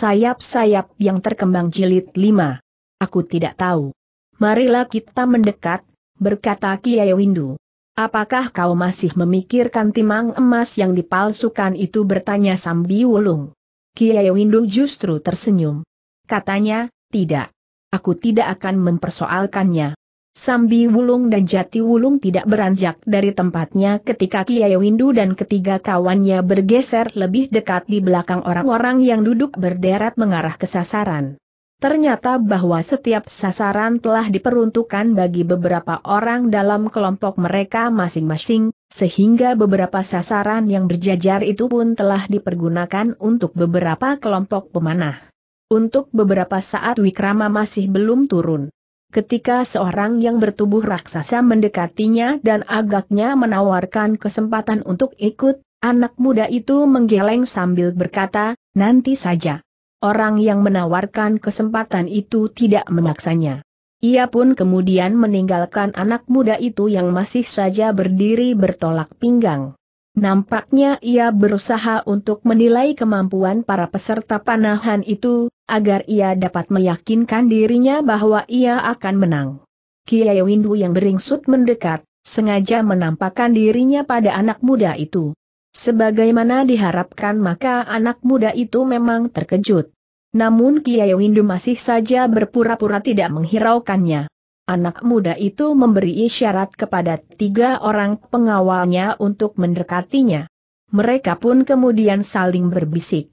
sayap-sayap yang terkembang jilid lima. Aku tidak tahu. Marilah kita mendekat, berkata Kiai Windu. Apakah kau masih memikirkan timang emas yang dipalsukan itu bertanya Sambi Wulung. Kiai Windu justru tersenyum. Katanya, tidak. Aku tidak akan mempersoalkannya. Sambi Wulung dan Jati Wulung tidak beranjak dari tempatnya ketika Kiai Windu dan ketiga kawannya bergeser lebih dekat di belakang orang-orang yang duduk berderet mengarah ke sasaran. Ternyata bahwa setiap sasaran telah diperuntukkan bagi beberapa orang dalam kelompok mereka masing-masing, sehingga beberapa sasaran yang berjajar itu pun telah dipergunakan untuk beberapa kelompok pemanah. Untuk beberapa saat Wikrama masih belum turun ketika seorang yang bertubuh raksasa mendekatinya dan agaknya menawarkan kesempatan untuk ikut, anak muda itu menggeleng sambil berkata, nanti saja. Orang yang menawarkan kesempatan itu tidak memaksanya. Ia pun kemudian meninggalkan anak muda itu yang masih saja berdiri bertolak pinggang. Nampaknya ia berusaha untuk menilai kemampuan para peserta panahan itu, agar ia dapat meyakinkan dirinya bahwa ia akan menang. Kiai Windu yang beringsut mendekat, sengaja menampakkan dirinya pada anak muda itu. Sebagaimana diharapkan maka anak muda itu memang terkejut. Namun Kiai Windu masih saja berpura-pura tidak menghiraukannya. Anak muda itu memberi isyarat kepada tiga orang pengawalnya untuk mendekatinya. Mereka pun kemudian saling berbisik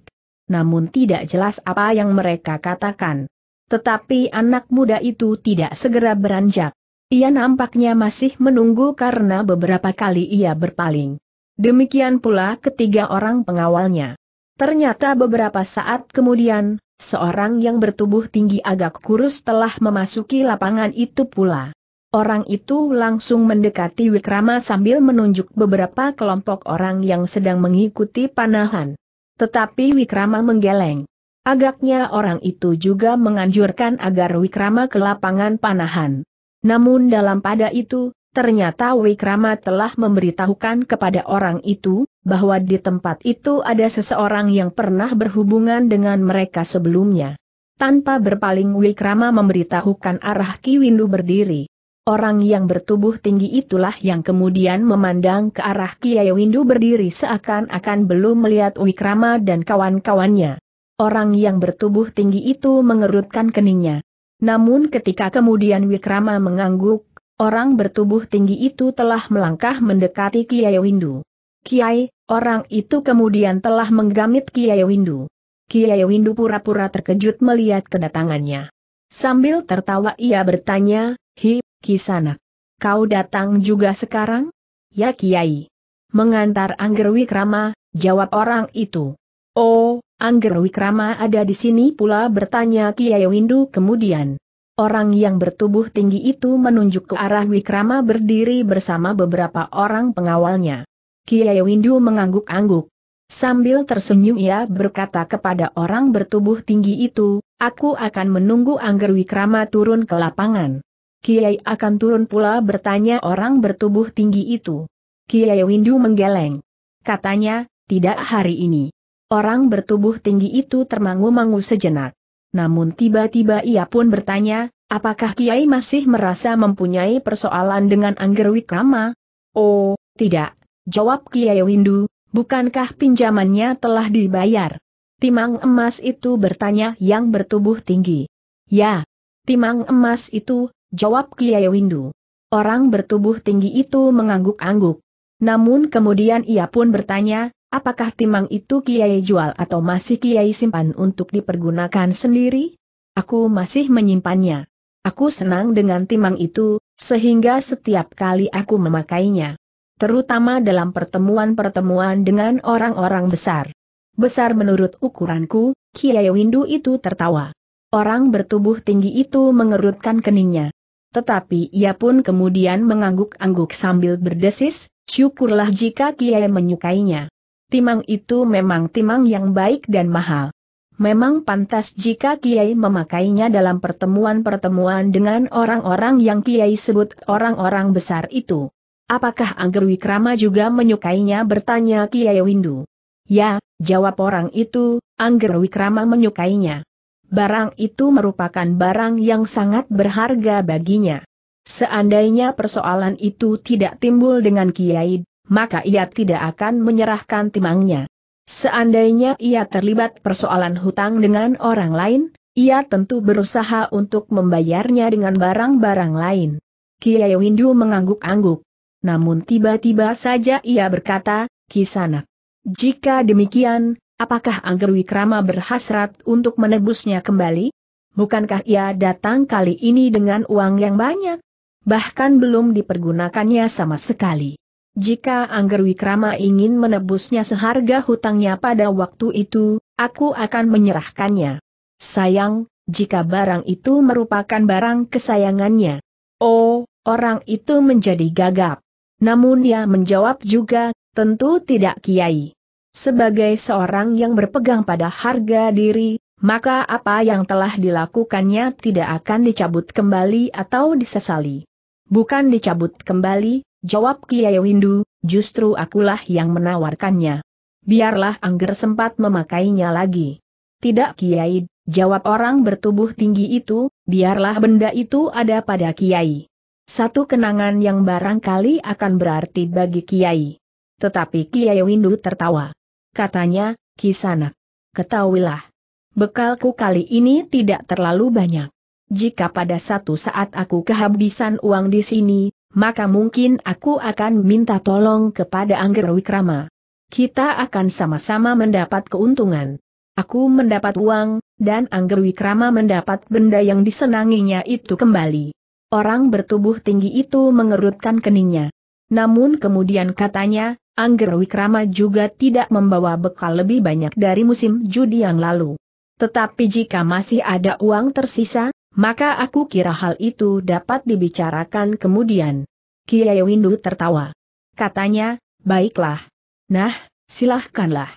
namun tidak jelas apa yang mereka katakan. Tetapi anak muda itu tidak segera beranjak. Ia nampaknya masih menunggu karena beberapa kali ia berpaling. Demikian pula ketiga orang pengawalnya. Ternyata beberapa saat kemudian, seorang yang bertubuh tinggi agak kurus telah memasuki lapangan itu pula. Orang itu langsung mendekati Wikrama sambil menunjuk beberapa kelompok orang yang sedang mengikuti panahan. Tetapi Wikrama menggeleng. Agaknya orang itu juga menganjurkan agar Wikrama ke lapangan panahan. Namun dalam pada itu, ternyata Wikrama telah memberitahukan kepada orang itu, bahwa di tempat itu ada seseorang yang pernah berhubungan dengan mereka sebelumnya. Tanpa berpaling Wikrama memberitahukan arah Ki Windu berdiri. Orang yang bertubuh tinggi itulah yang kemudian memandang ke arah Kiai Windu berdiri seakan-akan belum melihat Wikrama dan kawan-kawannya. Orang yang bertubuh tinggi itu mengerutkan keningnya. Namun ketika kemudian Wikrama mengangguk, orang bertubuh tinggi itu telah melangkah mendekati Kiai Windu. Kiai, orang itu kemudian telah menggamit Kiai Windu. Kiai Windu pura-pura terkejut melihat kedatangannya. Sambil tertawa ia bertanya, Hi, Kisanak. Kau datang juga sekarang? Ya Kiai. Mengantar Angger Wikrama, jawab orang itu. Oh, Angger Wikrama ada di sini pula bertanya Kiai Windu kemudian. Orang yang bertubuh tinggi itu menunjuk ke arah Wikrama berdiri bersama beberapa orang pengawalnya. Kiai Windu mengangguk-angguk. Sambil tersenyum ia berkata kepada orang bertubuh tinggi itu, aku akan menunggu Angger Wikrama turun ke lapangan. Kiai akan turun pula bertanya orang bertubuh tinggi itu. Kiai Windu menggeleng. Katanya, tidak hari ini. Orang bertubuh tinggi itu termangu-mangu sejenak. Namun tiba-tiba ia pun bertanya, apakah Kiai masih merasa mempunyai persoalan dengan Angger Wikrama? Oh, tidak, jawab Kiai Windu, bukankah pinjamannya telah dibayar? Timang emas itu bertanya yang bertubuh tinggi. Ya, timang emas itu, jawab Kiai Windu. Orang bertubuh tinggi itu mengangguk-angguk. Namun kemudian ia pun bertanya, apakah timang itu Kiai jual atau masih Kiai simpan untuk dipergunakan sendiri? Aku masih menyimpannya. Aku senang dengan timang itu, sehingga setiap kali aku memakainya, terutama dalam pertemuan-pertemuan dengan orang-orang besar. Besar menurut ukuranku, Kiai Windu itu tertawa. Orang bertubuh tinggi itu mengerutkan keningnya. Tetapi ia pun kemudian mengangguk-angguk sambil berdesis, syukurlah jika Kiai menyukainya. Timang itu memang timang yang baik dan mahal. Memang pantas jika Kiai memakainya dalam pertemuan-pertemuan dengan orang-orang yang Kiai sebut orang-orang besar itu. Apakah Angger Wikrama juga menyukainya bertanya Kiai Windu. Ya, jawab orang itu, Angger Wikrama menyukainya. Barang itu merupakan barang yang sangat berharga baginya. Seandainya persoalan itu tidak timbul dengan Kiai, maka ia tidak akan menyerahkan timangnya. Seandainya ia terlibat persoalan hutang dengan orang lain, ia tentu berusaha untuk membayarnya dengan barang-barang lain. Kiai Windu mengangguk-angguk namun tiba-tiba saja ia berkata, Kisana, Jika demikian, apakah Angger Wikrama berhasrat untuk menebusnya kembali? Bukankah ia datang kali ini dengan uang yang banyak? Bahkan belum dipergunakannya sama sekali. Jika Angger Wikrama ingin menebusnya seharga hutangnya pada waktu itu, aku akan menyerahkannya. Sayang, jika barang itu merupakan barang kesayangannya. Oh, orang itu menjadi gagap. Namun ia menjawab juga, tentu tidak kiai. Sebagai seorang yang berpegang pada harga diri, maka apa yang telah dilakukannya tidak akan dicabut kembali atau disesali. Bukan dicabut kembali, jawab Kiai Windu, justru akulah yang menawarkannya. Biarlah Angger sempat memakainya lagi. Tidak Kiai, jawab orang bertubuh tinggi itu, biarlah benda itu ada pada Kiai. Satu kenangan yang barangkali akan berarti bagi Kiai. Tetapi Kiai Windu tertawa. Katanya, Kisanak, ketahuilah. Bekalku kali ini tidak terlalu banyak. Jika pada satu saat aku kehabisan uang di sini, maka mungkin aku akan minta tolong kepada Angger Wikrama. Kita akan sama-sama mendapat keuntungan. Aku mendapat uang, dan Angger Wikrama mendapat benda yang disenanginya itu kembali. Orang bertubuh tinggi itu mengerutkan keningnya. Namun kemudian katanya, Angger Wikrama juga tidak membawa bekal lebih banyak dari musim judi yang lalu. Tetapi jika masih ada uang tersisa, maka aku kira hal itu dapat dibicarakan kemudian. Kiai Windu tertawa. Katanya, baiklah. Nah, silahkanlah.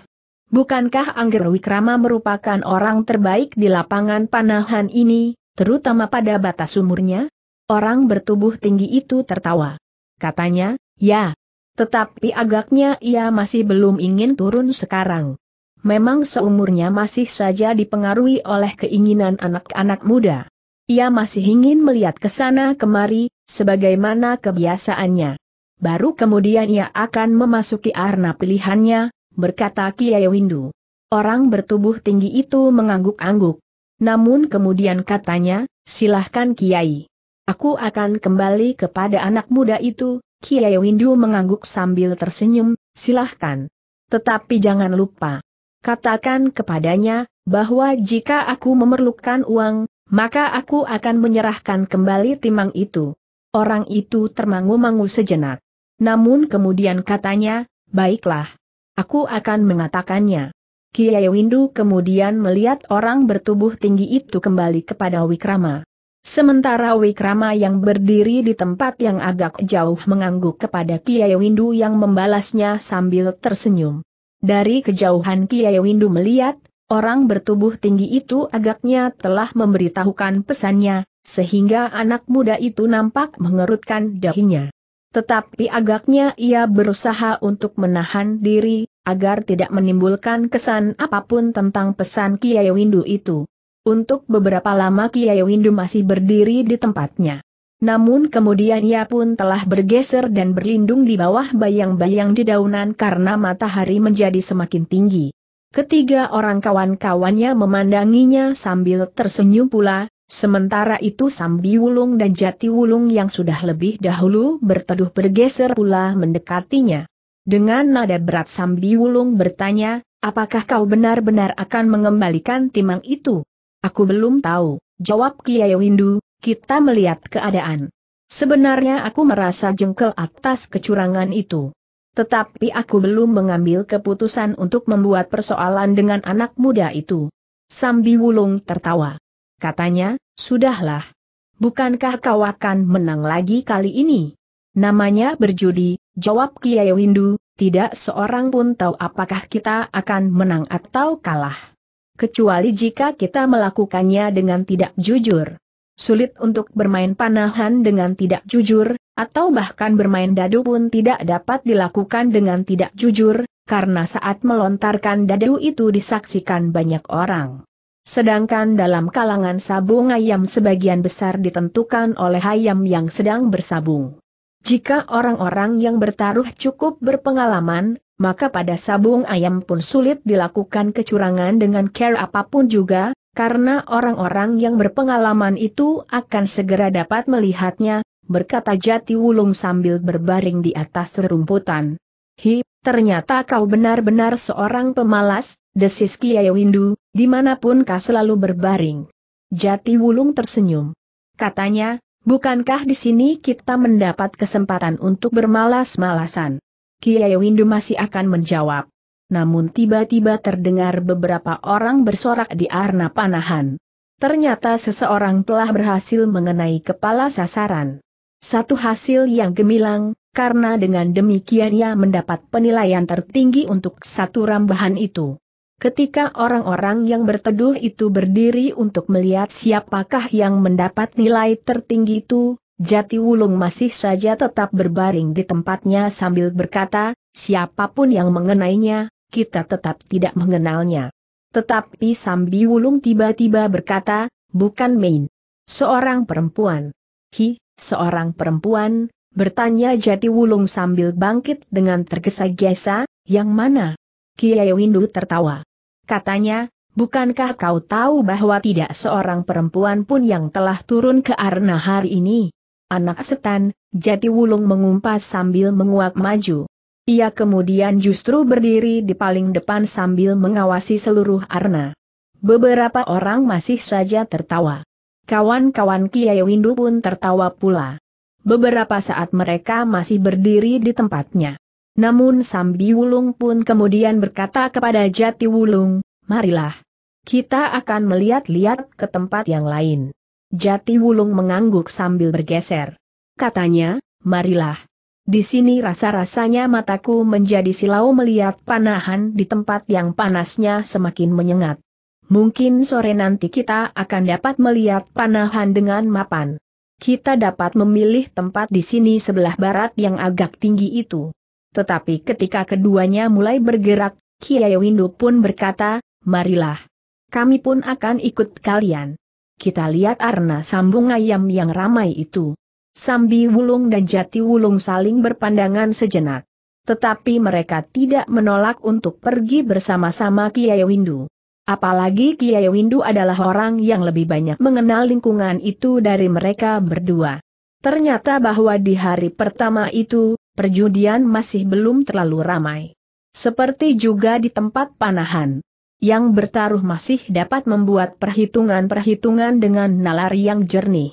Bukankah Angger Wikrama merupakan orang terbaik di lapangan panahan ini, terutama pada batas umurnya? Orang bertubuh tinggi itu tertawa. Katanya, ya. Tetapi agaknya ia masih belum ingin turun sekarang. Memang seumurnya masih saja dipengaruhi oleh keinginan anak-anak muda. Ia masih ingin melihat ke sana kemari, sebagaimana kebiasaannya. Baru kemudian ia akan memasuki arna pilihannya, berkata Kiai Windu. Orang bertubuh tinggi itu mengangguk-angguk. Namun kemudian katanya, silahkan Kiai. Aku akan kembali kepada anak muda itu, Kiai Windu mengangguk sambil tersenyum, silahkan. Tetapi jangan lupa. Katakan kepadanya, bahwa jika aku memerlukan uang, maka aku akan menyerahkan kembali timang itu. Orang itu termangu-mangu sejenak. Namun kemudian katanya, baiklah. Aku akan mengatakannya. Kiai Windu kemudian melihat orang bertubuh tinggi itu kembali kepada Wikrama. Sementara Wikrama yang berdiri di tempat yang agak jauh mengangguk kepada Kiai Windu yang membalasnya sambil tersenyum. Dari kejauhan Kiai Windu melihat, orang bertubuh tinggi itu agaknya telah memberitahukan pesannya, sehingga anak muda itu nampak mengerutkan dahinya. Tetapi agaknya ia berusaha untuk menahan diri, agar tidak menimbulkan kesan apapun tentang pesan Kiai Windu itu. Untuk beberapa lama Kiai Windu masih berdiri di tempatnya. Namun kemudian ia pun telah bergeser dan berlindung di bawah bayang-bayang di daunan karena matahari menjadi semakin tinggi. Ketiga orang kawan-kawannya memandanginya sambil tersenyum pula, sementara itu Sambi Wulung dan Jati Wulung yang sudah lebih dahulu berteduh bergeser pula mendekatinya. Dengan nada berat Sambi Wulung bertanya, apakah kau benar-benar akan mengembalikan timang itu? Aku belum tahu, jawab Kiai Windu, kita melihat keadaan. Sebenarnya aku merasa jengkel atas kecurangan itu. Tetapi aku belum mengambil keputusan untuk membuat persoalan dengan anak muda itu. Sambi Wulung tertawa. Katanya, sudahlah. Bukankah kau akan menang lagi kali ini? Namanya berjudi, jawab Kiai Windu, tidak seorang pun tahu apakah kita akan menang atau kalah kecuali jika kita melakukannya dengan tidak jujur. Sulit untuk bermain panahan dengan tidak jujur, atau bahkan bermain dadu pun tidak dapat dilakukan dengan tidak jujur, karena saat melontarkan dadu itu disaksikan banyak orang. Sedangkan dalam kalangan sabung ayam sebagian besar ditentukan oleh ayam yang sedang bersabung. Jika orang-orang yang bertaruh cukup berpengalaman, maka pada sabung ayam pun sulit dilakukan kecurangan dengan care apapun juga, karena orang-orang yang berpengalaman itu akan segera dapat melihatnya, berkata Jati Wulung sambil berbaring di atas rerumputan. Hi, ternyata kau benar-benar seorang pemalas, desis Kiai Windu, dimanapun kau selalu berbaring. Jati Wulung tersenyum. Katanya, Bukankah di sini kita mendapat kesempatan untuk bermalas-malasan? Kiai Windu masih akan menjawab. Namun tiba-tiba terdengar beberapa orang bersorak di arna panahan. Ternyata seseorang telah berhasil mengenai kepala sasaran. Satu hasil yang gemilang, karena dengan demikian ia mendapat penilaian tertinggi untuk satu rambahan itu. Ketika orang-orang yang berteduh itu berdiri untuk melihat siapakah yang mendapat nilai tertinggi itu, Jati Wulung masih saja tetap berbaring di tempatnya sambil berkata, siapapun yang mengenainya, kita tetap tidak mengenalnya. Tetapi Sambi Wulung tiba-tiba berkata, bukan main. Seorang perempuan. Hi, seorang perempuan, bertanya Jati Wulung sambil bangkit dengan tergesa-gesa, yang mana? Kiai Windu tertawa katanya, bukankah kau tahu bahwa tidak seorang perempuan pun yang telah turun ke arena hari ini? Anak setan, jati wulung mengumpas sambil menguak maju. Ia kemudian justru berdiri di paling depan sambil mengawasi seluruh arena. Beberapa orang masih saja tertawa. Kawan-kawan Kiai Windu pun tertawa pula. Beberapa saat mereka masih berdiri di tempatnya. Namun Sambi Wulung pun kemudian berkata kepada Jati Wulung, marilah. Kita akan melihat-lihat ke tempat yang lain. Jati Wulung mengangguk sambil bergeser. Katanya, marilah. Di sini rasa-rasanya mataku menjadi silau melihat panahan di tempat yang panasnya semakin menyengat. Mungkin sore nanti kita akan dapat melihat panahan dengan mapan. Kita dapat memilih tempat di sini sebelah barat yang agak tinggi itu. Tetapi ketika keduanya mulai bergerak, Kiai Windu pun berkata, marilah. Kami pun akan ikut kalian. Kita lihat arna sambung ayam yang ramai itu. Sambi Wulung dan Jati Wulung saling berpandangan sejenak. Tetapi mereka tidak menolak untuk pergi bersama-sama Kiai Windu. Apalagi Kiai Windu adalah orang yang lebih banyak mengenal lingkungan itu dari mereka berdua. Ternyata bahwa di hari pertama itu, perjudian masih belum terlalu ramai. Seperti juga di tempat panahan. Yang bertaruh masih dapat membuat perhitungan-perhitungan dengan nalar yang jernih.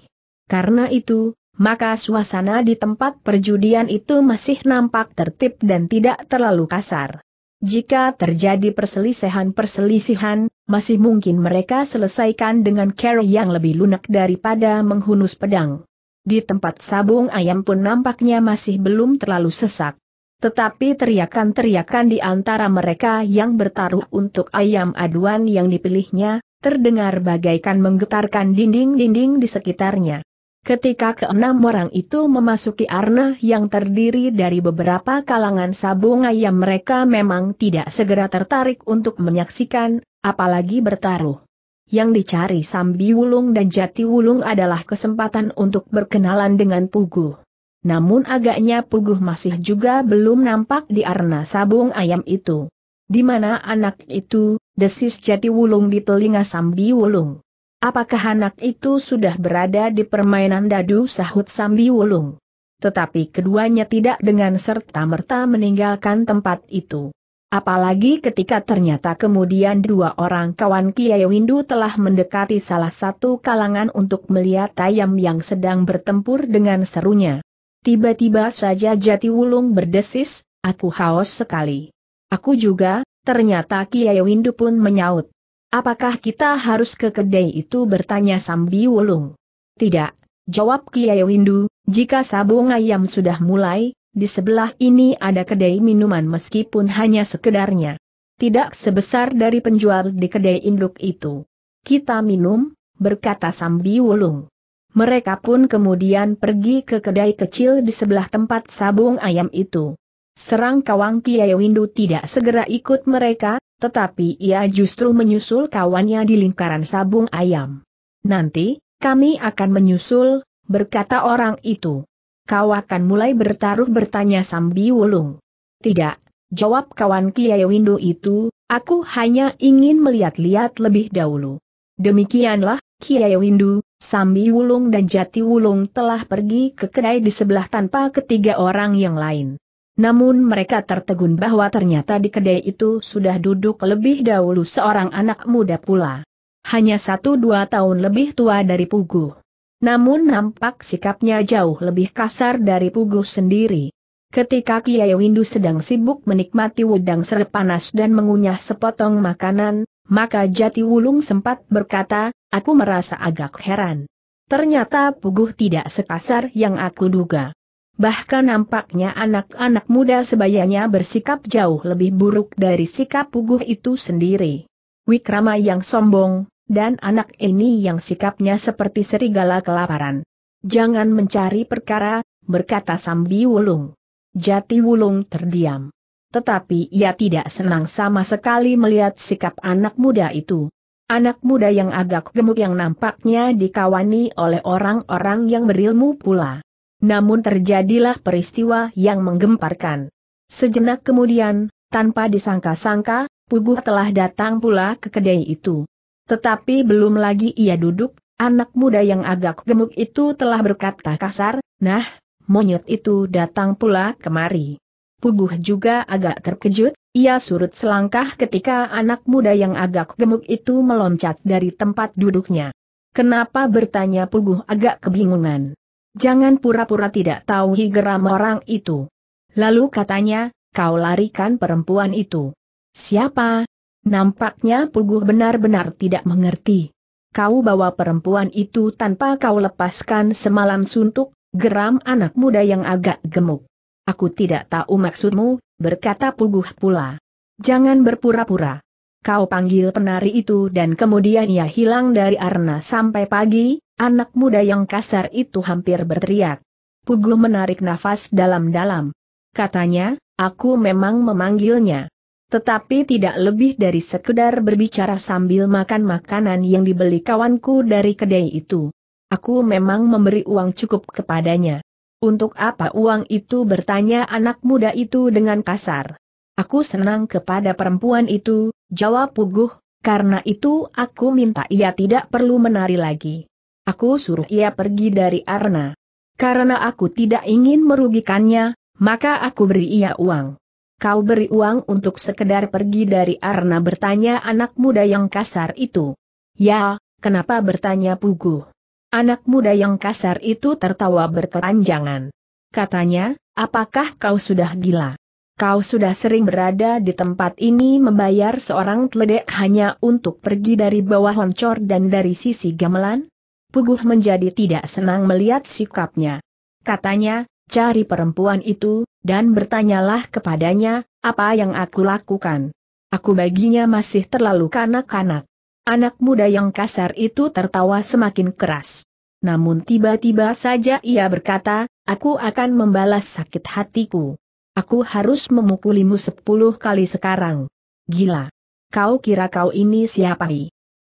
Karena itu, maka suasana di tempat perjudian itu masih nampak tertib dan tidak terlalu kasar. Jika terjadi perselisihan-perselisihan, masih mungkin mereka selesaikan dengan cara yang lebih lunak daripada menghunus pedang. Di tempat sabung ayam pun nampaknya masih belum terlalu sesak. Tetapi teriakan-teriakan di antara mereka yang bertaruh untuk ayam aduan yang dipilihnya, terdengar bagaikan menggetarkan dinding-dinding di sekitarnya. Ketika keenam orang itu memasuki arna yang terdiri dari beberapa kalangan sabung ayam mereka memang tidak segera tertarik untuk menyaksikan, apalagi bertaruh yang dicari Sambi Wulung dan Jati Wulung adalah kesempatan untuk berkenalan dengan Puguh. Namun agaknya Puguh masih juga belum nampak di arena sabung ayam itu. Di mana anak itu, desis Jati Wulung di telinga Sambi Wulung. Apakah anak itu sudah berada di permainan dadu sahut Sambi Wulung? Tetapi keduanya tidak dengan serta-merta meninggalkan tempat itu. Apalagi ketika ternyata kemudian dua orang kawan Kiai Windu telah mendekati salah satu kalangan untuk melihat ayam yang sedang bertempur dengan serunya. Tiba-tiba saja jati wulung berdesis, aku haus sekali. Aku juga, ternyata Kiai Windu pun menyaut. Apakah kita harus ke kedai itu bertanya Sambi Wulung? Tidak, jawab Kiai Windu, jika sabung ayam sudah mulai, di sebelah ini ada kedai minuman meskipun hanya sekedarnya. Tidak sebesar dari penjual di kedai induk itu. Kita minum, berkata Sambi Wulung. Mereka pun kemudian pergi ke kedai kecil di sebelah tempat sabung ayam itu. Serang Kawang Kiai Windu tidak segera ikut mereka, tetapi ia justru menyusul kawannya di lingkaran sabung ayam. Nanti, kami akan menyusul, berkata orang itu kau akan mulai bertaruh bertanya Sambi Wulung. Tidak, jawab kawan Kiai Windu itu, aku hanya ingin melihat-lihat lebih dahulu. Demikianlah, Kiai Windu, Sambi Wulung dan Jati Wulung telah pergi ke kedai di sebelah tanpa ketiga orang yang lain. Namun mereka tertegun bahwa ternyata di kedai itu sudah duduk lebih dahulu seorang anak muda pula. Hanya satu dua tahun lebih tua dari Puguh. Namun nampak sikapnya jauh lebih kasar dari Puguh sendiri. Ketika Kiai Windu sedang sibuk menikmati wedang serep panas dan mengunyah sepotong makanan, maka Jati Wulung sempat berkata, aku merasa agak heran. Ternyata Puguh tidak sekasar yang aku duga. Bahkan nampaknya anak-anak muda sebayanya bersikap jauh lebih buruk dari sikap puguh itu sendiri. Wikrama yang sombong, dan anak ini yang sikapnya seperti serigala kelaparan. Jangan mencari perkara, berkata Sambi Wulung. Jati Wulung terdiam. Tetapi ia tidak senang sama sekali melihat sikap anak muda itu. Anak muda yang agak gemuk yang nampaknya dikawani oleh orang-orang yang berilmu pula. Namun terjadilah peristiwa yang menggemparkan. Sejenak kemudian, tanpa disangka-sangka, Puguh telah datang pula ke kedai itu. Tetapi belum lagi ia duduk, anak muda yang agak gemuk itu telah berkata kasar, nah, monyet itu datang pula kemari. Puguh juga agak terkejut, ia surut selangkah ketika anak muda yang agak gemuk itu meloncat dari tempat duduknya. Kenapa bertanya Puguh agak kebingungan. Jangan pura-pura tidak tahu geram orang itu. Lalu katanya, kau larikan perempuan itu. Siapa, Nampaknya Puguh benar-benar tidak mengerti. Kau bawa perempuan itu tanpa kau lepaskan semalam suntuk, geram anak muda yang agak gemuk. Aku tidak tahu maksudmu, berkata Puguh pula. Jangan berpura-pura. Kau panggil penari itu dan kemudian ia hilang dari arena sampai pagi, anak muda yang kasar itu hampir berteriak. Puguh menarik nafas dalam-dalam. Katanya, aku memang memanggilnya. Tetapi tidak lebih dari sekedar berbicara sambil makan makanan yang dibeli kawanku dari kedai itu. Aku memang memberi uang cukup kepadanya. Untuk apa uang itu bertanya anak muda itu dengan kasar. Aku senang kepada perempuan itu, jawab Puguh, karena itu aku minta ia tidak perlu menari lagi. Aku suruh ia pergi dari Arna. Karena aku tidak ingin merugikannya, maka aku beri ia uang kau beri uang untuk sekedar pergi dari Arna bertanya anak muda yang kasar itu. Ya, kenapa bertanya Pugu? Anak muda yang kasar itu tertawa berkeranjangan. Katanya, apakah kau sudah gila? Kau sudah sering berada di tempat ini membayar seorang teledek hanya untuk pergi dari bawah loncor dan dari sisi gamelan? Puguh menjadi tidak senang melihat sikapnya. Katanya, cari perempuan itu, dan bertanyalah kepadanya, apa yang aku lakukan. Aku baginya masih terlalu kanak-kanak. Anak muda yang kasar itu tertawa semakin keras. Namun tiba-tiba saja ia berkata, aku akan membalas sakit hatiku. Aku harus memukulimu sepuluh kali sekarang. Gila. Kau kira kau ini siapa?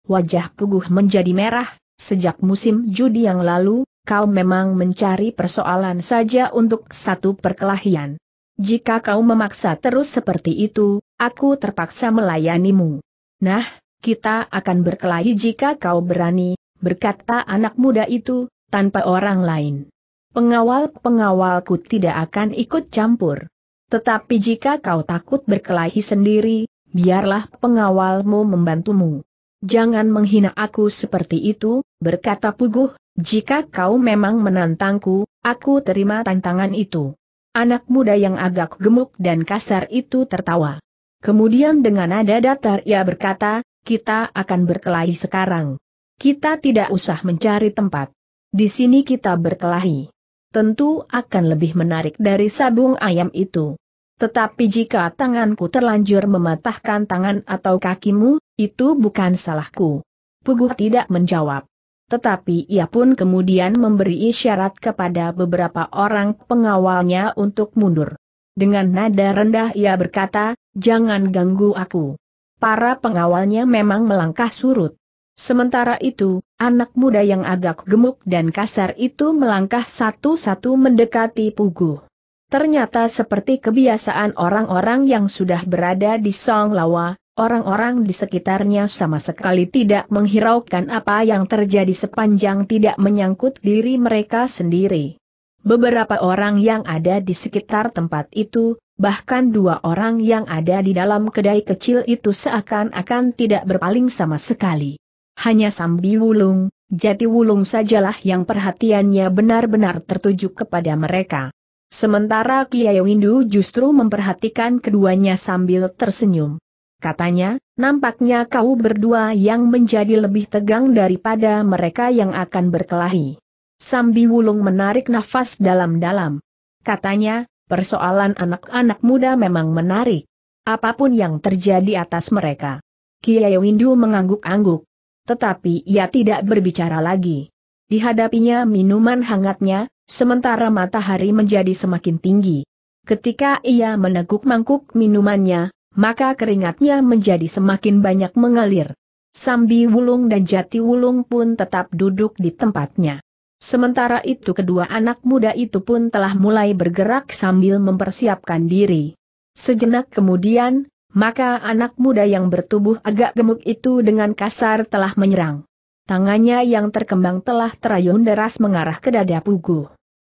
Wajah Puguh menjadi merah, sejak musim judi yang lalu, kau memang mencari persoalan saja untuk satu perkelahian. Jika kau memaksa terus seperti itu, aku terpaksa melayanimu. Nah, kita akan berkelahi jika kau berani, berkata anak muda itu, tanpa orang lain. Pengawal-pengawalku tidak akan ikut campur. Tetapi jika kau takut berkelahi sendiri, biarlah pengawalmu membantumu. Jangan menghina aku seperti itu, berkata Puguh, jika kau memang menantangku, aku terima tantangan itu. Anak muda yang agak gemuk dan kasar itu tertawa. Kemudian dengan nada datar ia berkata, kita akan berkelahi sekarang. Kita tidak usah mencari tempat. Di sini kita berkelahi. Tentu akan lebih menarik dari sabung ayam itu. Tetapi jika tanganku terlanjur mematahkan tangan atau kakimu, itu bukan salahku. Pugu tidak menjawab. Tetapi ia pun kemudian memberi isyarat kepada beberapa orang pengawalnya untuk mundur. Dengan nada rendah ia berkata, jangan ganggu aku. Para pengawalnya memang melangkah surut. Sementara itu, anak muda yang agak gemuk dan kasar itu melangkah satu-satu mendekati Pugu. Ternyata seperti kebiasaan orang-orang yang sudah berada di Song Lawa, Orang-orang di sekitarnya sama sekali tidak menghiraukan apa yang terjadi sepanjang tidak menyangkut diri mereka sendiri. Beberapa orang yang ada di sekitar tempat itu, bahkan dua orang yang ada di dalam kedai kecil itu seakan-akan tidak berpaling sama sekali. Hanya Sambi Wulung, Jati Wulung sajalah yang perhatiannya benar-benar tertuju kepada mereka. Sementara Kiai Windu justru memperhatikan keduanya sambil tersenyum. Katanya, nampaknya kau berdua yang menjadi lebih tegang daripada mereka yang akan berkelahi. Sambi Wulung menarik nafas dalam-dalam. Katanya, persoalan anak-anak muda memang menarik. Apapun yang terjadi atas mereka. Kiai Windu mengangguk-angguk. Tetapi ia tidak berbicara lagi. Dihadapinya minuman hangatnya, sementara matahari menjadi semakin tinggi. Ketika ia meneguk mangkuk minumannya, maka keringatnya menjadi semakin banyak mengalir. Sambi Wulung dan Jati Wulung pun tetap duduk di tempatnya. Sementara itu kedua anak muda itu pun telah mulai bergerak sambil mempersiapkan diri. Sejenak kemudian, maka anak muda yang bertubuh agak gemuk itu dengan kasar telah menyerang. Tangannya yang terkembang telah terayun deras mengarah ke dada Puguh.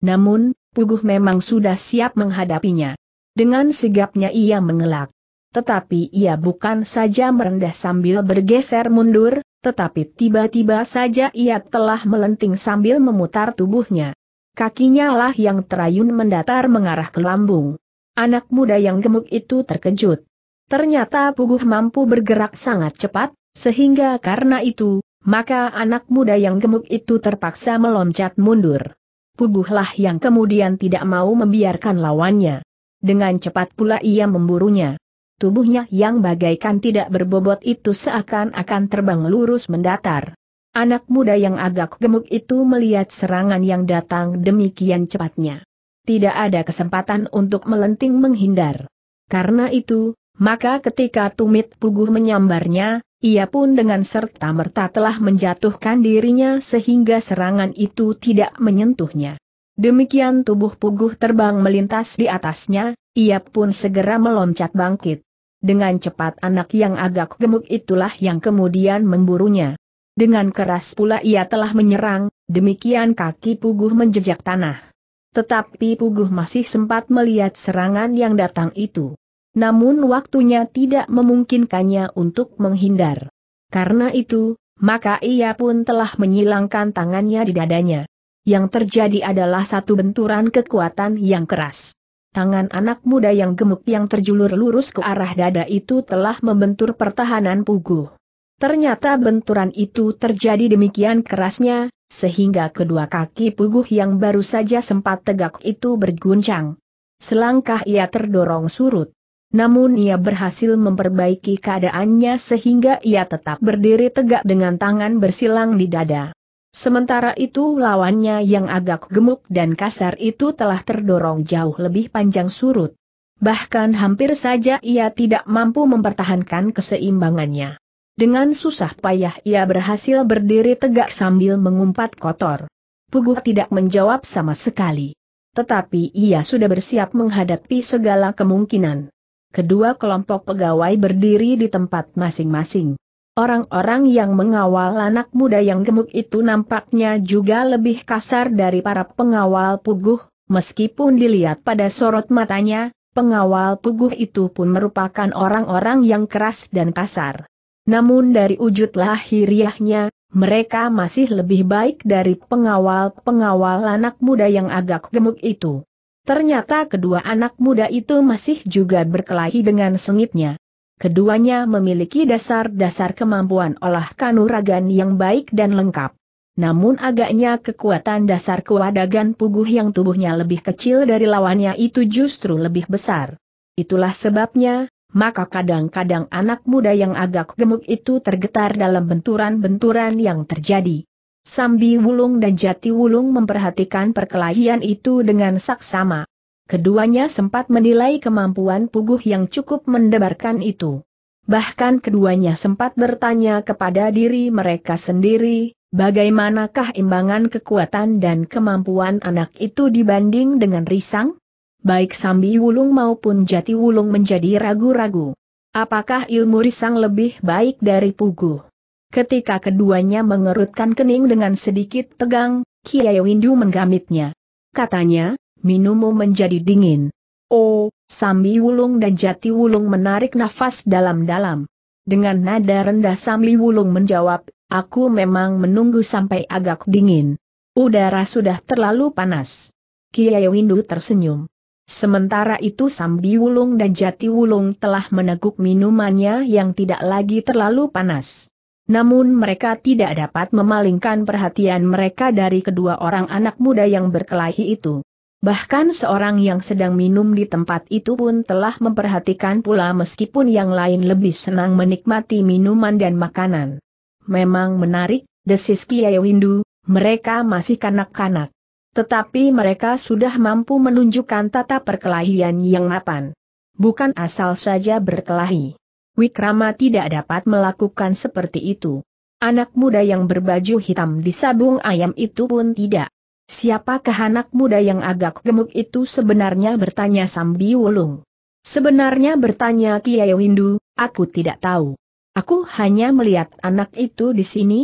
Namun, Puguh memang sudah siap menghadapinya. Dengan sigapnya ia mengelak. Tetapi ia bukan saja merendah sambil bergeser mundur, tetapi tiba-tiba saja ia telah melenting sambil memutar tubuhnya. Kakinya lah yang terayun mendatar mengarah ke lambung. Anak muda yang gemuk itu terkejut. Ternyata Puguh mampu bergerak sangat cepat, sehingga karena itu, maka anak muda yang gemuk itu terpaksa meloncat mundur. Puguhlah yang kemudian tidak mau membiarkan lawannya. Dengan cepat pula ia memburunya tubuhnya yang bagaikan tidak berbobot itu seakan-akan terbang lurus mendatar. Anak muda yang agak gemuk itu melihat serangan yang datang demikian cepatnya. Tidak ada kesempatan untuk melenting menghindar. Karena itu, maka ketika tumit puguh menyambarnya, ia pun dengan serta-merta telah menjatuhkan dirinya sehingga serangan itu tidak menyentuhnya. Demikian tubuh puguh terbang melintas di atasnya, ia pun segera meloncat bangkit. Dengan cepat anak yang agak gemuk itulah yang kemudian memburunya. Dengan keras pula ia telah menyerang, demikian kaki Puguh menjejak tanah. Tetapi Puguh masih sempat melihat serangan yang datang itu. Namun waktunya tidak memungkinkannya untuk menghindar. Karena itu, maka ia pun telah menyilangkan tangannya di dadanya. Yang terjadi adalah satu benturan kekuatan yang keras. Tangan anak muda yang gemuk yang terjulur lurus ke arah dada itu telah membentur pertahanan pugu. Ternyata benturan itu terjadi demikian kerasnya, sehingga kedua kaki puguh yang baru saja sempat tegak itu berguncang. Selangkah ia terdorong surut. Namun ia berhasil memperbaiki keadaannya sehingga ia tetap berdiri tegak dengan tangan bersilang di dada. Sementara itu lawannya yang agak gemuk dan kasar itu telah terdorong jauh lebih panjang surut. Bahkan hampir saja ia tidak mampu mempertahankan keseimbangannya. Dengan susah payah ia berhasil berdiri tegak sambil mengumpat kotor. Pugu tidak menjawab sama sekali. Tetapi ia sudah bersiap menghadapi segala kemungkinan. Kedua kelompok pegawai berdiri di tempat masing-masing. Orang-orang yang mengawal anak muda yang gemuk itu nampaknya juga lebih kasar dari para pengawal puguh, meskipun dilihat pada sorot matanya, pengawal puguh itu pun merupakan orang-orang yang keras dan kasar. Namun dari wujud lahiriahnya, mereka masih lebih baik dari pengawal-pengawal anak muda yang agak gemuk itu. Ternyata kedua anak muda itu masih juga berkelahi dengan sengitnya. Keduanya memiliki dasar-dasar kemampuan olah kanuragan yang baik dan lengkap. Namun agaknya kekuatan dasar kewadagan puguh yang tubuhnya lebih kecil dari lawannya itu justru lebih besar. Itulah sebabnya, maka kadang-kadang anak muda yang agak gemuk itu tergetar dalam benturan-benturan yang terjadi. Sambi Wulung dan Jati Wulung memperhatikan perkelahian itu dengan saksama keduanya sempat menilai kemampuan puguh yang cukup mendebarkan itu. Bahkan keduanya sempat bertanya kepada diri mereka sendiri, bagaimanakah imbangan kekuatan dan kemampuan anak itu dibanding dengan Risang? Baik Sambi Wulung maupun Jati Wulung menjadi ragu-ragu. Apakah ilmu Risang lebih baik dari Puguh? Ketika keduanya mengerutkan kening dengan sedikit tegang, Kiai Windu menggamitnya. Katanya, minummu menjadi dingin. Oh, Sambi Wulung dan Jati Wulung menarik nafas dalam-dalam. Dengan nada rendah Sambi Wulung menjawab, aku memang menunggu sampai agak dingin. Udara sudah terlalu panas. Kiai Windu tersenyum. Sementara itu Sambi Wulung dan Jati Wulung telah meneguk minumannya yang tidak lagi terlalu panas. Namun mereka tidak dapat memalingkan perhatian mereka dari kedua orang anak muda yang berkelahi itu. Bahkan seorang yang sedang minum di tempat itu pun telah memperhatikan pula meskipun yang lain lebih senang menikmati minuman dan makanan. Memang menarik, desis Kiai Windu, mereka masih kanak-kanak. Tetapi mereka sudah mampu menunjukkan tata perkelahian yang mapan. Bukan asal saja berkelahi. Wikrama tidak dapat melakukan seperti itu. Anak muda yang berbaju hitam di sabung ayam itu pun tidak. Siapakah anak muda yang agak gemuk itu sebenarnya bertanya Sambi Wulung. Sebenarnya bertanya Kiai Windu, aku tidak tahu. Aku hanya melihat anak itu di sini.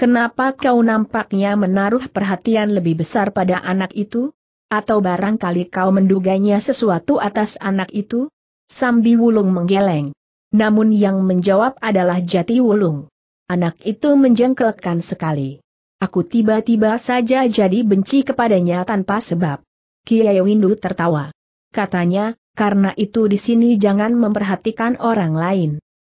Kenapa kau nampaknya menaruh perhatian lebih besar pada anak itu? Atau barangkali kau menduganya sesuatu atas anak itu? Sambi Wulung menggeleng. Namun yang menjawab adalah Jati Wulung. Anak itu menjengkelkan sekali. Aku tiba-tiba saja jadi benci kepadanya tanpa sebab. Kiai Windu tertawa. Katanya, karena itu di sini jangan memperhatikan orang lain.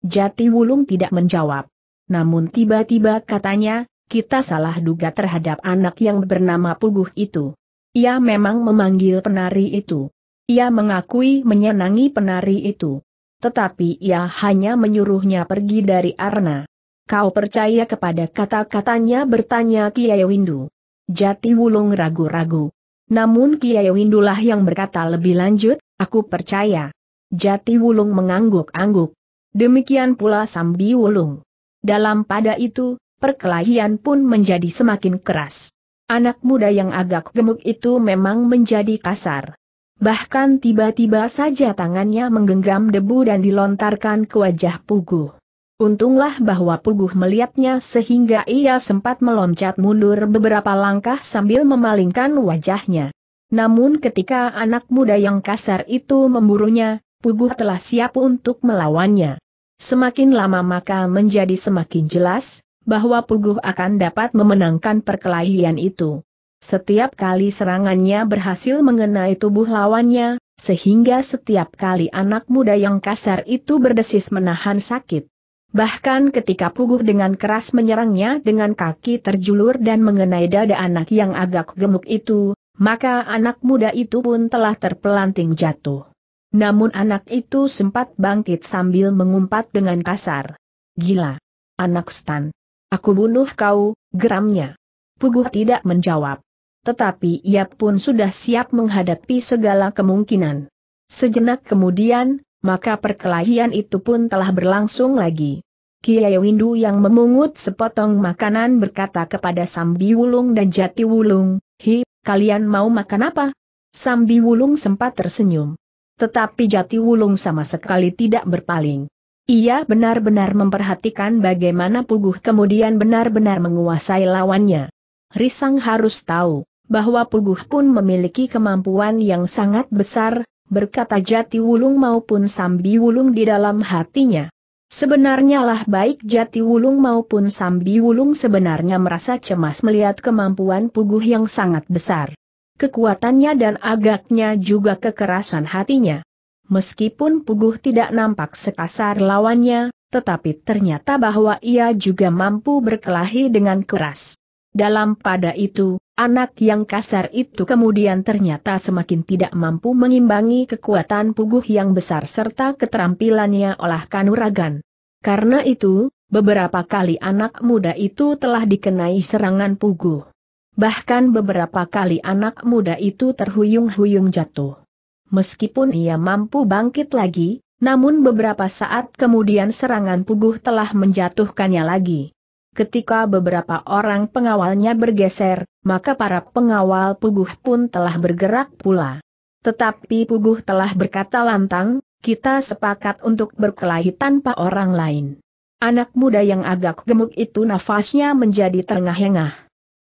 Jati Wulung tidak menjawab. Namun tiba-tiba katanya, kita salah duga terhadap anak yang bernama Puguh itu. Ia memang memanggil penari itu. Ia mengakui menyenangi penari itu. Tetapi ia hanya menyuruhnya pergi dari Arna. Kau percaya kepada kata-katanya bertanya Kiai Windu. Jati Wulung ragu-ragu. Namun Kiai Windulah yang berkata lebih lanjut, aku percaya. Jati Wulung mengangguk-angguk. Demikian pula Sambi Wulung. Dalam pada itu, perkelahian pun menjadi semakin keras. Anak muda yang agak gemuk itu memang menjadi kasar. Bahkan tiba-tiba saja tangannya menggenggam debu dan dilontarkan ke wajah Puguh. Untunglah bahwa Puguh melihatnya sehingga ia sempat meloncat mundur beberapa langkah sambil memalingkan wajahnya. Namun ketika anak muda yang kasar itu memburunya, Puguh telah siap untuk melawannya. Semakin lama maka menjadi semakin jelas, bahwa Puguh akan dapat memenangkan perkelahian itu. Setiap kali serangannya berhasil mengenai tubuh lawannya, sehingga setiap kali anak muda yang kasar itu berdesis menahan sakit. Bahkan ketika puguh dengan keras menyerangnya dengan kaki terjulur dan mengenai dada anak yang agak gemuk itu, maka anak muda itu pun telah terpelanting jatuh. Namun anak itu sempat bangkit sambil mengumpat dengan kasar. Gila! Anak Stan! Aku bunuh kau, geramnya. Puguh tidak menjawab. Tetapi ia pun sudah siap menghadapi segala kemungkinan. Sejenak kemudian, maka perkelahian itu pun telah berlangsung lagi. Kiai Windu yang memungut sepotong makanan berkata kepada Sambi Wulung dan Jati Wulung, Hi, kalian mau makan apa? Sambi Wulung sempat tersenyum. Tetapi Jati Wulung sama sekali tidak berpaling. Ia benar-benar memperhatikan bagaimana Puguh kemudian benar-benar menguasai lawannya. Risang harus tahu, bahwa Puguh pun memiliki kemampuan yang sangat besar, berkata Jati Wulung maupun Sambi Wulung di dalam hatinya. Sebenarnya lah baik Jati Wulung maupun Sambi Wulung sebenarnya merasa cemas melihat kemampuan Puguh yang sangat besar. Kekuatannya dan agaknya juga kekerasan hatinya. Meskipun Puguh tidak nampak sekasar lawannya, tetapi ternyata bahwa ia juga mampu berkelahi dengan keras. Dalam pada itu, anak yang kasar itu kemudian ternyata semakin tidak mampu mengimbangi kekuatan puguh yang besar serta keterampilannya olah kanuragan. Karena itu, beberapa kali anak muda itu telah dikenai serangan puguh. Bahkan beberapa kali anak muda itu terhuyung-huyung jatuh. Meskipun ia mampu bangkit lagi, namun beberapa saat kemudian serangan puguh telah menjatuhkannya lagi. Ketika beberapa orang pengawalnya bergeser, maka para pengawal Puguh pun telah bergerak pula. Tetapi Puguh telah berkata lantang, kita sepakat untuk berkelahi tanpa orang lain. Anak muda yang agak gemuk itu nafasnya menjadi terengah-engah.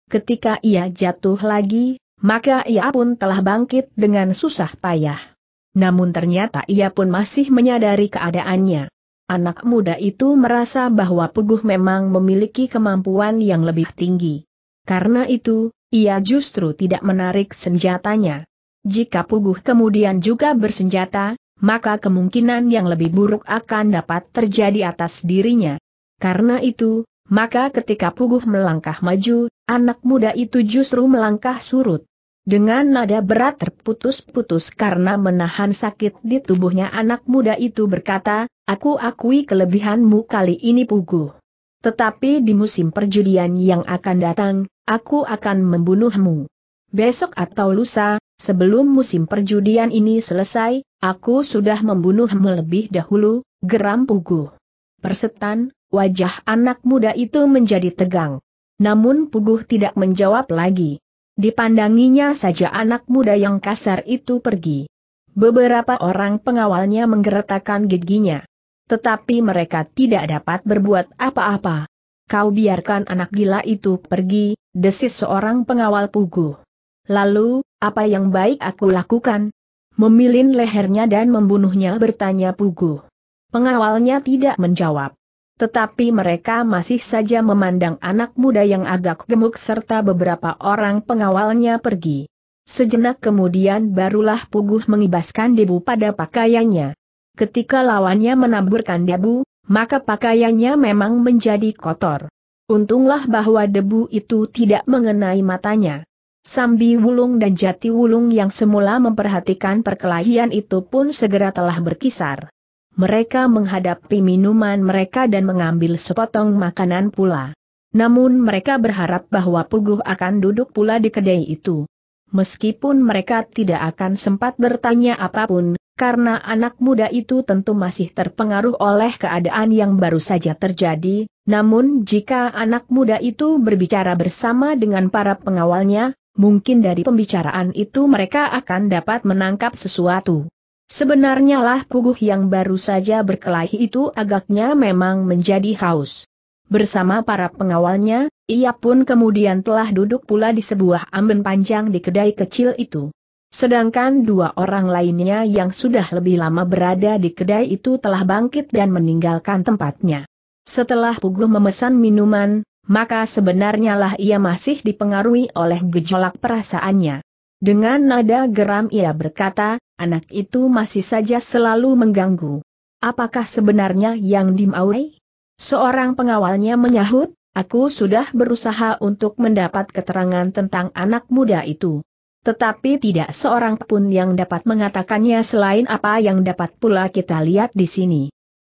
Ketika ia jatuh lagi, maka ia pun telah bangkit dengan susah payah. Namun ternyata ia pun masih menyadari keadaannya. Anak muda itu merasa bahwa Puguh memang memiliki kemampuan yang lebih tinggi. Karena itu, ia justru tidak menarik senjatanya. Jika Puguh kemudian juga bersenjata, maka kemungkinan yang lebih buruk akan dapat terjadi atas dirinya. Karena itu, maka ketika Puguh melangkah maju, anak muda itu justru melangkah surut. Dengan nada berat terputus-putus karena menahan sakit di tubuhnya anak muda itu berkata, aku akui kelebihanmu kali ini pugu. Tetapi di musim perjudian yang akan datang, aku akan membunuhmu. Besok atau lusa, sebelum musim perjudian ini selesai, aku sudah membunuhmu lebih dahulu, geram pugu. Persetan, wajah anak muda itu menjadi tegang. Namun Puguh tidak menjawab lagi. Dipandanginya saja anak muda yang kasar itu pergi. Beberapa orang pengawalnya menggeretakkan giginya. Tetapi mereka tidak dapat berbuat apa-apa. Kau biarkan anak gila itu pergi, desis seorang pengawal puguh. Lalu, apa yang baik aku lakukan? Memilin lehernya dan membunuhnya bertanya puguh. Pengawalnya tidak menjawab. Tetapi mereka masih saja memandang anak muda yang agak gemuk serta beberapa orang pengawalnya pergi. Sejenak kemudian barulah Puguh mengibaskan debu pada pakaiannya. Ketika lawannya menaburkan debu, maka pakaiannya memang menjadi kotor. Untunglah bahwa debu itu tidak mengenai matanya. Sambi Wulung dan Jati Wulung yang semula memperhatikan perkelahian itu pun segera telah berkisar mereka menghadapi minuman mereka dan mengambil sepotong makanan pula. Namun mereka berharap bahwa Puguh akan duduk pula di kedai itu. Meskipun mereka tidak akan sempat bertanya apapun, karena anak muda itu tentu masih terpengaruh oleh keadaan yang baru saja terjadi, namun jika anak muda itu berbicara bersama dengan para pengawalnya, mungkin dari pembicaraan itu mereka akan dapat menangkap sesuatu. Sebenarnya lah puguh yang baru saja berkelahi itu agaknya memang menjadi haus. Bersama para pengawalnya, ia pun kemudian telah duduk pula di sebuah amben panjang di kedai kecil itu. Sedangkan dua orang lainnya yang sudah lebih lama berada di kedai itu telah bangkit dan meninggalkan tempatnya. Setelah Puguh memesan minuman, maka sebenarnya lah ia masih dipengaruhi oleh gejolak perasaannya. Dengan nada geram ia berkata, anak itu masih saja selalu mengganggu. Apakah sebenarnya yang dimaui? Seorang pengawalnya menyahut, aku sudah berusaha untuk mendapat keterangan tentang anak muda itu. Tetapi tidak seorang pun yang dapat mengatakannya selain apa yang dapat pula kita lihat di sini.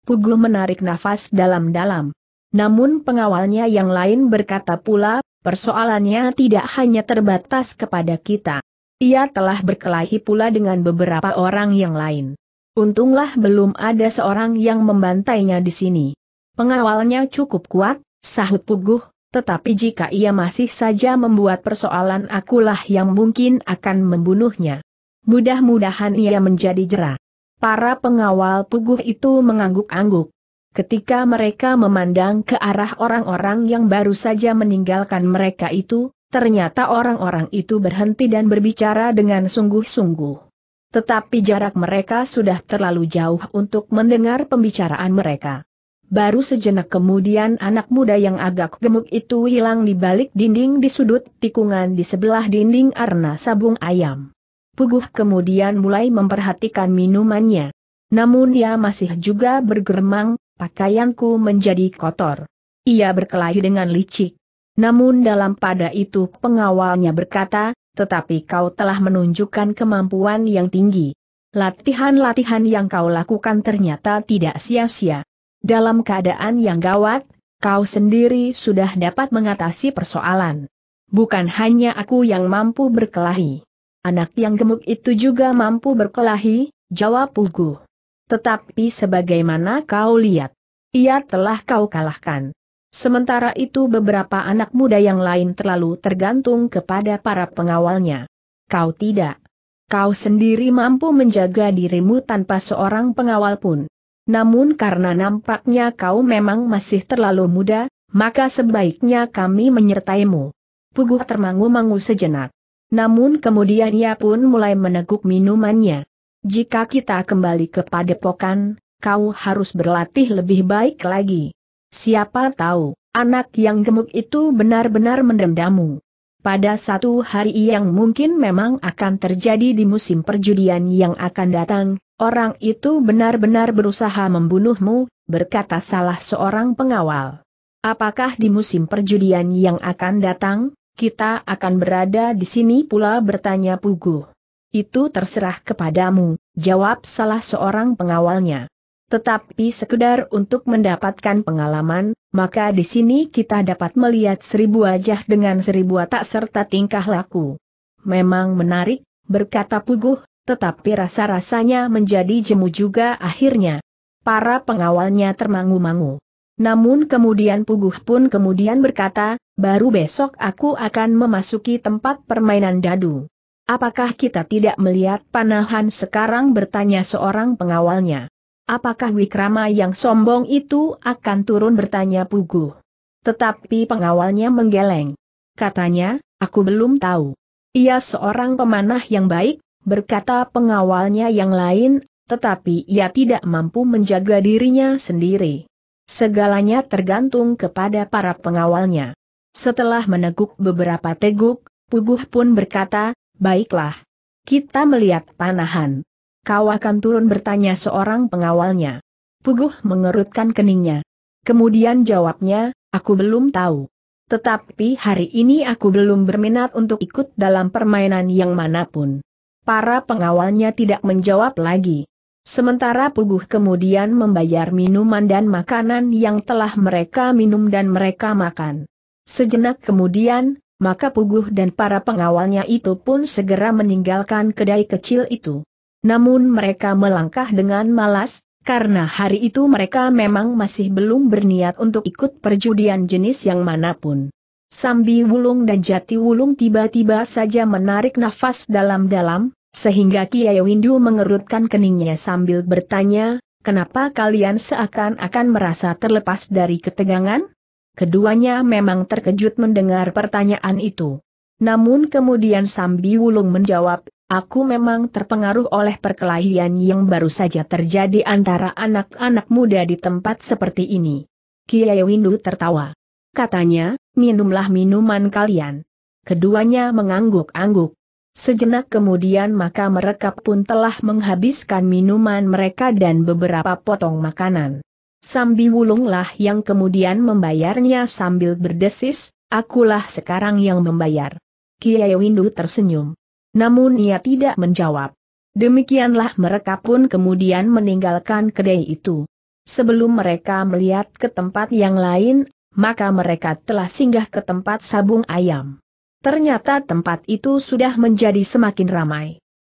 Pugu menarik nafas dalam-dalam. Namun pengawalnya yang lain berkata pula, persoalannya tidak hanya terbatas kepada kita. Ia telah berkelahi pula dengan beberapa orang yang lain. Untunglah belum ada seorang yang membantainya di sini. Pengawalnya cukup kuat, sahut Puguh, tetapi jika ia masih saja membuat persoalan akulah yang mungkin akan membunuhnya. Mudah-mudahan ia menjadi jerah. Para pengawal Puguh itu mengangguk-angguk. Ketika mereka memandang ke arah orang-orang yang baru saja meninggalkan mereka itu, Ternyata orang-orang itu berhenti dan berbicara dengan sungguh-sungguh. Tetapi jarak mereka sudah terlalu jauh untuk mendengar pembicaraan mereka. Baru sejenak kemudian anak muda yang agak gemuk itu hilang di balik dinding di sudut tikungan di sebelah dinding arna sabung ayam. Puguh kemudian mulai memperhatikan minumannya. Namun ia masih juga bergeremang, pakaianku menjadi kotor. Ia berkelahi dengan licik. Namun dalam pada itu pengawalnya berkata, tetapi kau telah menunjukkan kemampuan yang tinggi. Latihan-latihan yang kau lakukan ternyata tidak sia-sia. Dalam keadaan yang gawat, kau sendiri sudah dapat mengatasi persoalan. Bukan hanya aku yang mampu berkelahi. Anak yang gemuk itu juga mampu berkelahi, jawab Pugu. Tetapi sebagaimana kau lihat, ia telah kau kalahkan. Sementara itu beberapa anak muda yang lain terlalu tergantung kepada para pengawalnya. Kau tidak. Kau sendiri mampu menjaga dirimu tanpa seorang pengawal pun. Namun karena nampaknya kau memang masih terlalu muda, maka sebaiknya kami menyertaimu. Puguh termangu-mangu sejenak. Namun kemudian ia pun mulai meneguk minumannya. Jika kita kembali ke padepokan, kau harus berlatih lebih baik lagi. Siapa tahu, anak yang gemuk itu benar-benar mendendammu. Pada satu hari yang mungkin memang akan terjadi di musim perjudian yang akan datang, orang itu benar-benar berusaha membunuhmu, berkata salah seorang pengawal. Apakah di musim perjudian yang akan datang, kita akan berada di sini pula bertanya Puguh. Itu terserah kepadamu, jawab salah seorang pengawalnya. Tetapi sekedar untuk mendapatkan pengalaman, maka di sini kita dapat melihat seribu wajah dengan seribu watak serta tingkah laku. Memang menarik, berkata Puguh, tetapi rasa-rasanya menjadi jemu juga akhirnya. Para pengawalnya termangu-mangu. Namun kemudian Puguh pun kemudian berkata, baru besok aku akan memasuki tempat permainan dadu. Apakah kita tidak melihat panahan sekarang bertanya seorang pengawalnya. Apakah Wikrama yang sombong itu akan turun bertanya Pugu? Tetapi pengawalnya menggeleng. Katanya, aku belum tahu. Ia seorang pemanah yang baik, berkata pengawalnya yang lain, tetapi ia tidak mampu menjaga dirinya sendiri. Segalanya tergantung kepada para pengawalnya. Setelah meneguk beberapa teguk, Puguh pun berkata, baiklah. Kita melihat panahan. Kau akan turun bertanya seorang pengawalnya. Puguh mengerutkan keningnya. Kemudian jawabnya, aku belum tahu. Tetapi hari ini aku belum berminat untuk ikut dalam permainan yang manapun. Para pengawalnya tidak menjawab lagi. Sementara Puguh kemudian membayar minuman dan makanan yang telah mereka minum dan mereka makan. Sejenak kemudian, maka Puguh dan para pengawalnya itu pun segera meninggalkan kedai kecil itu. Namun mereka melangkah dengan malas, karena hari itu mereka memang masih belum berniat untuk ikut perjudian jenis yang manapun. Sambi Wulung dan Jati Wulung tiba-tiba saja menarik nafas dalam-dalam, sehingga Kiai Windu mengerutkan keningnya sambil bertanya, kenapa kalian seakan-akan merasa terlepas dari ketegangan? Keduanya memang terkejut mendengar pertanyaan itu. Namun kemudian Sambi Wulung menjawab, Aku memang terpengaruh oleh perkelahian yang baru saja terjadi antara anak-anak muda di tempat seperti ini. Kiai Windu tertawa. Katanya, minumlah minuman kalian. Keduanya mengangguk-angguk. Sejenak kemudian maka mereka pun telah menghabiskan minuman mereka dan beberapa potong makanan. Sambi Wulunglah yang kemudian membayarnya sambil berdesis, akulah sekarang yang membayar. Kiai Windu tersenyum. Namun ia tidak menjawab. Demikianlah mereka pun kemudian meninggalkan kedai itu. Sebelum mereka melihat ke tempat yang lain, maka mereka telah singgah ke tempat sabung ayam. Ternyata tempat itu sudah menjadi semakin ramai.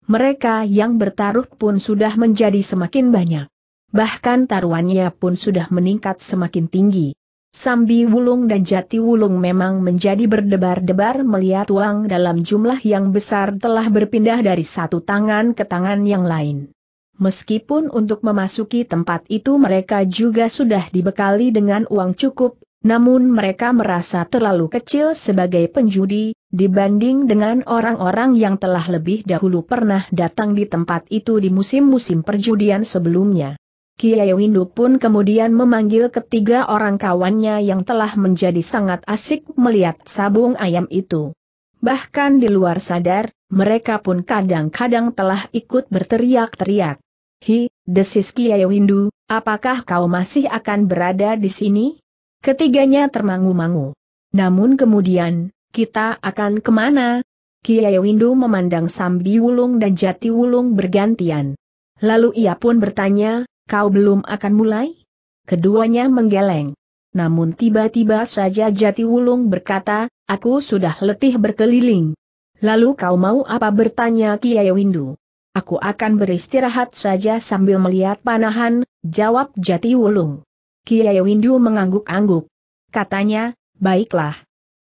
Mereka yang bertaruh pun sudah menjadi semakin banyak. Bahkan taruhannya pun sudah meningkat semakin tinggi. Sambi Wulung dan Jati Wulung memang menjadi berdebar-debar melihat uang dalam jumlah yang besar telah berpindah dari satu tangan ke tangan yang lain. Meskipun untuk memasuki tempat itu mereka juga sudah dibekali dengan uang cukup, namun mereka merasa terlalu kecil sebagai penjudi, dibanding dengan orang-orang yang telah lebih dahulu pernah datang di tempat itu di musim-musim perjudian sebelumnya. Kiai Windu pun kemudian memanggil ketiga orang kawannya yang telah menjadi sangat asik melihat sabung ayam itu. Bahkan di luar sadar, mereka pun kadang-kadang telah ikut berteriak-teriak. Hi, desis Kiai Windu, apakah kau masih akan berada di sini? Ketiganya termangu-mangu. Namun kemudian, kita akan kemana? Kiai Windu memandang Sambi Wulung dan Jati Wulung bergantian. Lalu ia pun bertanya, kau belum akan mulai? Keduanya menggeleng. Namun tiba-tiba saja Jati Wulung berkata, aku sudah letih berkeliling. Lalu kau mau apa bertanya Kiai Windu? Aku akan beristirahat saja sambil melihat panahan, jawab Jati Wulung. Kiai Windu mengangguk-angguk. Katanya, baiklah.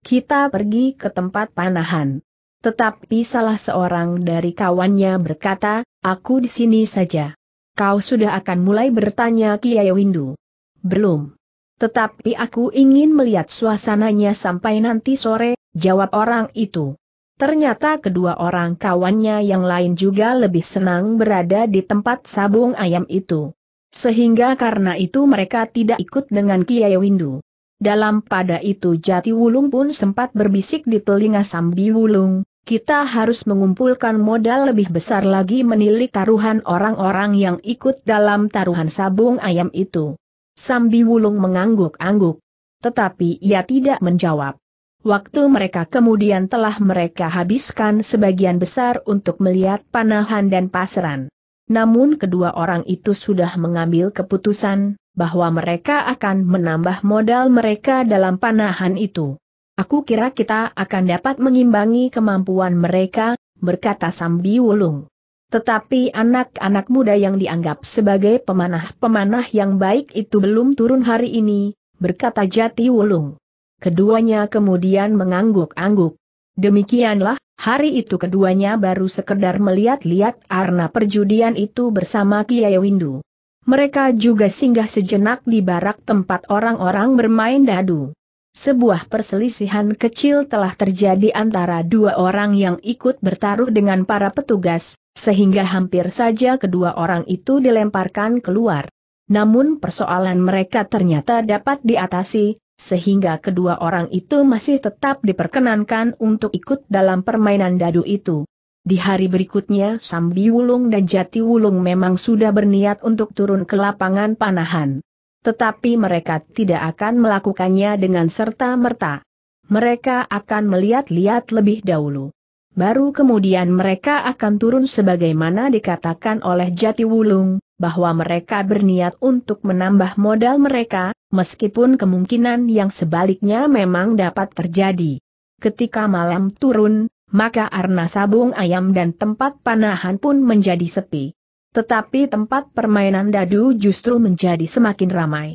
Kita pergi ke tempat panahan. Tetapi salah seorang dari kawannya berkata, aku di sini saja. Kau sudah akan mulai bertanya Kiai Windu. Belum. Tetapi aku ingin melihat suasananya sampai nanti sore, jawab orang itu. Ternyata kedua orang kawannya yang lain juga lebih senang berada di tempat sabung ayam itu. Sehingga karena itu mereka tidak ikut dengan Kiai Windu. Dalam pada itu Jati Wulung pun sempat berbisik di telinga Sambi Wulung, kita harus mengumpulkan modal lebih besar lagi menilik taruhan orang-orang yang ikut dalam taruhan sabung ayam itu. Sambi Wulung mengangguk-angguk. Tetapi ia tidak menjawab. Waktu mereka kemudian telah mereka habiskan sebagian besar untuk melihat panahan dan pasaran. Namun kedua orang itu sudah mengambil keputusan bahwa mereka akan menambah modal mereka dalam panahan itu. Aku kira kita akan dapat mengimbangi kemampuan mereka, berkata Sambi Wulung. Tetapi anak-anak muda yang dianggap sebagai pemanah-pemanah yang baik itu belum turun hari ini, berkata Jati Wulung. Keduanya kemudian mengangguk-angguk. Demikianlah, hari itu keduanya baru sekedar melihat-lihat arna perjudian itu bersama Kiai Windu. Mereka juga singgah sejenak di barak tempat orang-orang bermain dadu. Sebuah perselisihan kecil telah terjadi antara dua orang yang ikut bertaruh dengan para petugas, sehingga hampir saja kedua orang itu dilemparkan keluar. Namun persoalan mereka ternyata dapat diatasi, sehingga kedua orang itu masih tetap diperkenankan untuk ikut dalam permainan dadu itu. Di hari berikutnya Sambi Wulung dan Jati Wulung memang sudah berniat untuk turun ke lapangan panahan. Tetapi mereka tidak akan melakukannya dengan serta-merta. Mereka akan melihat-lihat lebih dahulu. Baru kemudian mereka akan turun sebagaimana dikatakan oleh Jati Wulung, bahwa mereka berniat untuk menambah modal mereka, meskipun kemungkinan yang sebaliknya memang dapat terjadi. Ketika malam turun, maka arna sabung ayam dan tempat panahan pun menjadi sepi. Tetapi tempat permainan dadu justru menjadi semakin ramai.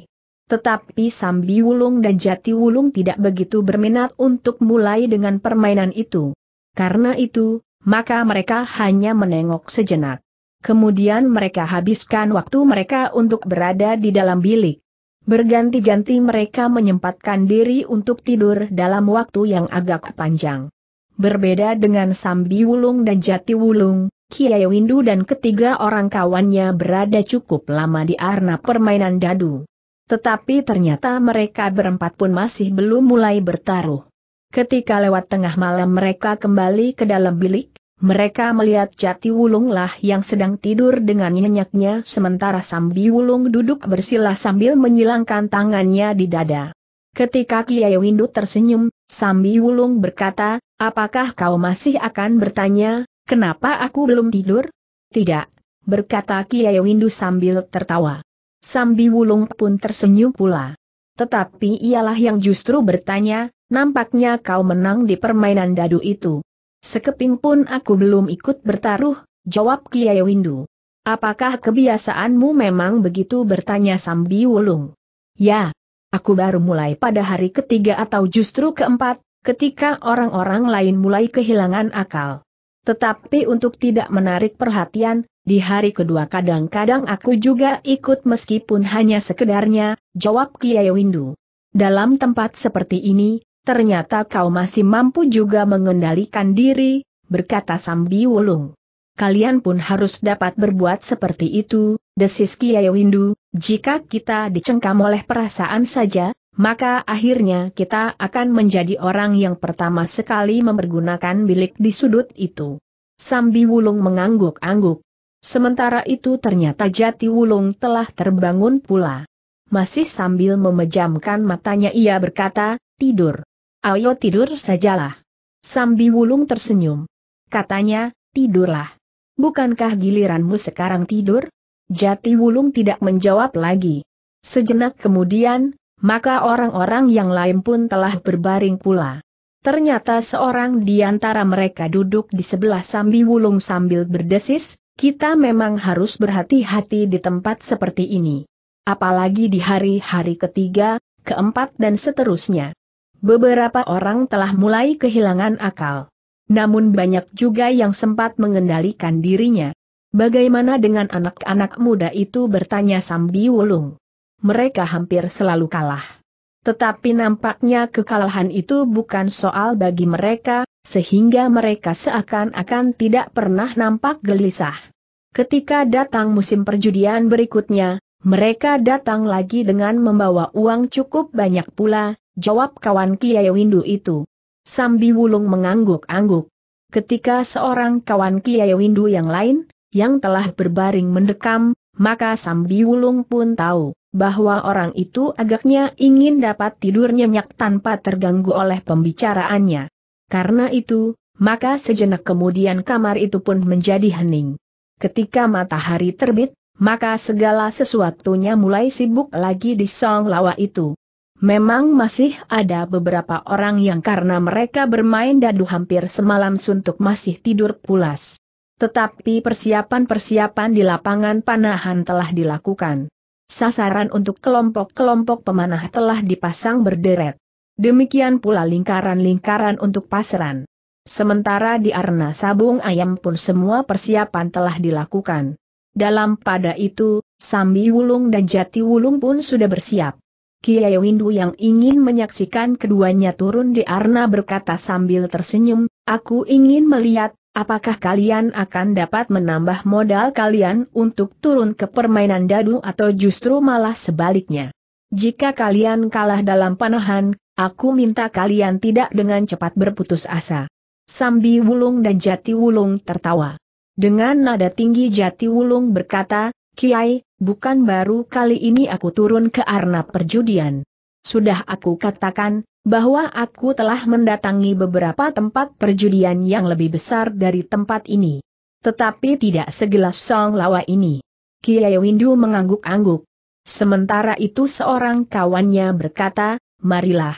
Tetapi Sambi Wulung dan Jati Wulung tidak begitu berminat untuk mulai dengan permainan itu. Karena itu, maka mereka hanya menengok sejenak. Kemudian mereka habiskan waktu mereka untuk berada di dalam bilik. Berganti-ganti mereka menyempatkan diri untuk tidur dalam waktu yang agak panjang. Berbeda dengan Sambi Wulung dan Jati Wulung, Kiai Windu dan ketiga orang kawannya berada cukup lama di arena permainan dadu. Tetapi ternyata mereka berempat pun masih belum mulai bertaruh. Ketika lewat tengah malam mereka kembali ke dalam bilik, mereka melihat Jati Wulunglah yang sedang tidur dengan nyenyaknya sementara Sambi Wulung duduk bersila sambil menyilangkan tangannya di dada. Ketika Kiai Windu tersenyum, Sambi Wulung berkata, apakah kau masih akan bertanya, Kenapa aku belum tidur? Tidak, berkata Kiai Windu sambil tertawa. Sambi Wulung pun tersenyum pula. Tetapi ialah yang justru bertanya, nampaknya kau menang di permainan dadu itu. Sekeping pun aku belum ikut bertaruh, jawab Kiai Windu. Apakah kebiasaanmu memang begitu bertanya Sambi Wulung? Ya, aku baru mulai pada hari ketiga atau justru keempat, ketika orang-orang lain mulai kehilangan akal. Tetapi untuk tidak menarik perhatian, di hari kedua kadang-kadang aku juga ikut meskipun hanya sekedarnya, jawab Kiai Windu. Dalam tempat seperti ini, ternyata kau masih mampu juga mengendalikan diri, berkata Sambi Wulung. Kalian pun harus dapat berbuat seperti itu, desis Kiai Windu, jika kita dicengkam oleh perasaan saja, maka akhirnya kita akan menjadi orang yang pertama sekali mempergunakan bilik di sudut itu. Sambi Wulung mengangguk-angguk. Sementara itu ternyata Jati Wulung telah terbangun pula. Masih sambil memejamkan matanya ia berkata, tidur. Ayo tidur sajalah. Sambi Wulung tersenyum. Katanya, tidurlah. Bukankah giliranmu sekarang tidur? Jati Wulung tidak menjawab lagi. Sejenak kemudian, maka orang-orang yang lain pun telah berbaring pula. Ternyata seorang di antara mereka duduk di sebelah Sambi Wulung sambil berdesis, kita memang harus berhati-hati di tempat seperti ini. Apalagi di hari-hari ketiga, keempat dan seterusnya. Beberapa orang telah mulai kehilangan akal. Namun banyak juga yang sempat mengendalikan dirinya. Bagaimana dengan anak-anak muda itu bertanya Sambi Wulung mereka hampir selalu kalah. Tetapi nampaknya kekalahan itu bukan soal bagi mereka, sehingga mereka seakan-akan tidak pernah nampak gelisah. Ketika datang musim perjudian berikutnya, mereka datang lagi dengan membawa uang cukup banyak pula, jawab kawan Kiai Windu itu. Sambi Wulung mengangguk-angguk. Ketika seorang kawan Kiai Windu yang lain, yang telah berbaring mendekam, maka Sambi Wulung pun tahu bahwa orang itu agaknya ingin dapat tidur nyenyak tanpa terganggu oleh pembicaraannya. Karena itu, maka sejenak kemudian kamar itu pun menjadi hening. Ketika matahari terbit, maka segala sesuatunya mulai sibuk lagi di Song Lawa itu. Memang masih ada beberapa orang yang karena mereka bermain dadu hampir semalam suntuk masih tidur pulas. Tetapi persiapan-persiapan di lapangan panahan telah dilakukan. Sasaran untuk kelompok-kelompok pemanah telah dipasang berderet. Demikian pula lingkaran-lingkaran untuk pasaran. Sementara di arena sabung ayam pun semua persiapan telah dilakukan. Dalam pada itu, Sambi Wulung dan Jati Wulung pun sudah bersiap. Kiai Windu yang ingin menyaksikan keduanya turun di arena berkata sambil tersenyum, aku ingin melihat, apakah kalian akan dapat menambah modal kalian untuk turun ke permainan dadu atau justru malah sebaliknya? Jika kalian kalah dalam panahan, aku minta kalian tidak dengan cepat berputus asa. Sambi Wulung dan Jati Wulung tertawa. Dengan nada tinggi Jati Wulung berkata, Kiai, bukan baru kali ini aku turun ke arena perjudian. Sudah aku katakan, bahwa aku telah mendatangi beberapa tempat perjudian yang lebih besar dari tempat ini. Tetapi tidak segelas Song Lawa ini. Kiai Windu mengangguk-angguk. Sementara itu seorang kawannya berkata, marilah.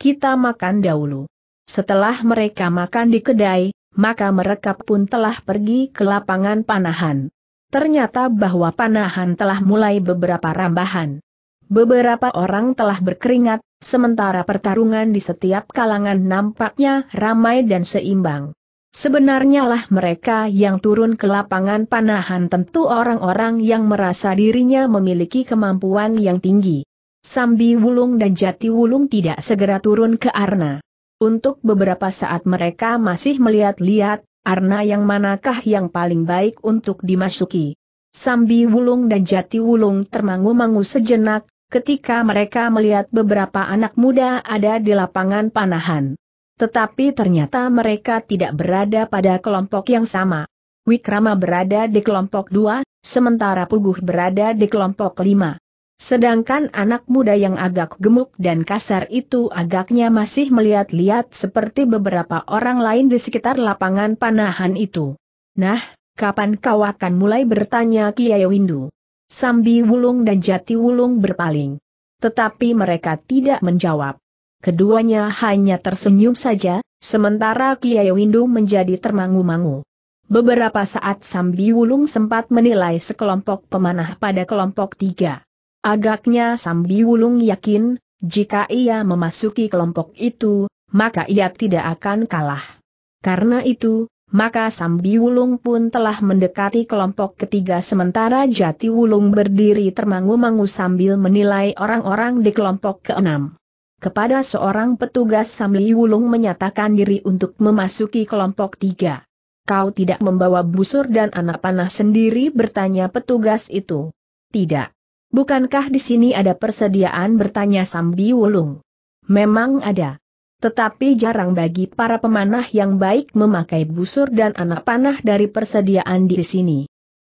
Kita makan dahulu. Setelah mereka makan di kedai, maka mereka pun telah pergi ke lapangan panahan. Ternyata bahwa panahan telah mulai beberapa rambahan beberapa orang telah berkeringat, sementara pertarungan di setiap kalangan nampaknya ramai dan seimbang. Sebenarnya lah mereka yang turun ke lapangan panahan tentu orang-orang yang merasa dirinya memiliki kemampuan yang tinggi. Sambi Wulung dan Jati Wulung tidak segera turun ke Arna. Untuk beberapa saat mereka masih melihat-lihat, Arna yang manakah yang paling baik untuk dimasuki. Sambi Wulung dan Jati Wulung termangu-mangu sejenak, ketika mereka melihat beberapa anak muda ada di lapangan panahan. Tetapi ternyata mereka tidak berada pada kelompok yang sama. Wikrama berada di kelompok dua, sementara Puguh berada di kelompok lima. Sedangkan anak muda yang agak gemuk dan kasar itu agaknya masih melihat-lihat seperti beberapa orang lain di sekitar lapangan panahan itu. Nah, kapan kau akan mulai bertanya Kiai Windu? Sambi Wulung dan Jati Wulung berpaling. Tetapi mereka tidak menjawab. Keduanya hanya tersenyum saja, sementara Kiai Windu menjadi termangu-mangu. Beberapa saat Sambi Wulung sempat menilai sekelompok pemanah pada kelompok tiga. Agaknya Sambi Wulung yakin, jika ia memasuki kelompok itu, maka ia tidak akan kalah. Karena itu, maka Sambi Wulung pun telah mendekati kelompok ketiga sementara Jati Wulung berdiri termangu-mangu sambil menilai orang-orang di kelompok keenam. Kepada seorang petugas Sambi Wulung menyatakan diri untuk memasuki kelompok tiga. Kau tidak membawa busur dan anak panah sendiri bertanya petugas itu. Tidak. Bukankah di sini ada persediaan bertanya Sambi Wulung? Memang ada. Tetapi jarang bagi para pemanah yang baik memakai busur dan anak panah dari persediaan di sini.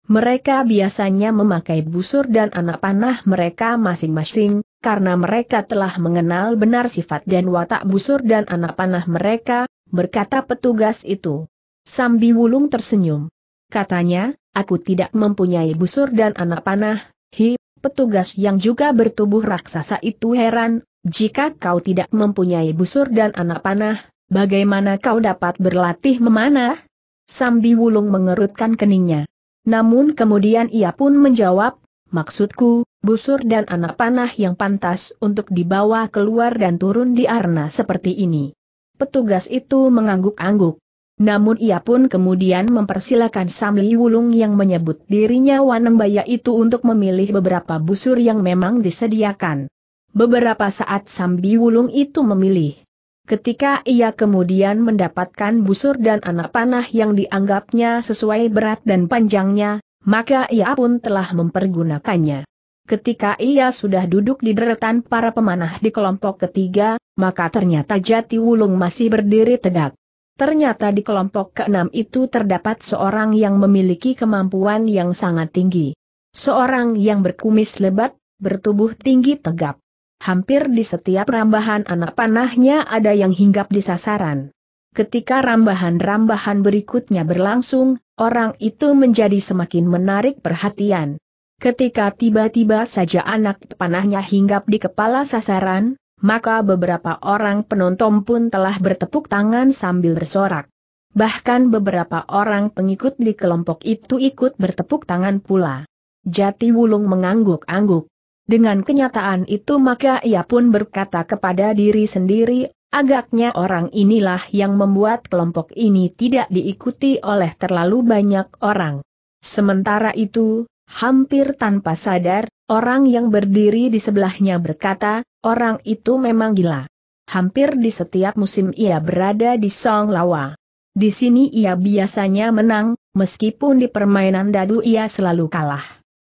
Mereka biasanya memakai busur dan anak panah mereka masing-masing, karena mereka telah mengenal benar sifat dan watak busur dan anak panah mereka, berkata petugas itu. Sambi Wulung tersenyum. Katanya, aku tidak mempunyai busur dan anak panah, hi, petugas yang juga bertubuh raksasa itu heran, jika kau tidak mempunyai busur dan anak panah, bagaimana kau dapat berlatih memanah? Sambi Wulung mengerutkan keningnya. Namun kemudian ia pun menjawab, maksudku, busur dan anak panah yang pantas untuk dibawa keluar dan turun di arna seperti ini. Petugas itu mengangguk-angguk. Namun ia pun kemudian mempersilahkan Samli Wulung yang menyebut dirinya Wanembaya itu untuk memilih beberapa busur yang memang disediakan. Beberapa saat Sambi Wulung itu memilih. Ketika ia kemudian mendapatkan busur dan anak panah yang dianggapnya sesuai berat dan panjangnya, maka ia pun telah mempergunakannya. Ketika ia sudah duduk di deretan para pemanah di kelompok ketiga, maka ternyata Jati Wulung masih berdiri tegak. Ternyata di kelompok keenam itu terdapat seorang yang memiliki kemampuan yang sangat tinggi. Seorang yang berkumis lebat, bertubuh tinggi tegap hampir di setiap rambahan anak panahnya ada yang hinggap di sasaran. Ketika rambahan-rambahan berikutnya berlangsung, orang itu menjadi semakin menarik perhatian. Ketika tiba-tiba saja anak panahnya hinggap di kepala sasaran, maka beberapa orang penonton pun telah bertepuk tangan sambil bersorak. Bahkan beberapa orang pengikut di kelompok itu ikut bertepuk tangan pula. Jati Wulung mengangguk-angguk. Dengan kenyataan itu maka ia pun berkata kepada diri sendiri, agaknya orang inilah yang membuat kelompok ini tidak diikuti oleh terlalu banyak orang. Sementara itu, hampir tanpa sadar, orang yang berdiri di sebelahnya berkata, orang itu memang gila. Hampir di setiap musim ia berada di Song Lawa. Di sini ia biasanya menang, meskipun di permainan dadu ia selalu kalah.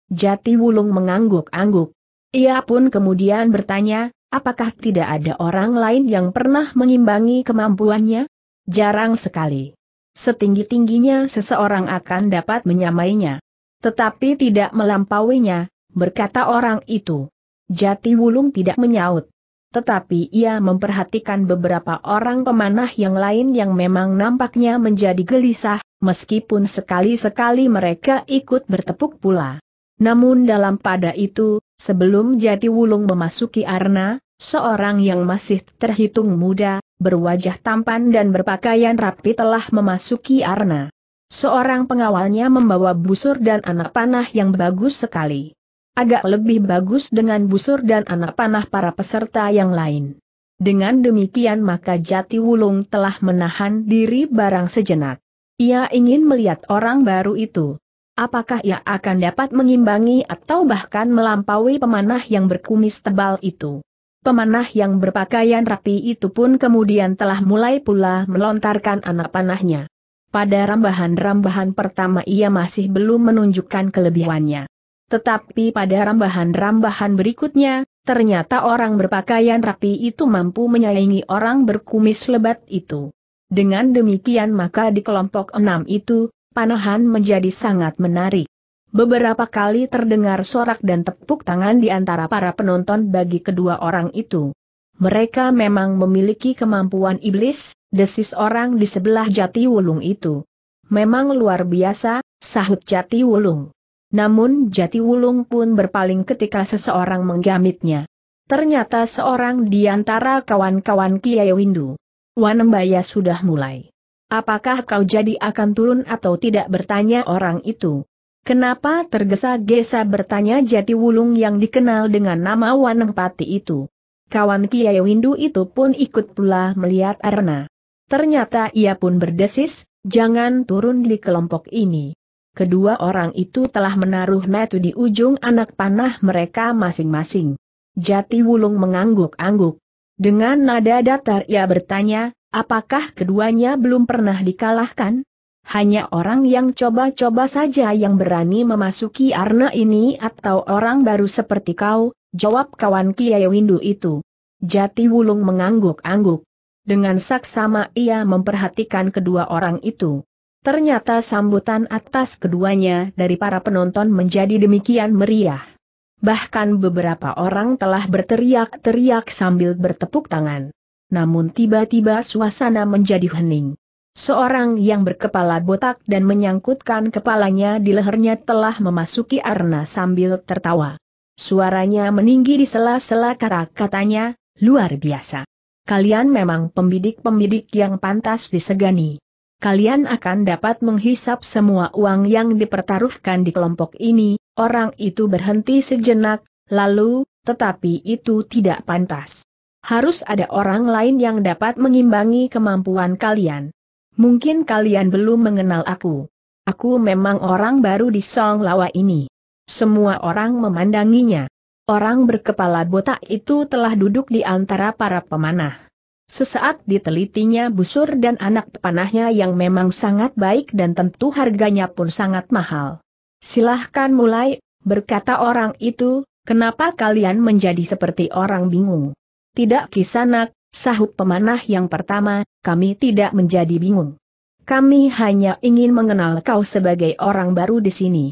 Jati Wulung mengangguk-angguk. Ia pun kemudian bertanya, apakah tidak ada orang lain yang pernah mengimbangi kemampuannya? Jarang sekali. Setinggi-tingginya seseorang akan dapat menyamainya. Tetapi tidak melampauinya, berkata orang itu. Jati Wulung tidak menyaut. Tetapi ia memperhatikan beberapa orang pemanah yang lain yang memang nampaknya menjadi gelisah, meskipun sekali-sekali mereka ikut bertepuk pula. Namun dalam pada itu, Sebelum Jati Wulung memasuki Arna, seorang yang masih terhitung muda, berwajah tampan dan berpakaian rapi telah memasuki Arna. Seorang pengawalnya membawa busur dan anak panah yang bagus sekali. Agak lebih bagus dengan busur dan anak panah para peserta yang lain. Dengan demikian maka Jati Wulung telah menahan diri barang sejenak. Ia ingin melihat orang baru itu. Apakah ia akan dapat mengimbangi atau bahkan melampaui pemanah yang berkumis tebal itu? Pemanah yang berpakaian rapi itu pun kemudian telah mulai pula melontarkan anak panahnya. Pada rambahan-rambahan pertama ia masih belum menunjukkan kelebihannya. Tetapi pada rambahan-rambahan berikutnya, ternyata orang berpakaian rapi itu mampu menyaingi orang berkumis lebat itu. Dengan demikian maka di kelompok enam itu, panahan menjadi sangat menarik. Beberapa kali terdengar sorak dan tepuk tangan di antara para penonton bagi kedua orang itu. Mereka memang memiliki kemampuan iblis, desis orang di sebelah jati wulung itu. Memang luar biasa, sahut jati wulung. Namun jati wulung pun berpaling ketika seseorang menggamitnya. Ternyata seorang di antara kawan-kawan Kiai Windu. Wanembaya sudah mulai. Apakah kau jadi akan turun atau tidak bertanya orang itu? Kenapa tergesa-gesa bertanya jati wulung yang dikenal dengan nama Waneng Pati itu? Kawan Kiai Windu itu pun ikut pula melihat Arna. Ternyata ia pun berdesis, jangan turun di kelompok ini. Kedua orang itu telah menaruh metu di ujung anak panah mereka masing-masing. Jati Wulung mengangguk-angguk. Dengan nada datar ia bertanya, Apakah keduanya belum pernah dikalahkan? Hanya orang yang coba-coba saja yang berani memasuki arna ini atau orang baru seperti kau, jawab kawan Kiai Windu itu. Jati Wulung mengangguk-angguk. Dengan saksama ia memperhatikan kedua orang itu. Ternyata sambutan atas keduanya dari para penonton menjadi demikian meriah. Bahkan beberapa orang telah berteriak-teriak sambil bertepuk tangan namun tiba-tiba suasana menjadi hening. Seorang yang berkepala botak dan menyangkutkan kepalanya di lehernya telah memasuki arena sambil tertawa. Suaranya meninggi di sela-sela kata-katanya, luar biasa. Kalian memang pembidik-pembidik yang pantas disegani. Kalian akan dapat menghisap semua uang yang dipertaruhkan di kelompok ini, orang itu berhenti sejenak, lalu, tetapi itu tidak pantas harus ada orang lain yang dapat mengimbangi kemampuan kalian. Mungkin kalian belum mengenal aku. Aku memang orang baru di Song Lawa ini. Semua orang memandanginya. Orang berkepala botak itu telah duduk di antara para pemanah. Sesaat ditelitinya busur dan anak panahnya yang memang sangat baik dan tentu harganya pun sangat mahal. Silahkan mulai, berkata orang itu, kenapa kalian menjadi seperti orang bingung? Tidak kisanak, sahut pemanah yang pertama, kami tidak menjadi bingung. Kami hanya ingin mengenal kau sebagai orang baru di sini.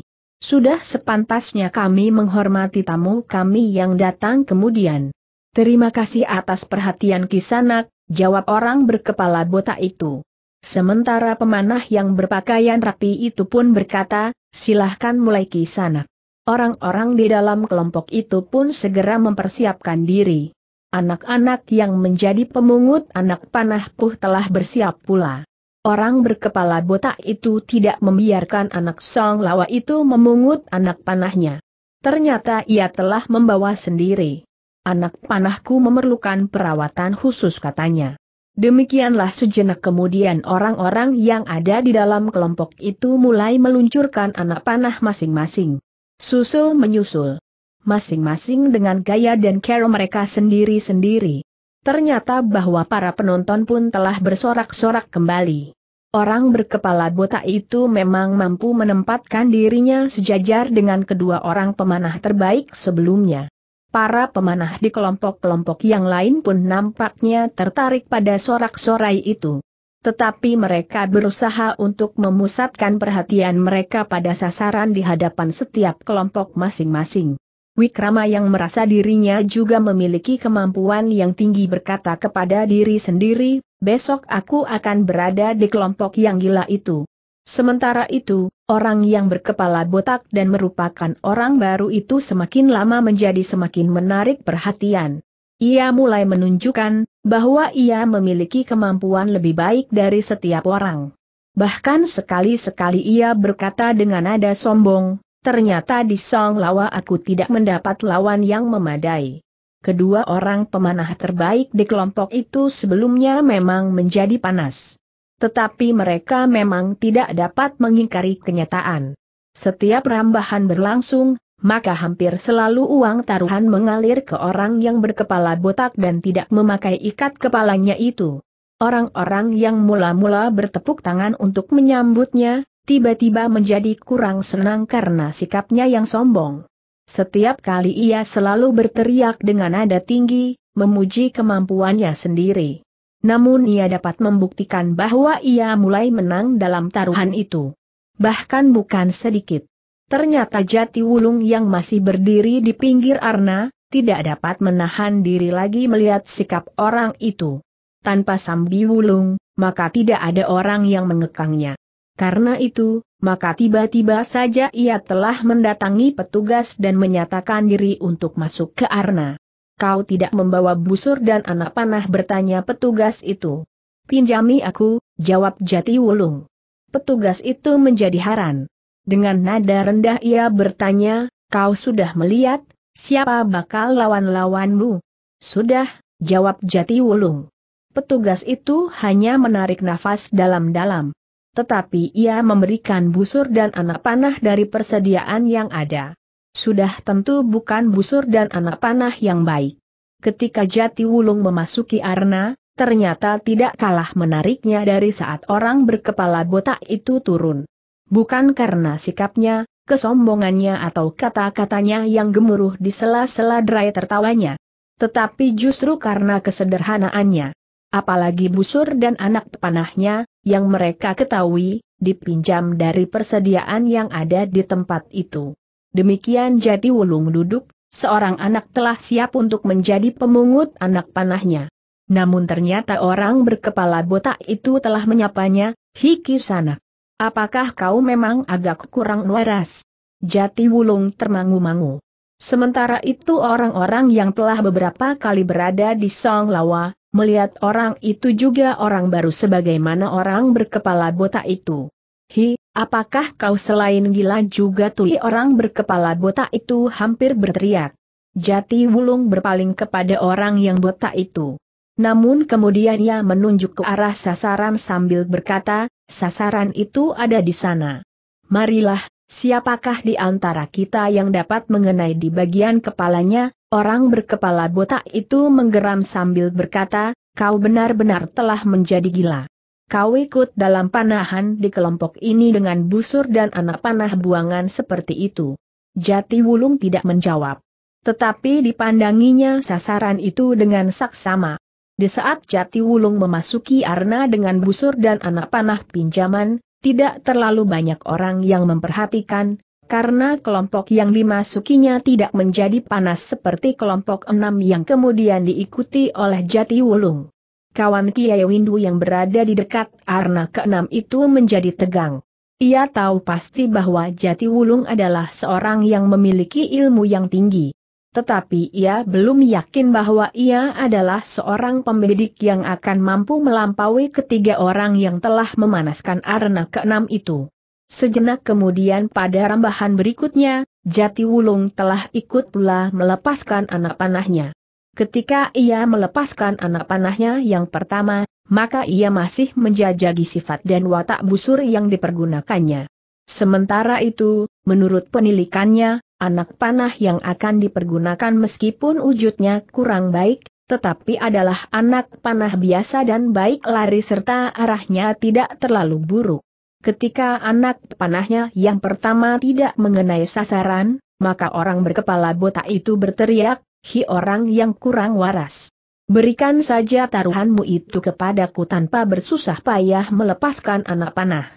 Sudah sepantasnya kami menghormati tamu kami yang datang kemudian. Terima kasih atas perhatian kisanak, jawab orang berkepala botak itu. Sementara pemanah yang berpakaian rapi itu pun berkata, silahkan mulai kisanak. Orang-orang di dalam kelompok itu pun segera mempersiapkan diri. Anak-anak yang menjadi pemungut anak panah puh telah bersiap pula. Orang berkepala botak itu tidak membiarkan anak Song Lawa itu memungut anak panahnya. Ternyata ia telah membawa sendiri. Anak panahku memerlukan perawatan khusus katanya. Demikianlah sejenak kemudian orang-orang yang ada di dalam kelompok itu mulai meluncurkan anak panah masing-masing. Susul menyusul masing-masing dengan gaya dan cara mereka sendiri-sendiri. Ternyata bahwa para penonton pun telah bersorak-sorak kembali. Orang berkepala botak itu memang mampu menempatkan dirinya sejajar dengan kedua orang pemanah terbaik sebelumnya. Para pemanah di kelompok-kelompok yang lain pun nampaknya tertarik pada sorak-sorai itu. Tetapi mereka berusaha untuk memusatkan perhatian mereka pada sasaran di hadapan setiap kelompok masing-masing. Wikrama yang merasa dirinya juga memiliki kemampuan yang tinggi berkata kepada diri sendiri, besok aku akan berada di kelompok yang gila itu. Sementara itu, orang yang berkepala botak dan merupakan orang baru itu semakin lama menjadi semakin menarik perhatian. Ia mulai menunjukkan bahwa ia memiliki kemampuan lebih baik dari setiap orang. Bahkan sekali-sekali ia berkata dengan nada sombong, Ternyata di Song Lawa aku tidak mendapat lawan yang memadai. Kedua orang pemanah terbaik di kelompok itu sebelumnya memang menjadi panas. Tetapi mereka memang tidak dapat mengingkari kenyataan. Setiap rambahan berlangsung, maka hampir selalu uang taruhan mengalir ke orang yang berkepala botak dan tidak memakai ikat kepalanya itu. Orang-orang yang mula-mula bertepuk tangan untuk menyambutnya, tiba-tiba menjadi kurang senang karena sikapnya yang sombong. Setiap kali ia selalu berteriak dengan nada tinggi, memuji kemampuannya sendiri. Namun ia dapat membuktikan bahwa ia mulai menang dalam taruhan itu. Bahkan bukan sedikit. Ternyata jati wulung yang masih berdiri di pinggir arna, tidak dapat menahan diri lagi melihat sikap orang itu. Tanpa sambi wulung, maka tidak ada orang yang mengekangnya. Karena itu, maka tiba-tiba saja ia telah mendatangi petugas dan menyatakan diri untuk masuk ke Arna. Kau tidak membawa busur dan anak panah bertanya petugas itu. Pinjami aku, jawab Jati Wulung. Petugas itu menjadi haran. Dengan nada rendah ia bertanya, kau sudah melihat, siapa bakal lawan-lawanmu? Sudah, jawab Jati Wulung. Petugas itu hanya menarik nafas dalam-dalam. Tetapi ia memberikan busur dan anak panah dari persediaan yang ada. Sudah tentu bukan busur dan anak panah yang baik. Ketika Jati Wulung memasuki arna, ternyata tidak kalah menariknya dari saat orang berkepala botak itu turun. Bukan karena sikapnya, kesombongannya atau kata-katanya yang gemuruh di sela-sela derai tertawanya. Tetapi justru karena kesederhanaannya. Apalagi busur dan anak panahnya, yang mereka ketahui, dipinjam dari persediaan yang ada di tempat itu. Demikian jadi Wulung duduk, seorang anak telah siap untuk menjadi pemungut anak panahnya. Namun ternyata orang berkepala botak itu telah menyapanya, Hiki Sana. Apakah kau memang agak kurang waras? Jati Wulung termangu-mangu. Sementara itu orang-orang yang telah beberapa kali berada di Song Lawa, Melihat orang itu juga orang baru sebagaimana orang berkepala botak itu. Hi, apakah kau selain gila juga tuh orang berkepala botak itu hampir berteriak. Jati Wulung berpaling kepada orang yang botak itu. Namun kemudian ia menunjuk ke arah sasaran sambil berkata, sasaran itu ada di sana. Marilah, siapakah di antara kita yang dapat mengenai di bagian kepalanya, Orang berkepala botak itu menggeram sambil berkata, kau benar-benar telah menjadi gila. Kau ikut dalam panahan di kelompok ini dengan busur dan anak panah buangan seperti itu. Jati Wulung tidak menjawab. Tetapi dipandanginya sasaran itu dengan saksama. Di saat Jati Wulung memasuki arena dengan busur dan anak panah pinjaman, tidak terlalu banyak orang yang memperhatikan, karena kelompok yang dimasukinya tidak menjadi panas seperti kelompok enam yang kemudian diikuti oleh Jati Wulung. Kawan Kiai Windu yang berada di dekat arna keenam itu menjadi tegang. Ia tahu pasti bahwa Jati Wulung adalah seorang yang memiliki ilmu yang tinggi. Tetapi ia belum yakin bahwa ia adalah seorang pembedik yang akan mampu melampaui ketiga orang yang telah memanaskan ke keenam itu. Sejenak kemudian pada rambahan berikutnya, Jati Wulung telah ikut pula melepaskan anak panahnya. Ketika ia melepaskan anak panahnya yang pertama, maka ia masih menjajagi sifat dan watak busur yang dipergunakannya. Sementara itu, menurut penilikannya, anak panah yang akan dipergunakan meskipun wujudnya kurang baik, tetapi adalah anak panah biasa dan baik lari serta arahnya tidak terlalu buruk. Ketika anak panahnya yang pertama tidak mengenai sasaran, maka orang berkepala botak itu berteriak, hi orang yang kurang waras. Berikan saja taruhanmu itu kepadaku tanpa bersusah payah melepaskan anak panah.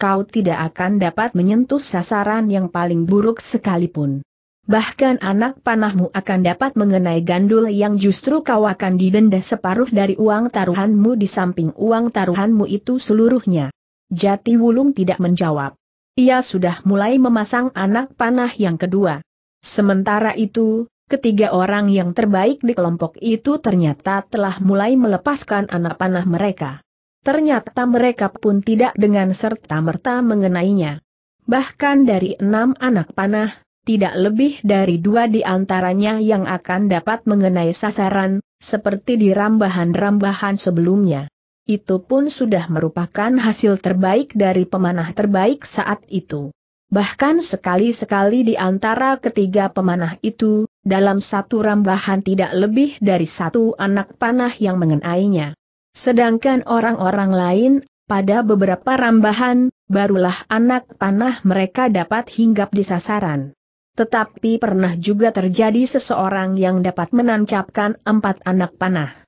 Kau tidak akan dapat menyentuh sasaran yang paling buruk sekalipun. Bahkan anak panahmu akan dapat mengenai gandul yang justru kau akan didenda separuh dari uang taruhanmu di samping uang taruhanmu itu seluruhnya. Jati Wulung tidak menjawab. Ia sudah mulai memasang anak panah yang kedua. Sementara itu, ketiga orang yang terbaik di kelompok itu ternyata telah mulai melepaskan anak panah mereka. Ternyata mereka pun tidak dengan serta-merta mengenainya. Bahkan dari enam anak panah, tidak lebih dari dua di antaranya yang akan dapat mengenai sasaran, seperti di rambahan-rambahan sebelumnya itu pun sudah merupakan hasil terbaik dari pemanah terbaik saat itu. Bahkan sekali-sekali di antara ketiga pemanah itu, dalam satu rambahan tidak lebih dari satu anak panah yang mengenainya. Sedangkan orang-orang lain, pada beberapa rambahan, barulah anak panah mereka dapat hinggap di sasaran. Tetapi pernah juga terjadi seseorang yang dapat menancapkan empat anak panah.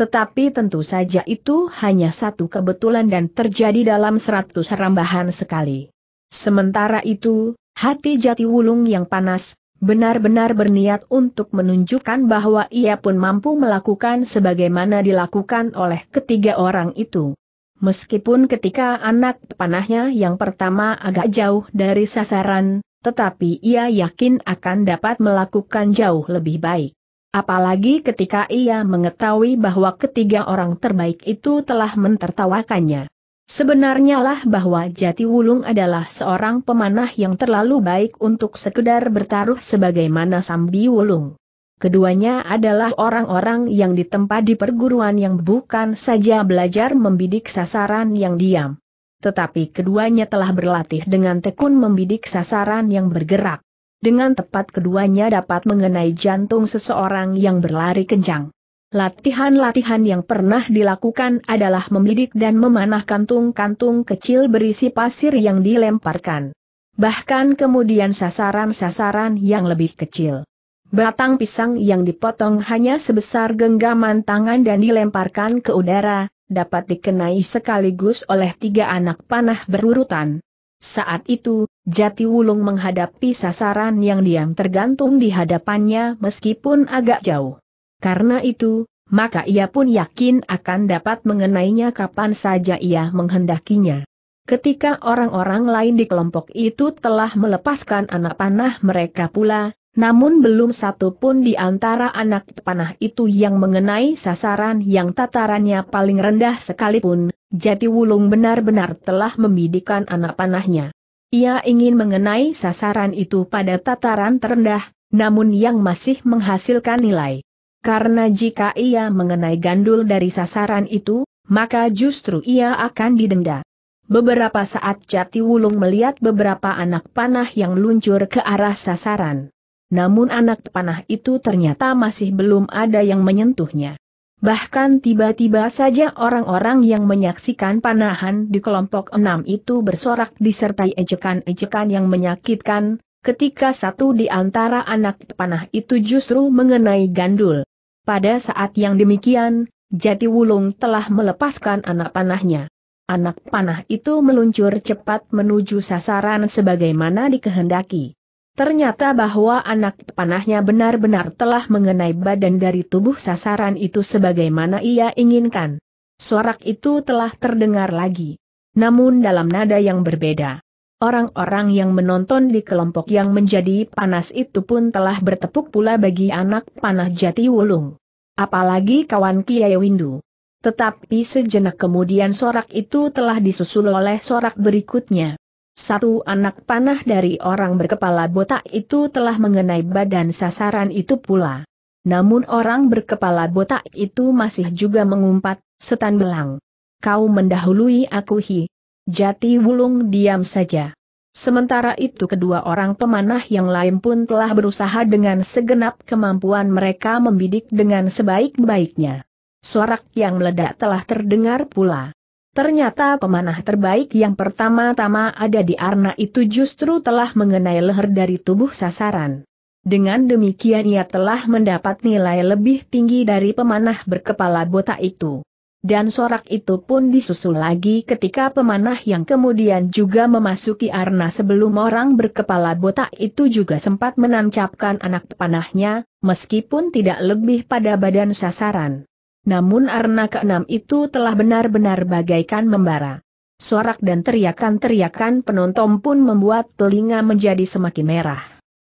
Tetapi tentu saja itu hanya satu kebetulan dan terjadi dalam seratus rambahan sekali. Sementara itu, hati jati wulung yang panas, benar-benar berniat untuk menunjukkan bahwa ia pun mampu melakukan sebagaimana dilakukan oleh ketiga orang itu. Meskipun ketika anak panahnya yang pertama agak jauh dari sasaran, tetapi ia yakin akan dapat melakukan jauh lebih baik. Apalagi ketika ia mengetahui bahwa ketiga orang terbaik itu telah mentertawakannya. Sebenarnya lah bahwa Jati Wulung adalah seorang pemanah yang terlalu baik untuk sekedar bertaruh sebagaimana Sambi Wulung. Keduanya adalah orang-orang yang ditempa di perguruan yang bukan saja belajar membidik sasaran yang diam. Tetapi keduanya telah berlatih dengan tekun membidik sasaran yang bergerak. Dengan tepat keduanya dapat mengenai jantung seseorang yang berlari kencang. Latihan-latihan yang pernah dilakukan adalah membidik dan memanah kantung-kantung kecil berisi pasir yang dilemparkan. Bahkan kemudian sasaran-sasaran yang lebih kecil. Batang pisang yang dipotong hanya sebesar genggaman tangan dan dilemparkan ke udara, dapat dikenai sekaligus oleh tiga anak panah berurutan. Saat itu, Jati Wulung menghadapi sasaran yang diam tergantung di hadapannya meskipun agak jauh. Karena itu, maka ia pun yakin akan dapat mengenainya kapan saja ia menghendakinya. Ketika orang-orang lain di kelompok itu telah melepaskan anak panah mereka pula, namun belum satu pun di antara anak panah itu yang mengenai sasaran yang tatarannya paling rendah sekalipun, Jati Wulung benar-benar telah membidikan anak panahnya. Ia ingin mengenai sasaran itu pada tataran terendah, namun yang masih menghasilkan nilai. Karena jika ia mengenai gandul dari sasaran itu, maka justru ia akan didenda. Beberapa saat Jati Wulung melihat beberapa anak panah yang luncur ke arah sasaran. Namun anak panah itu ternyata masih belum ada yang menyentuhnya. Bahkan tiba-tiba saja orang-orang yang menyaksikan panahan di kelompok enam itu bersorak disertai ejekan-ejekan yang menyakitkan, ketika satu di antara anak panah itu justru mengenai gandul. Pada saat yang demikian, Jati Wulung telah melepaskan anak panahnya. Anak panah itu meluncur cepat menuju sasaran sebagaimana dikehendaki. Ternyata bahwa anak panahnya benar-benar telah mengenai badan dari tubuh sasaran itu sebagaimana ia inginkan. Sorak itu telah terdengar lagi. Namun dalam nada yang berbeda. Orang-orang yang menonton di kelompok yang menjadi panas itu pun telah bertepuk pula bagi anak panah jati wulung. Apalagi kawan Kiai Windu. Tetapi sejenak kemudian sorak itu telah disusul oleh sorak berikutnya. Satu anak panah dari orang berkepala botak itu telah mengenai badan sasaran itu pula. Namun orang berkepala botak itu masih juga mengumpat, setan belang. Kau mendahului aku hi. Jati wulung diam saja. Sementara itu kedua orang pemanah yang lain pun telah berusaha dengan segenap kemampuan mereka membidik dengan sebaik-baiknya. Sorak yang meledak telah terdengar pula. Ternyata pemanah terbaik yang pertama-tama ada di Arna itu justru telah mengenai leher dari tubuh sasaran. Dengan demikian ia telah mendapat nilai lebih tinggi dari pemanah berkepala botak itu. Dan sorak itu pun disusul lagi ketika pemanah yang kemudian juga memasuki arna sebelum orang berkepala botak itu juga sempat menancapkan anak panahnya, meskipun tidak lebih pada badan sasaran. Namun arna keenam itu telah benar-benar bagaikan membara. Sorak dan teriakan-teriakan penonton pun membuat telinga menjadi semakin merah.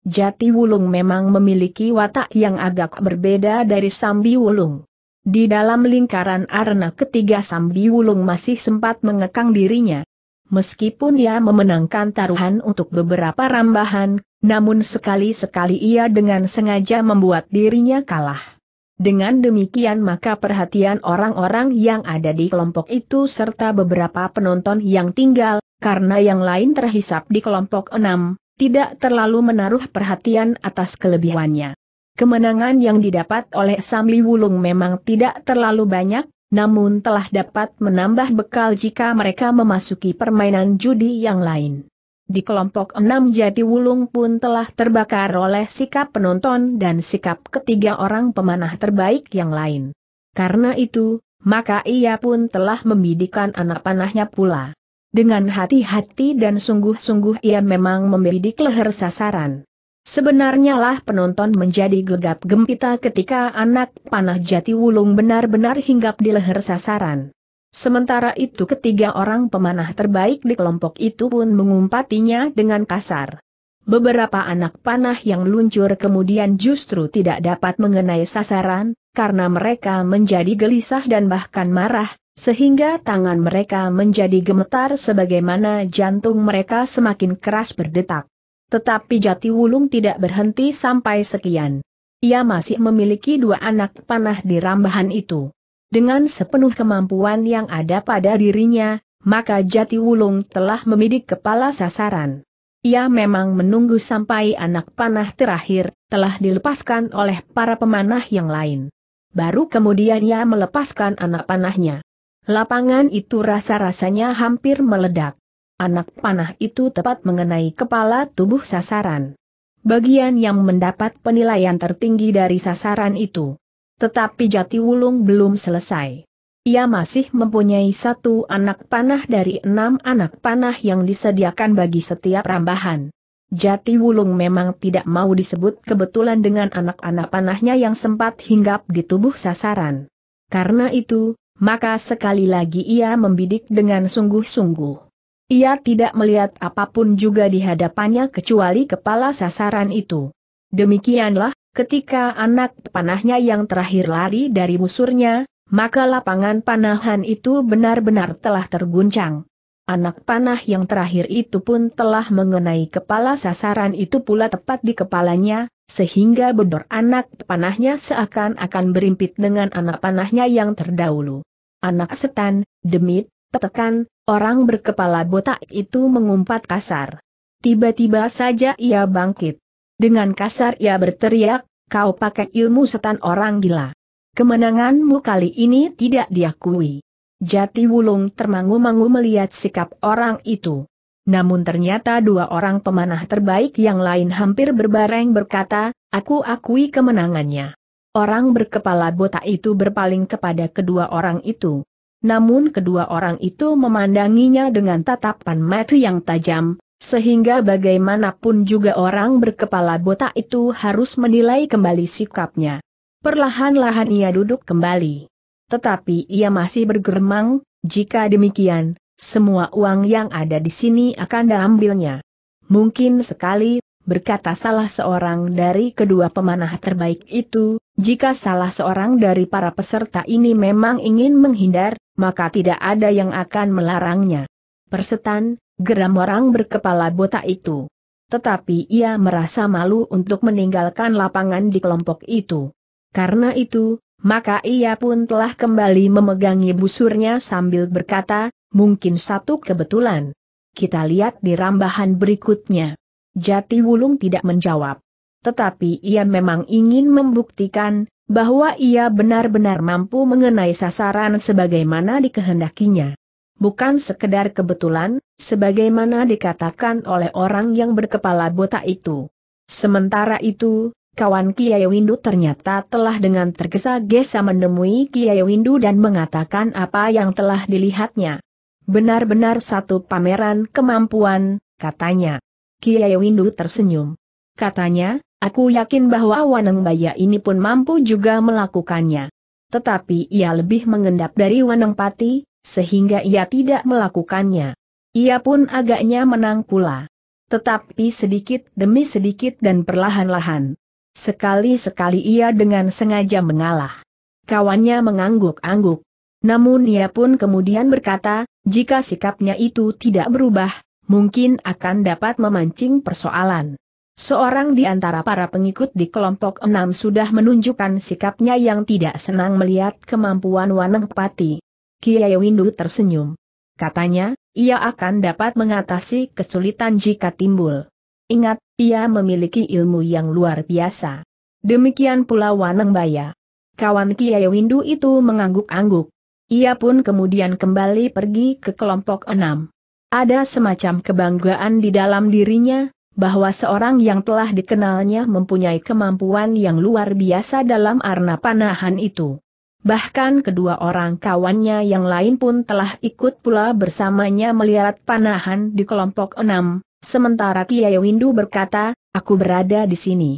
Jati Wulung memang memiliki watak yang agak berbeda dari Sambi Wulung. Di dalam lingkaran arna ketiga Sambi Wulung masih sempat mengekang dirinya. Meskipun ia memenangkan taruhan untuk beberapa rambahan, namun sekali-sekali ia dengan sengaja membuat dirinya kalah. Dengan demikian maka perhatian orang-orang yang ada di kelompok itu serta beberapa penonton yang tinggal, karena yang lain terhisap di kelompok enam, tidak terlalu menaruh perhatian atas kelebihannya. Kemenangan yang didapat oleh Samli Wulung memang tidak terlalu banyak, namun telah dapat menambah bekal jika mereka memasuki permainan judi yang lain. Di kelompok enam jati wulung pun telah terbakar oleh sikap penonton dan sikap ketiga orang pemanah terbaik yang lain. Karena itu, maka ia pun telah membidikan anak panahnya pula. Dengan hati-hati dan sungguh-sungguh ia memang membidik leher sasaran. Sebenarnya lah penonton menjadi gegap gempita ketika anak panah jati wulung benar-benar hinggap di leher sasaran. Sementara itu ketiga orang pemanah terbaik di kelompok itu pun mengumpatinya dengan kasar. Beberapa anak panah yang luncur kemudian justru tidak dapat mengenai sasaran, karena mereka menjadi gelisah dan bahkan marah, sehingga tangan mereka menjadi gemetar sebagaimana jantung mereka semakin keras berdetak. Tetapi Jati Wulung tidak berhenti sampai sekian. Ia masih memiliki dua anak panah di rambahan itu. Dengan sepenuh kemampuan yang ada pada dirinya, maka Jati Wulung telah memidik kepala sasaran. Ia memang menunggu sampai anak panah terakhir, telah dilepaskan oleh para pemanah yang lain. Baru kemudian ia melepaskan anak panahnya. Lapangan itu rasa-rasanya hampir meledak. Anak panah itu tepat mengenai kepala tubuh sasaran. Bagian yang mendapat penilaian tertinggi dari sasaran itu tetapi Jati Wulung belum selesai. Ia masih mempunyai satu anak panah dari enam anak panah yang disediakan bagi setiap rambahan. Jati Wulung memang tidak mau disebut kebetulan dengan anak-anak panahnya yang sempat hinggap di tubuh sasaran. Karena itu, maka sekali lagi ia membidik dengan sungguh-sungguh. Ia tidak melihat apapun juga di hadapannya kecuali kepala sasaran itu. Demikianlah, Ketika anak panahnya yang terakhir lari dari musurnya, maka lapangan panahan itu benar-benar telah terguncang. Anak panah yang terakhir itu pun telah mengenai kepala sasaran itu pula tepat di kepalanya, sehingga bedor anak panahnya seakan-akan berimpit dengan anak panahnya yang terdahulu. Anak setan, demit, petekan, orang berkepala botak itu mengumpat kasar. Tiba-tiba saja ia bangkit. Dengan kasar ia berteriak, kau pakai ilmu setan orang gila. Kemenanganmu kali ini tidak diakui. Jati Wulung termangu-mangu melihat sikap orang itu. Namun ternyata dua orang pemanah terbaik yang lain hampir berbareng berkata, aku akui kemenangannya. Orang berkepala botak itu berpaling kepada kedua orang itu. Namun kedua orang itu memandanginya dengan tatapan mata yang tajam, sehingga bagaimanapun juga orang berkepala botak itu harus menilai kembali sikapnya. Perlahan-lahan ia duduk kembali. Tetapi ia masih bergeremang, jika demikian, semua uang yang ada di sini akan diambilnya. Mungkin sekali, berkata salah seorang dari kedua pemanah terbaik itu, jika salah seorang dari para peserta ini memang ingin menghindar, maka tidak ada yang akan melarangnya. Persetan, geram orang berkepala botak itu. Tetapi ia merasa malu untuk meninggalkan lapangan di kelompok itu. Karena itu, maka ia pun telah kembali memegangi busurnya sambil berkata, mungkin satu kebetulan. Kita lihat di rambahan berikutnya. Jati Wulung tidak menjawab. Tetapi ia memang ingin membuktikan, bahwa ia benar-benar mampu mengenai sasaran sebagaimana dikehendakinya bukan sekedar kebetulan, sebagaimana dikatakan oleh orang yang berkepala botak itu. Sementara itu, kawan Kiai Windu ternyata telah dengan tergesa-gesa menemui Kiai Windu dan mengatakan apa yang telah dilihatnya. Benar-benar satu pameran kemampuan, katanya. Kiai Windu tersenyum. Katanya, aku yakin bahwa Waneng Baya ini pun mampu juga melakukannya. Tetapi ia lebih mengendap dari Waneng Pati, sehingga ia tidak melakukannya. Ia pun agaknya menang pula. Tetapi sedikit demi sedikit dan perlahan-lahan. Sekali-sekali ia dengan sengaja mengalah. Kawannya mengangguk-angguk. Namun ia pun kemudian berkata, jika sikapnya itu tidak berubah, mungkin akan dapat memancing persoalan. Seorang di antara para pengikut di kelompok enam sudah menunjukkan sikapnya yang tidak senang melihat kemampuan Waneng Pati. Kiai Windu tersenyum. Katanya, ia akan dapat mengatasi kesulitan jika timbul. Ingat, ia memiliki ilmu yang luar biasa. Demikian pula Waneng Baya. Kawan Kiai Windu itu mengangguk-angguk. Ia pun kemudian kembali pergi ke kelompok enam. Ada semacam kebanggaan di dalam dirinya, bahwa seorang yang telah dikenalnya mempunyai kemampuan yang luar biasa dalam arna panahan itu. Bahkan kedua orang kawannya yang lain pun telah ikut pula bersamanya melihat panahan di kelompok enam, sementara Kiai Windu berkata, aku berada di sini.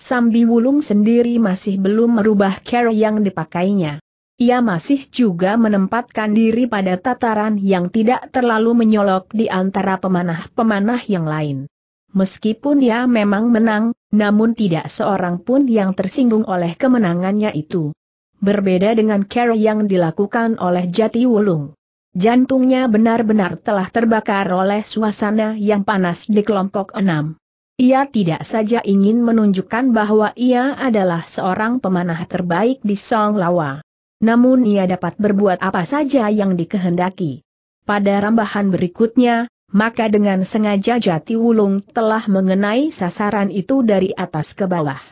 Sambi Wulung sendiri masih belum merubah cara yang dipakainya. Ia masih juga menempatkan diri pada tataran yang tidak terlalu menyolok di antara pemanah-pemanah yang lain. Meskipun ia memang menang, namun tidak seorang pun yang tersinggung oleh kemenangannya itu berbeda dengan care yang dilakukan oleh Jati Wulung. Jantungnya benar-benar telah terbakar oleh suasana yang panas di kelompok enam. Ia tidak saja ingin menunjukkan bahwa ia adalah seorang pemanah terbaik di Song Lawa. Namun ia dapat berbuat apa saja yang dikehendaki. Pada rambahan berikutnya, maka dengan sengaja Jati Wulung telah mengenai sasaran itu dari atas ke bawah.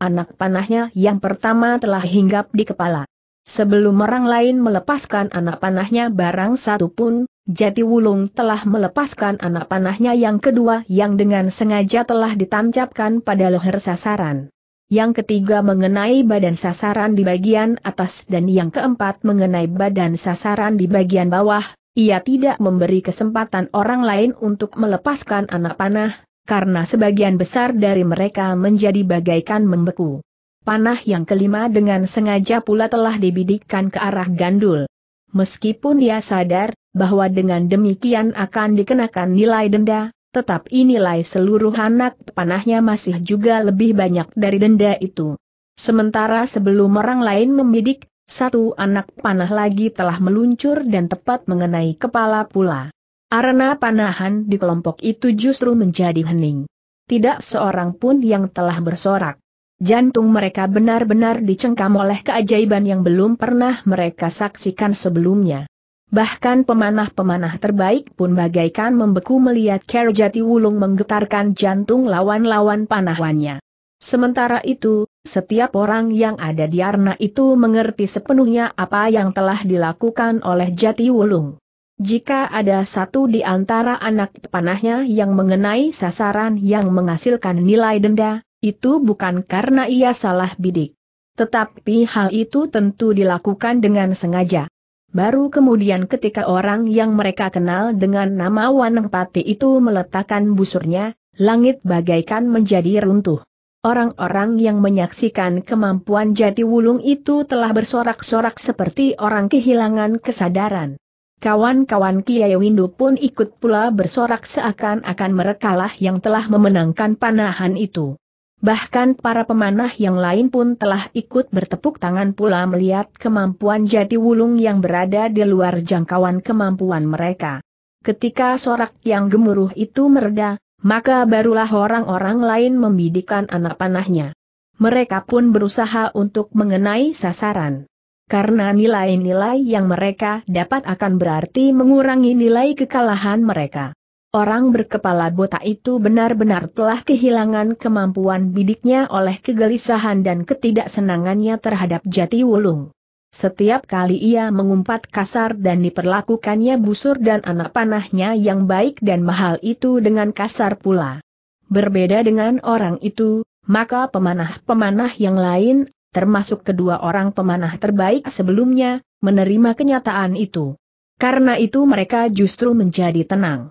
Anak panahnya yang pertama telah hinggap di kepala. Sebelum orang lain melepaskan anak panahnya barang satu pun, Jati Wulung telah melepaskan anak panahnya yang kedua yang dengan sengaja telah ditancapkan pada leher sasaran. Yang ketiga mengenai badan sasaran di bagian atas dan yang keempat mengenai badan sasaran di bagian bawah, ia tidak memberi kesempatan orang lain untuk melepaskan anak panah, karena sebagian besar dari mereka menjadi bagaikan membeku. Panah yang kelima dengan sengaja pula telah dibidikkan ke arah gandul. Meskipun dia sadar bahwa dengan demikian akan dikenakan nilai denda, tetap nilai seluruh anak panahnya masih juga lebih banyak dari denda itu. Sementara sebelum orang lain membidik, satu anak panah lagi telah meluncur dan tepat mengenai kepala pula. Arena panahan di kelompok itu justru menjadi hening. Tidak seorang pun yang telah bersorak. Jantung mereka benar-benar dicengkam oleh keajaiban yang belum pernah mereka saksikan sebelumnya. Bahkan pemanah-pemanah terbaik pun bagaikan membeku melihat Kerjati Wulung menggetarkan jantung lawan-lawan panahannya. Sementara itu, setiap orang yang ada di Arna itu mengerti sepenuhnya apa yang telah dilakukan oleh Jati Wulung. Jika ada satu di antara anak panahnya yang mengenai sasaran yang menghasilkan nilai denda, itu bukan karena ia salah bidik. Tetapi hal itu tentu dilakukan dengan sengaja. Baru kemudian ketika orang yang mereka kenal dengan nama Pati itu meletakkan busurnya, langit bagaikan menjadi runtuh. Orang-orang yang menyaksikan kemampuan jati wulung itu telah bersorak-sorak seperti orang kehilangan kesadaran. Kawan-kawan Kiai Windu pun ikut pula bersorak seakan-akan merekalah yang telah memenangkan panahan itu. Bahkan para pemanah yang lain pun telah ikut bertepuk tangan pula melihat kemampuan jati wulung yang berada di luar jangkauan kemampuan mereka. Ketika sorak yang gemuruh itu mereda, maka barulah orang-orang lain membidikan anak panahnya. Mereka pun berusaha untuk mengenai sasaran karena nilai-nilai yang mereka dapat akan berarti mengurangi nilai kekalahan mereka. Orang berkepala botak itu benar-benar telah kehilangan kemampuan bidiknya oleh kegelisahan dan ketidaksenangannya terhadap jati wulung. Setiap kali ia mengumpat kasar dan diperlakukannya busur dan anak panahnya yang baik dan mahal itu dengan kasar pula. Berbeda dengan orang itu, maka pemanah-pemanah yang lain termasuk kedua orang pemanah terbaik sebelumnya, menerima kenyataan itu. Karena itu mereka justru menjadi tenang.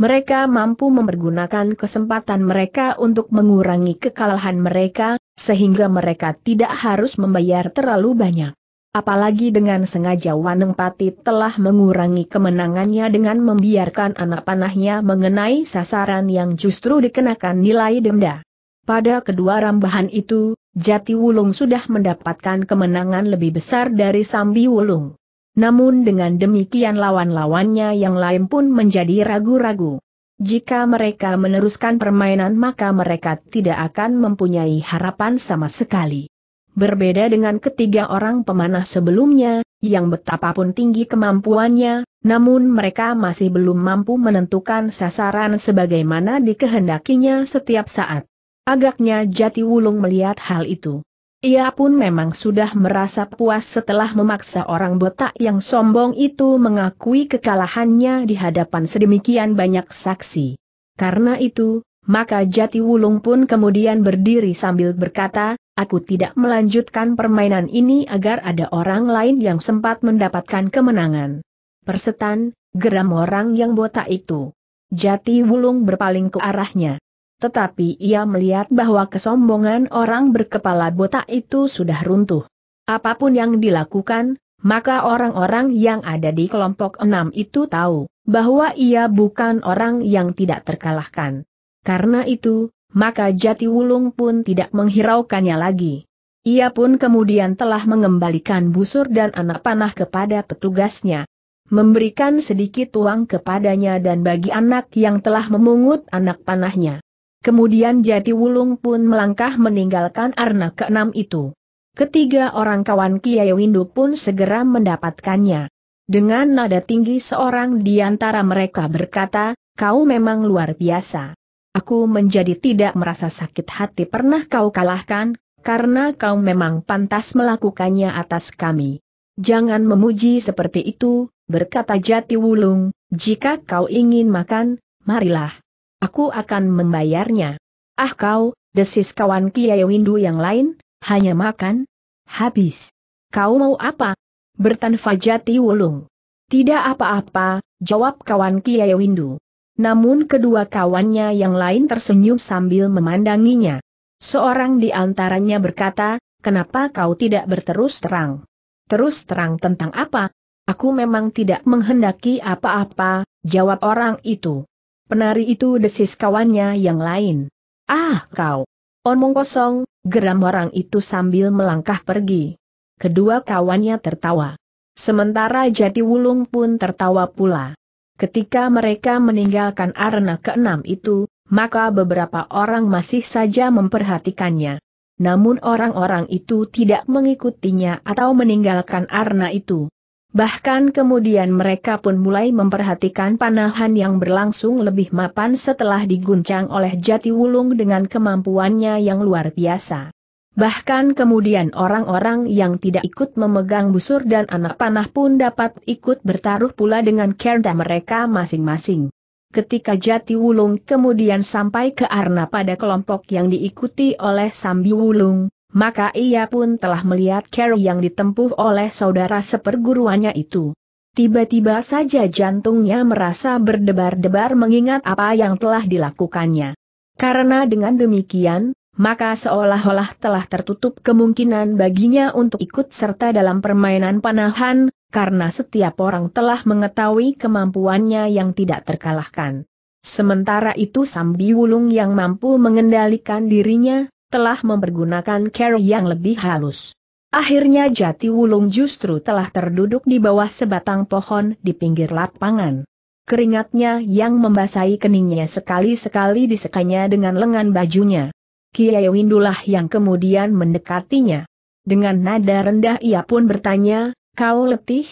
Mereka mampu mempergunakan kesempatan mereka untuk mengurangi kekalahan mereka, sehingga mereka tidak harus membayar terlalu banyak. Apalagi dengan sengaja Waneng Pati telah mengurangi kemenangannya dengan membiarkan anak panahnya mengenai sasaran yang justru dikenakan nilai denda. Pada kedua rambahan itu, Jati Wulung sudah mendapatkan kemenangan lebih besar dari Sambi Wulung. Namun dengan demikian lawan-lawannya yang lain pun menjadi ragu-ragu. Jika mereka meneruskan permainan maka mereka tidak akan mempunyai harapan sama sekali. Berbeda dengan ketiga orang pemanah sebelumnya, yang betapapun tinggi kemampuannya, namun mereka masih belum mampu menentukan sasaran sebagaimana dikehendakinya setiap saat. Agaknya Jati Wulung melihat hal itu. Ia pun memang sudah merasa puas setelah memaksa orang botak yang sombong itu mengakui kekalahannya di hadapan sedemikian banyak saksi. Karena itu, maka Jati Wulung pun kemudian berdiri sambil berkata, aku tidak melanjutkan permainan ini agar ada orang lain yang sempat mendapatkan kemenangan. Persetan, geram orang yang botak itu. Jati Wulung berpaling ke arahnya tetapi ia melihat bahwa kesombongan orang berkepala botak itu sudah runtuh. Apapun yang dilakukan, maka orang-orang yang ada di kelompok enam itu tahu bahwa ia bukan orang yang tidak terkalahkan. Karena itu, maka Jati Wulung pun tidak menghiraukannya lagi. Ia pun kemudian telah mengembalikan busur dan anak panah kepada petugasnya, memberikan sedikit uang kepadanya dan bagi anak yang telah memungut anak panahnya. Kemudian Jati Wulung pun melangkah meninggalkan arna keenam itu. Ketiga orang kawan Kiai Windu pun segera mendapatkannya. Dengan nada tinggi seorang di antara mereka berkata, kau memang luar biasa. Aku menjadi tidak merasa sakit hati pernah kau kalahkan, karena kau memang pantas melakukannya atas kami. Jangan memuji seperti itu, berkata Jati Wulung, jika kau ingin makan, marilah. Aku akan membayarnya. Ah kau, desis kawan Kiai Windu yang lain, hanya makan? Habis. Kau mau apa? Bertanfajati Fajati wulung. Tidak apa-apa, jawab kawan Kiai Windu. Namun kedua kawannya yang lain tersenyum sambil memandanginya. Seorang di antaranya berkata, kenapa kau tidak berterus terang? Terus terang tentang apa? Aku memang tidak menghendaki apa-apa, jawab orang itu. Penari itu desis kawannya yang lain. Ah kau! Omong oh, kosong, geram orang itu sambil melangkah pergi. Kedua kawannya tertawa. Sementara Jati Wulung pun tertawa pula. Ketika mereka meninggalkan arena keenam itu, maka beberapa orang masih saja memperhatikannya. Namun orang-orang itu tidak mengikutinya atau meninggalkan arena itu. Bahkan kemudian mereka pun mulai memperhatikan panahan yang berlangsung lebih mapan setelah diguncang oleh Jati Wulung dengan kemampuannya yang luar biasa. Bahkan kemudian orang-orang yang tidak ikut memegang busur dan anak panah pun dapat ikut bertaruh pula dengan kerta mereka masing-masing. Ketika Jati Wulung kemudian sampai ke Arna pada kelompok yang diikuti oleh Sambi Wulung, maka ia pun telah melihat cara yang ditempuh oleh saudara seperguruannya itu. Tiba-tiba saja jantungnya merasa berdebar-debar mengingat apa yang telah dilakukannya. Karena dengan demikian, maka seolah-olah telah tertutup kemungkinan baginya untuk ikut serta dalam permainan panahan, karena setiap orang telah mengetahui kemampuannya yang tidak terkalahkan. Sementara itu Sambi Wulung yang mampu mengendalikan dirinya, telah mempergunakan cara yang lebih halus. Akhirnya Jati Wulung justru telah terduduk di bawah sebatang pohon di pinggir lapangan. Keringatnya yang membasahi keningnya sekali-sekali disekanya dengan lengan bajunya. Kiai Windulah yang kemudian mendekatinya. Dengan nada rendah ia pun bertanya, kau letih?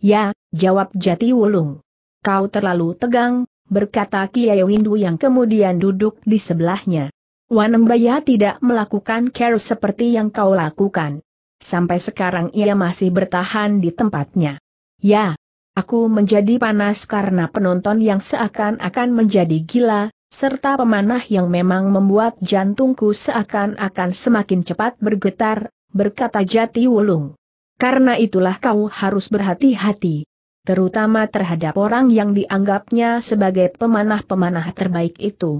Ya, jawab Jati Wulung. Kau terlalu tegang, berkata Kiai Windu yang kemudian duduk di sebelahnya. Wanembaya tidak melakukan care seperti yang kau lakukan. Sampai sekarang ia masih bertahan di tempatnya. Ya, aku menjadi panas karena penonton yang seakan-akan menjadi gila, serta pemanah yang memang membuat jantungku seakan-akan semakin cepat bergetar, berkata Jati Wulung. Karena itulah kau harus berhati-hati. Terutama terhadap orang yang dianggapnya sebagai pemanah-pemanah terbaik itu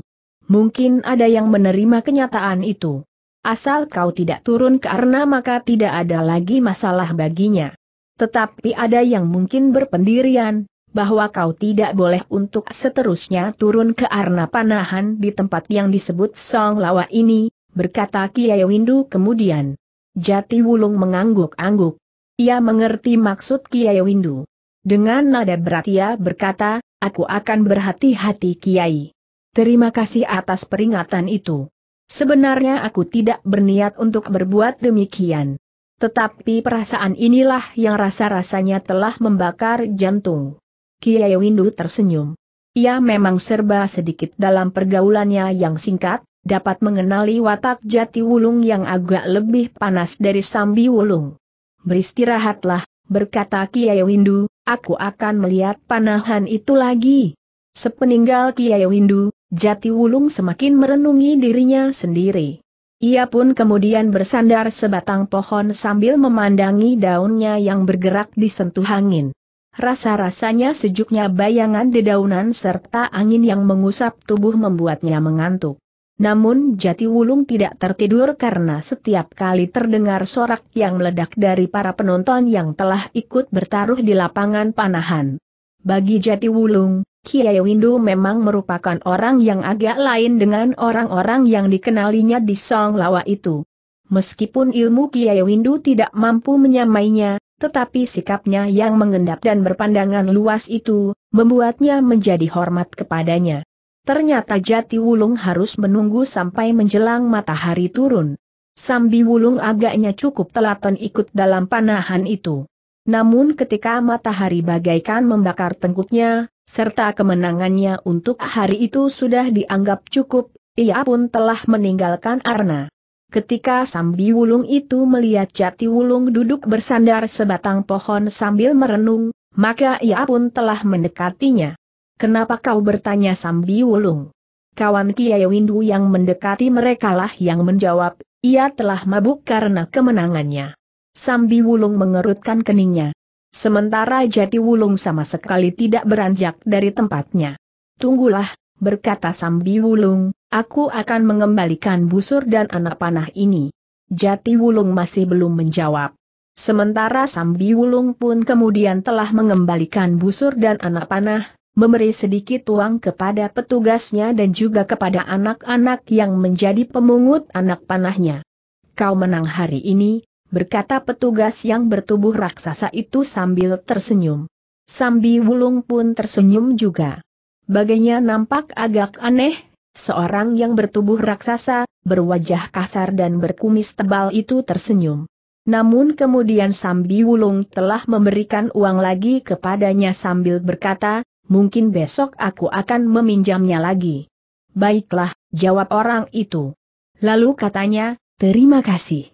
mungkin ada yang menerima kenyataan itu. Asal kau tidak turun ke arna maka tidak ada lagi masalah baginya. Tetapi ada yang mungkin berpendirian, bahwa kau tidak boleh untuk seterusnya turun ke arna panahan di tempat yang disebut Song Lawa ini, berkata Kiai Windu kemudian. Jati Wulung mengangguk-angguk. Ia mengerti maksud Kiai Windu. Dengan nada berat ia berkata, aku akan berhati-hati Kiai. Terima kasih atas peringatan itu. Sebenarnya aku tidak berniat untuk berbuat demikian. Tetapi perasaan inilah yang rasa-rasanya telah membakar jantung. Kiai Windu tersenyum. Ia memang serba sedikit dalam pergaulannya yang singkat, dapat mengenali watak jati wulung yang agak lebih panas dari sambi wulung. Beristirahatlah, berkata Kiai Windu, aku akan melihat panahan itu lagi. Sepeninggal Kiai Windu, Jati Wulung semakin merenungi dirinya sendiri. Ia pun kemudian bersandar sebatang pohon sambil memandangi daunnya yang bergerak disentuh angin. Rasa-rasanya sejuknya bayangan dedaunan serta angin yang mengusap tubuh membuatnya mengantuk. Namun Jati Wulung tidak tertidur karena setiap kali terdengar sorak yang meledak dari para penonton yang telah ikut bertaruh di lapangan panahan. Bagi Jati Wulung, Kiai Windu memang merupakan orang yang agak lain dengan orang-orang yang dikenalinya di Song Lawa itu. Meskipun ilmu Kiai Windu tidak mampu menyamainya, tetapi sikapnya yang mengendap dan berpandangan luas itu, membuatnya menjadi hormat kepadanya. Ternyata Jati Wulung harus menunggu sampai menjelang matahari turun. Sambi Wulung agaknya cukup telaten ikut dalam panahan itu. Namun ketika matahari bagaikan membakar tengkuknya, serta kemenangannya untuk hari itu sudah dianggap cukup, ia pun telah meninggalkan Arna. Ketika Sambi Wulung itu melihat Jati Wulung duduk bersandar sebatang pohon sambil merenung, maka ia pun telah mendekatinya. Kenapa kau bertanya Sambi Wulung? Kawan Kiai Windu yang mendekati merekalah yang menjawab, ia telah mabuk karena kemenangannya. Sambi Wulung mengerutkan keningnya. Sementara Jati Wulung sama sekali tidak beranjak dari tempatnya. Tunggulah, berkata Sambi Wulung, aku akan mengembalikan busur dan anak panah ini. Jati Wulung masih belum menjawab. Sementara Sambi Wulung pun kemudian telah mengembalikan busur dan anak panah, memberi sedikit uang kepada petugasnya dan juga kepada anak-anak yang menjadi pemungut anak panahnya. Kau menang hari ini, berkata petugas yang bertubuh raksasa itu sambil tersenyum. Sambi Wulung pun tersenyum juga. Baginya nampak agak aneh, seorang yang bertubuh raksasa, berwajah kasar dan berkumis tebal itu tersenyum. Namun kemudian Sambi Wulung telah memberikan uang lagi kepadanya sambil berkata, mungkin besok aku akan meminjamnya lagi. Baiklah, jawab orang itu. Lalu katanya, terima kasih.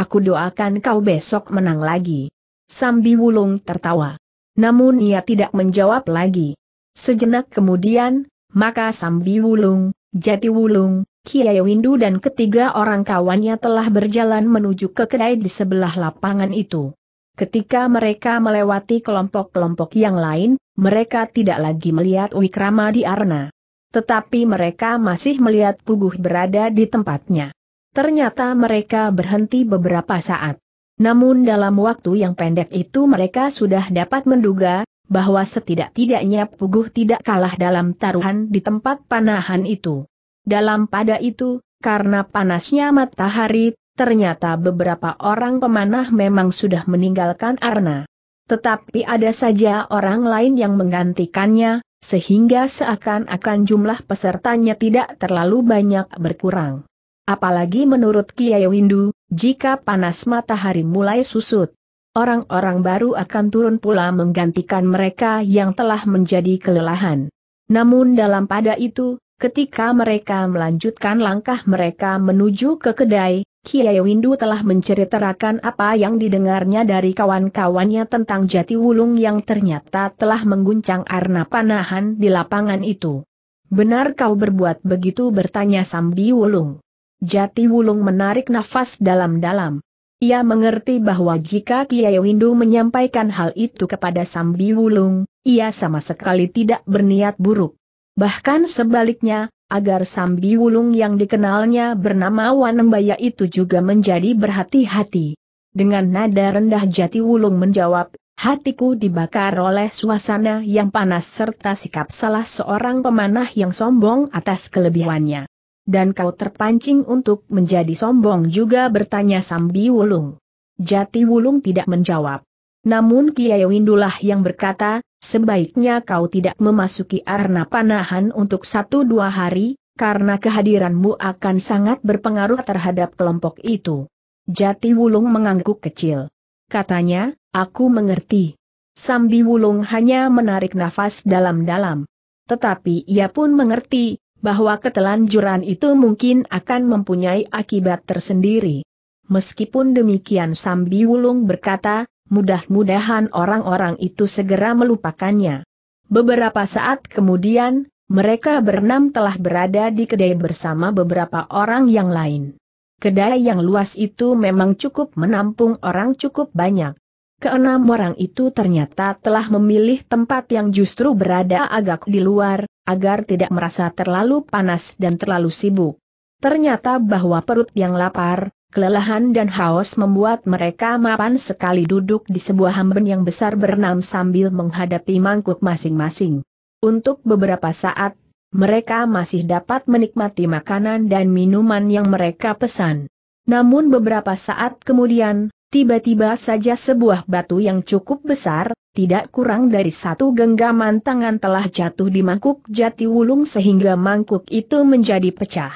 Aku doakan kau besok menang lagi. Sambi Wulung tertawa. Namun ia tidak menjawab lagi. Sejenak kemudian, maka Sambi Wulung, Jati Wulung, Kiai Windu dan ketiga orang kawannya telah berjalan menuju ke kedai di sebelah lapangan itu. Ketika mereka melewati kelompok-kelompok yang lain, mereka tidak lagi melihat Wikrama di Arna. Tetapi mereka masih melihat Puguh berada di tempatnya. Ternyata mereka berhenti beberapa saat. Namun dalam waktu yang pendek itu mereka sudah dapat menduga, bahwa setidak-tidaknya Puguh tidak kalah dalam taruhan di tempat panahan itu. Dalam pada itu, karena panasnya matahari, ternyata beberapa orang pemanah memang sudah meninggalkan Arna. Tetapi ada saja orang lain yang menggantikannya, sehingga seakan-akan jumlah pesertanya tidak terlalu banyak berkurang. Apalagi menurut Kiai Windu, jika panas matahari mulai susut, orang-orang baru akan turun pula menggantikan mereka yang telah menjadi kelelahan. Namun dalam pada itu, ketika mereka melanjutkan langkah mereka menuju ke kedai, Kiai Windu telah menceritakan apa yang didengarnya dari kawan-kawannya tentang jati wulung yang ternyata telah mengguncang arna panahan di lapangan itu. Benar kau berbuat begitu bertanya Sambi Wulung. Jati Wulung menarik nafas dalam-dalam. Ia mengerti bahwa jika Kiai Windu menyampaikan hal itu kepada Sambi Wulung, ia sama sekali tidak berniat buruk. Bahkan sebaliknya, agar Sambi Wulung yang dikenalnya bernama Wanembaya itu juga menjadi berhati-hati. Dengan nada rendah Jati Wulung menjawab, hatiku dibakar oleh suasana yang panas serta sikap salah seorang pemanah yang sombong atas kelebihannya dan kau terpancing untuk menjadi sombong juga bertanya Sambi Wulung. Jati Wulung tidak menjawab. Namun Kiai Windulah yang berkata, sebaiknya kau tidak memasuki arna panahan untuk satu dua hari, karena kehadiranmu akan sangat berpengaruh terhadap kelompok itu. Jati Wulung mengangguk kecil. Katanya, aku mengerti. Sambi Wulung hanya menarik nafas dalam-dalam. Tetapi ia pun mengerti, bahwa ketelanjuran itu mungkin akan mempunyai akibat tersendiri. Meskipun demikian Sambi Wulung berkata, mudah-mudahan orang-orang itu segera melupakannya. Beberapa saat kemudian, mereka berenam telah berada di kedai bersama beberapa orang yang lain. Kedai yang luas itu memang cukup menampung orang cukup banyak. Keenam orang itu ternyata telah memilih tempat yang justru berada agak di luar, agar tidak merasa terlalu panas dan terlalu sibuk. Ternyata bahwa perut yang lapar, kelelahan dan haus membuat mereka mapan sekali duduk di sebuah hamben yang besar berenam sambil menghadapi mangkuk masing-masing. Untuk beberapa saat, mereka masih dapat menikmati makanan dan minuman yang mereka pesan. Namun beberapa saat kemudian, Tiba-tiba saja sebuah batu yang cukup besar, tidak kurang dari satu genggaman tangan telah jatuh di mangkuk jati wulung sehingga mangkuk itu menjadi pecah.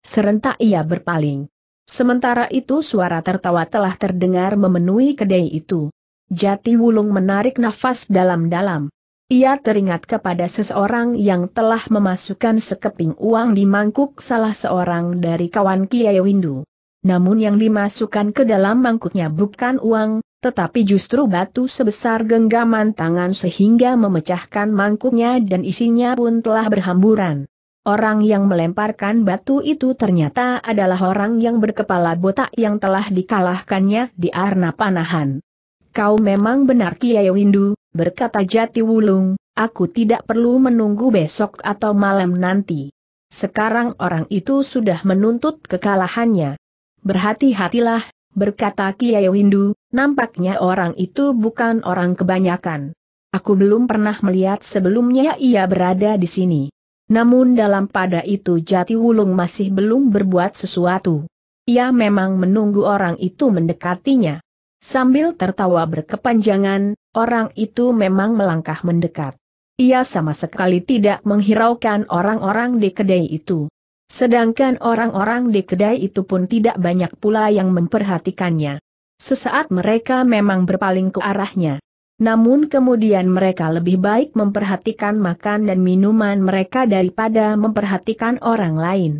Serentak ia berpaling. Sementara itu suara tertawa telah terdengar memenuhi kedai itu. Jati wulung menarik nafas dalam-dalam. Ia teringat kepada seseorang yang telah memasukkan sekeping uang di mangkuk salah seorang dari kawan Kiai Windu namun yang dimasukkan ke dalam mangkuknya bukan uang, tetapi justru batu sebesar genggaman tangan sehingga memecahkan mangkuknya dan isinya pun telah berhamburan. Orang yang melemparkan batu itu ternyata adalah orang yang berkepala botak yang telah dikalahkannya di arna panahan. Kau memang benar Kiai Windu, berkata Jati Wulung, aku tidak perlu menunggu besok atau malam nanti. Sekarang orang itu sudah menuntut kekalahannya. Berhati-hatilah, berkata Kiai Windu, nampaknya orang itu bukan orang kebanyakan. Aku belum pernah melihat sebelumnya ia berada di sini. Namun dalam pada itu Jati Wulung masih belum berbuat sesuatu. Ia memang menunggu orang itu mendekatinya. Sambil tertawa berkepanjangan, orang itu memang melangkah mendekat. Ia sama sekali tidak menghiraukan orang-orang di kedai itu. Sedangkan orang-orang di kedai itu pun tidak banyak pula yang memperhatikannya. Sesaat mereka memang berpaling ke arahnya. Namun kemudian mereka lebih baik memperhatikan makan dan minuman mereka daripada memperhatikan orang lain.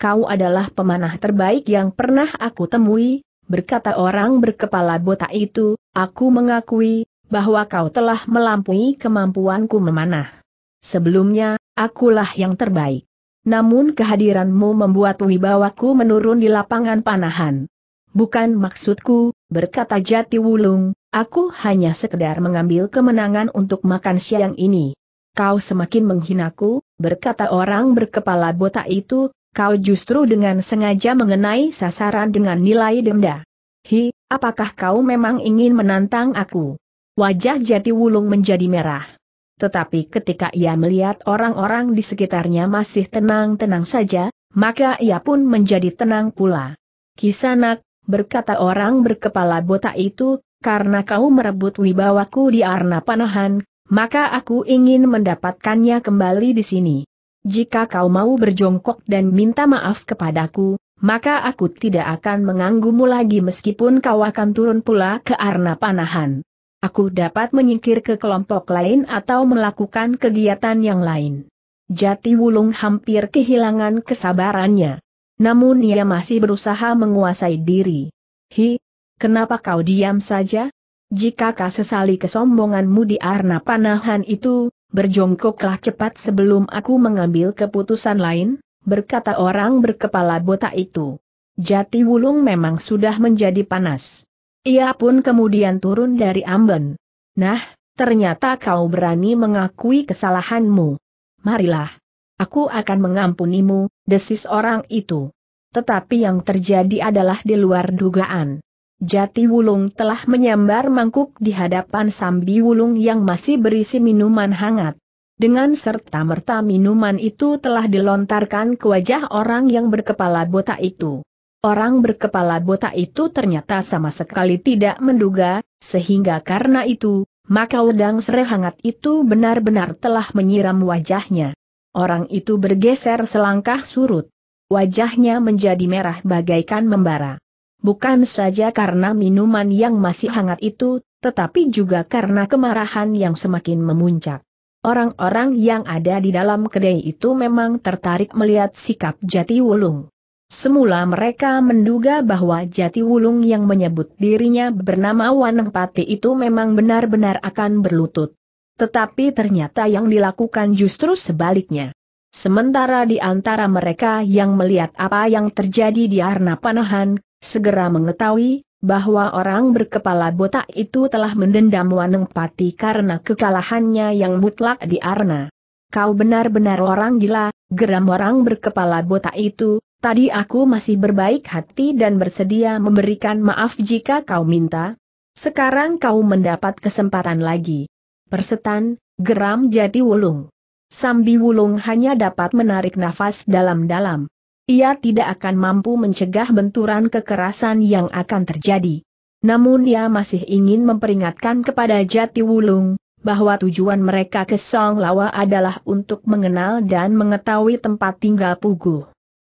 Kau adalah pemanah terbaik yang pernah aku temui, berkata orang berkepala botak itu, aku mengakui, bahwa kau telah melampaui kemampuanku memanah. Sebelumnya, akulah yang terbaik namun kehadiranmu membuat wibawaku menurun di lapangan panahan. Bukan maksudku, berkata Jati Wulung, aku hanya sekedar mengambil kemenangan untuk makan siang ini. Kau semakin menghinaku, berkata orang berkepala botak itu, kau justru dengan sengaja mengenai sasaran dengan nilai denda. Hi, apakah kau memang ingin menantang aku? Wajah Jati Wulung menjadi merah. Tetapi ketika ia melihat orang-orang di sekitarnya masih tenang-tenang saja, maka ia pun menjadi tenang pula. Kisanak, berkata orang berkepala botak itu, karena kau merebut wibawaku di Arna Panahan, maka aku ingin mendapatkannya kembali di sini. Jika kau mau berjongkok dan minta maaf kepadaku, maka aku tidak akan mengganggumu lagi meskipun kau akan turun pula ke Arna Panahan. Aku dapat menyingkir ke kelompok lain atau melakukan kegiatan yang lain. Jati Wulung hampir kehilangan kesabarannya. Namun ia masih berusaha menguasai diri. Hi, kenapa kau diam saja? Jika kau sesali kesombonganmu di arna panahan itu, berjongkoklah cepat sebelum aku mengambil keputusan lain, berkata orang berkepala botak itu. Jati Wulung memang sudah menjadi panas. Ia pun kemudian turun dari amben. Nah, ternyata kau berani mengakui kesalahanmu. Marilah. Aku akan mengampunimu, desis orang itu. Tetapi yang terjadi adalah di luar dugaan. Jati Wulung telah menyambar mangkuk di hadapan Sambi Wulung yang masih berisi minuman hangat. Dengan serta-merta minuman itu telah dilontarkan ke wajah orang yang berkepala botak itu. Orang berkepala botak itu ternyata sama sekali tidak menduga, sehingga karena itu, maka wedang serehangat itu benar-benar telah menyiram wajahnya. Orang itu bergeser selangkah surut. Wajahnya menjadi merah bagaikan membara. Bukan saja karena minuman yang masih hangat itu, tetapi juga karena kemarahan yang semakin memuncak. Orang-orang yang ada di dalam kedai itu memang tertarik melihat sikap Jati Wulung. Semula mereka menduga bahwa Jati Wulung yang menyebut dirinya bernama Wanempati itu memang benar-benar akan berlutut. Tetapi ternyata yang dilakukan justru sebaliknya. Sementara di antara mereka yang melihat apa yang terjadi di Arna Panahan, segera mengetahui bahwa orang berkepala botak itu telah mendendam Wanempati karena kekalahannya yang mutlak di Arna. Kau benar-benar orang gila, geram orang berkepala botak itu, Tadi aku masih berbaik hati dan bersedia memberikan maaf jika kau minta. Sekarang kau mendapat kesempatan lagi. Persetan, geram jati wulung. Sambi Wulung hanya dapat menarik nafas dalam-dalam. Ia tidak akan mampu mencegah benturan kekerasan yang akan terjadi. Namun ia masih ingin memperingatkan kepada Jati Wulung, bahwa tujuan mereka ke Song Lawa adalah untuk mengenal dan mengetahui tempat tinggal Pugu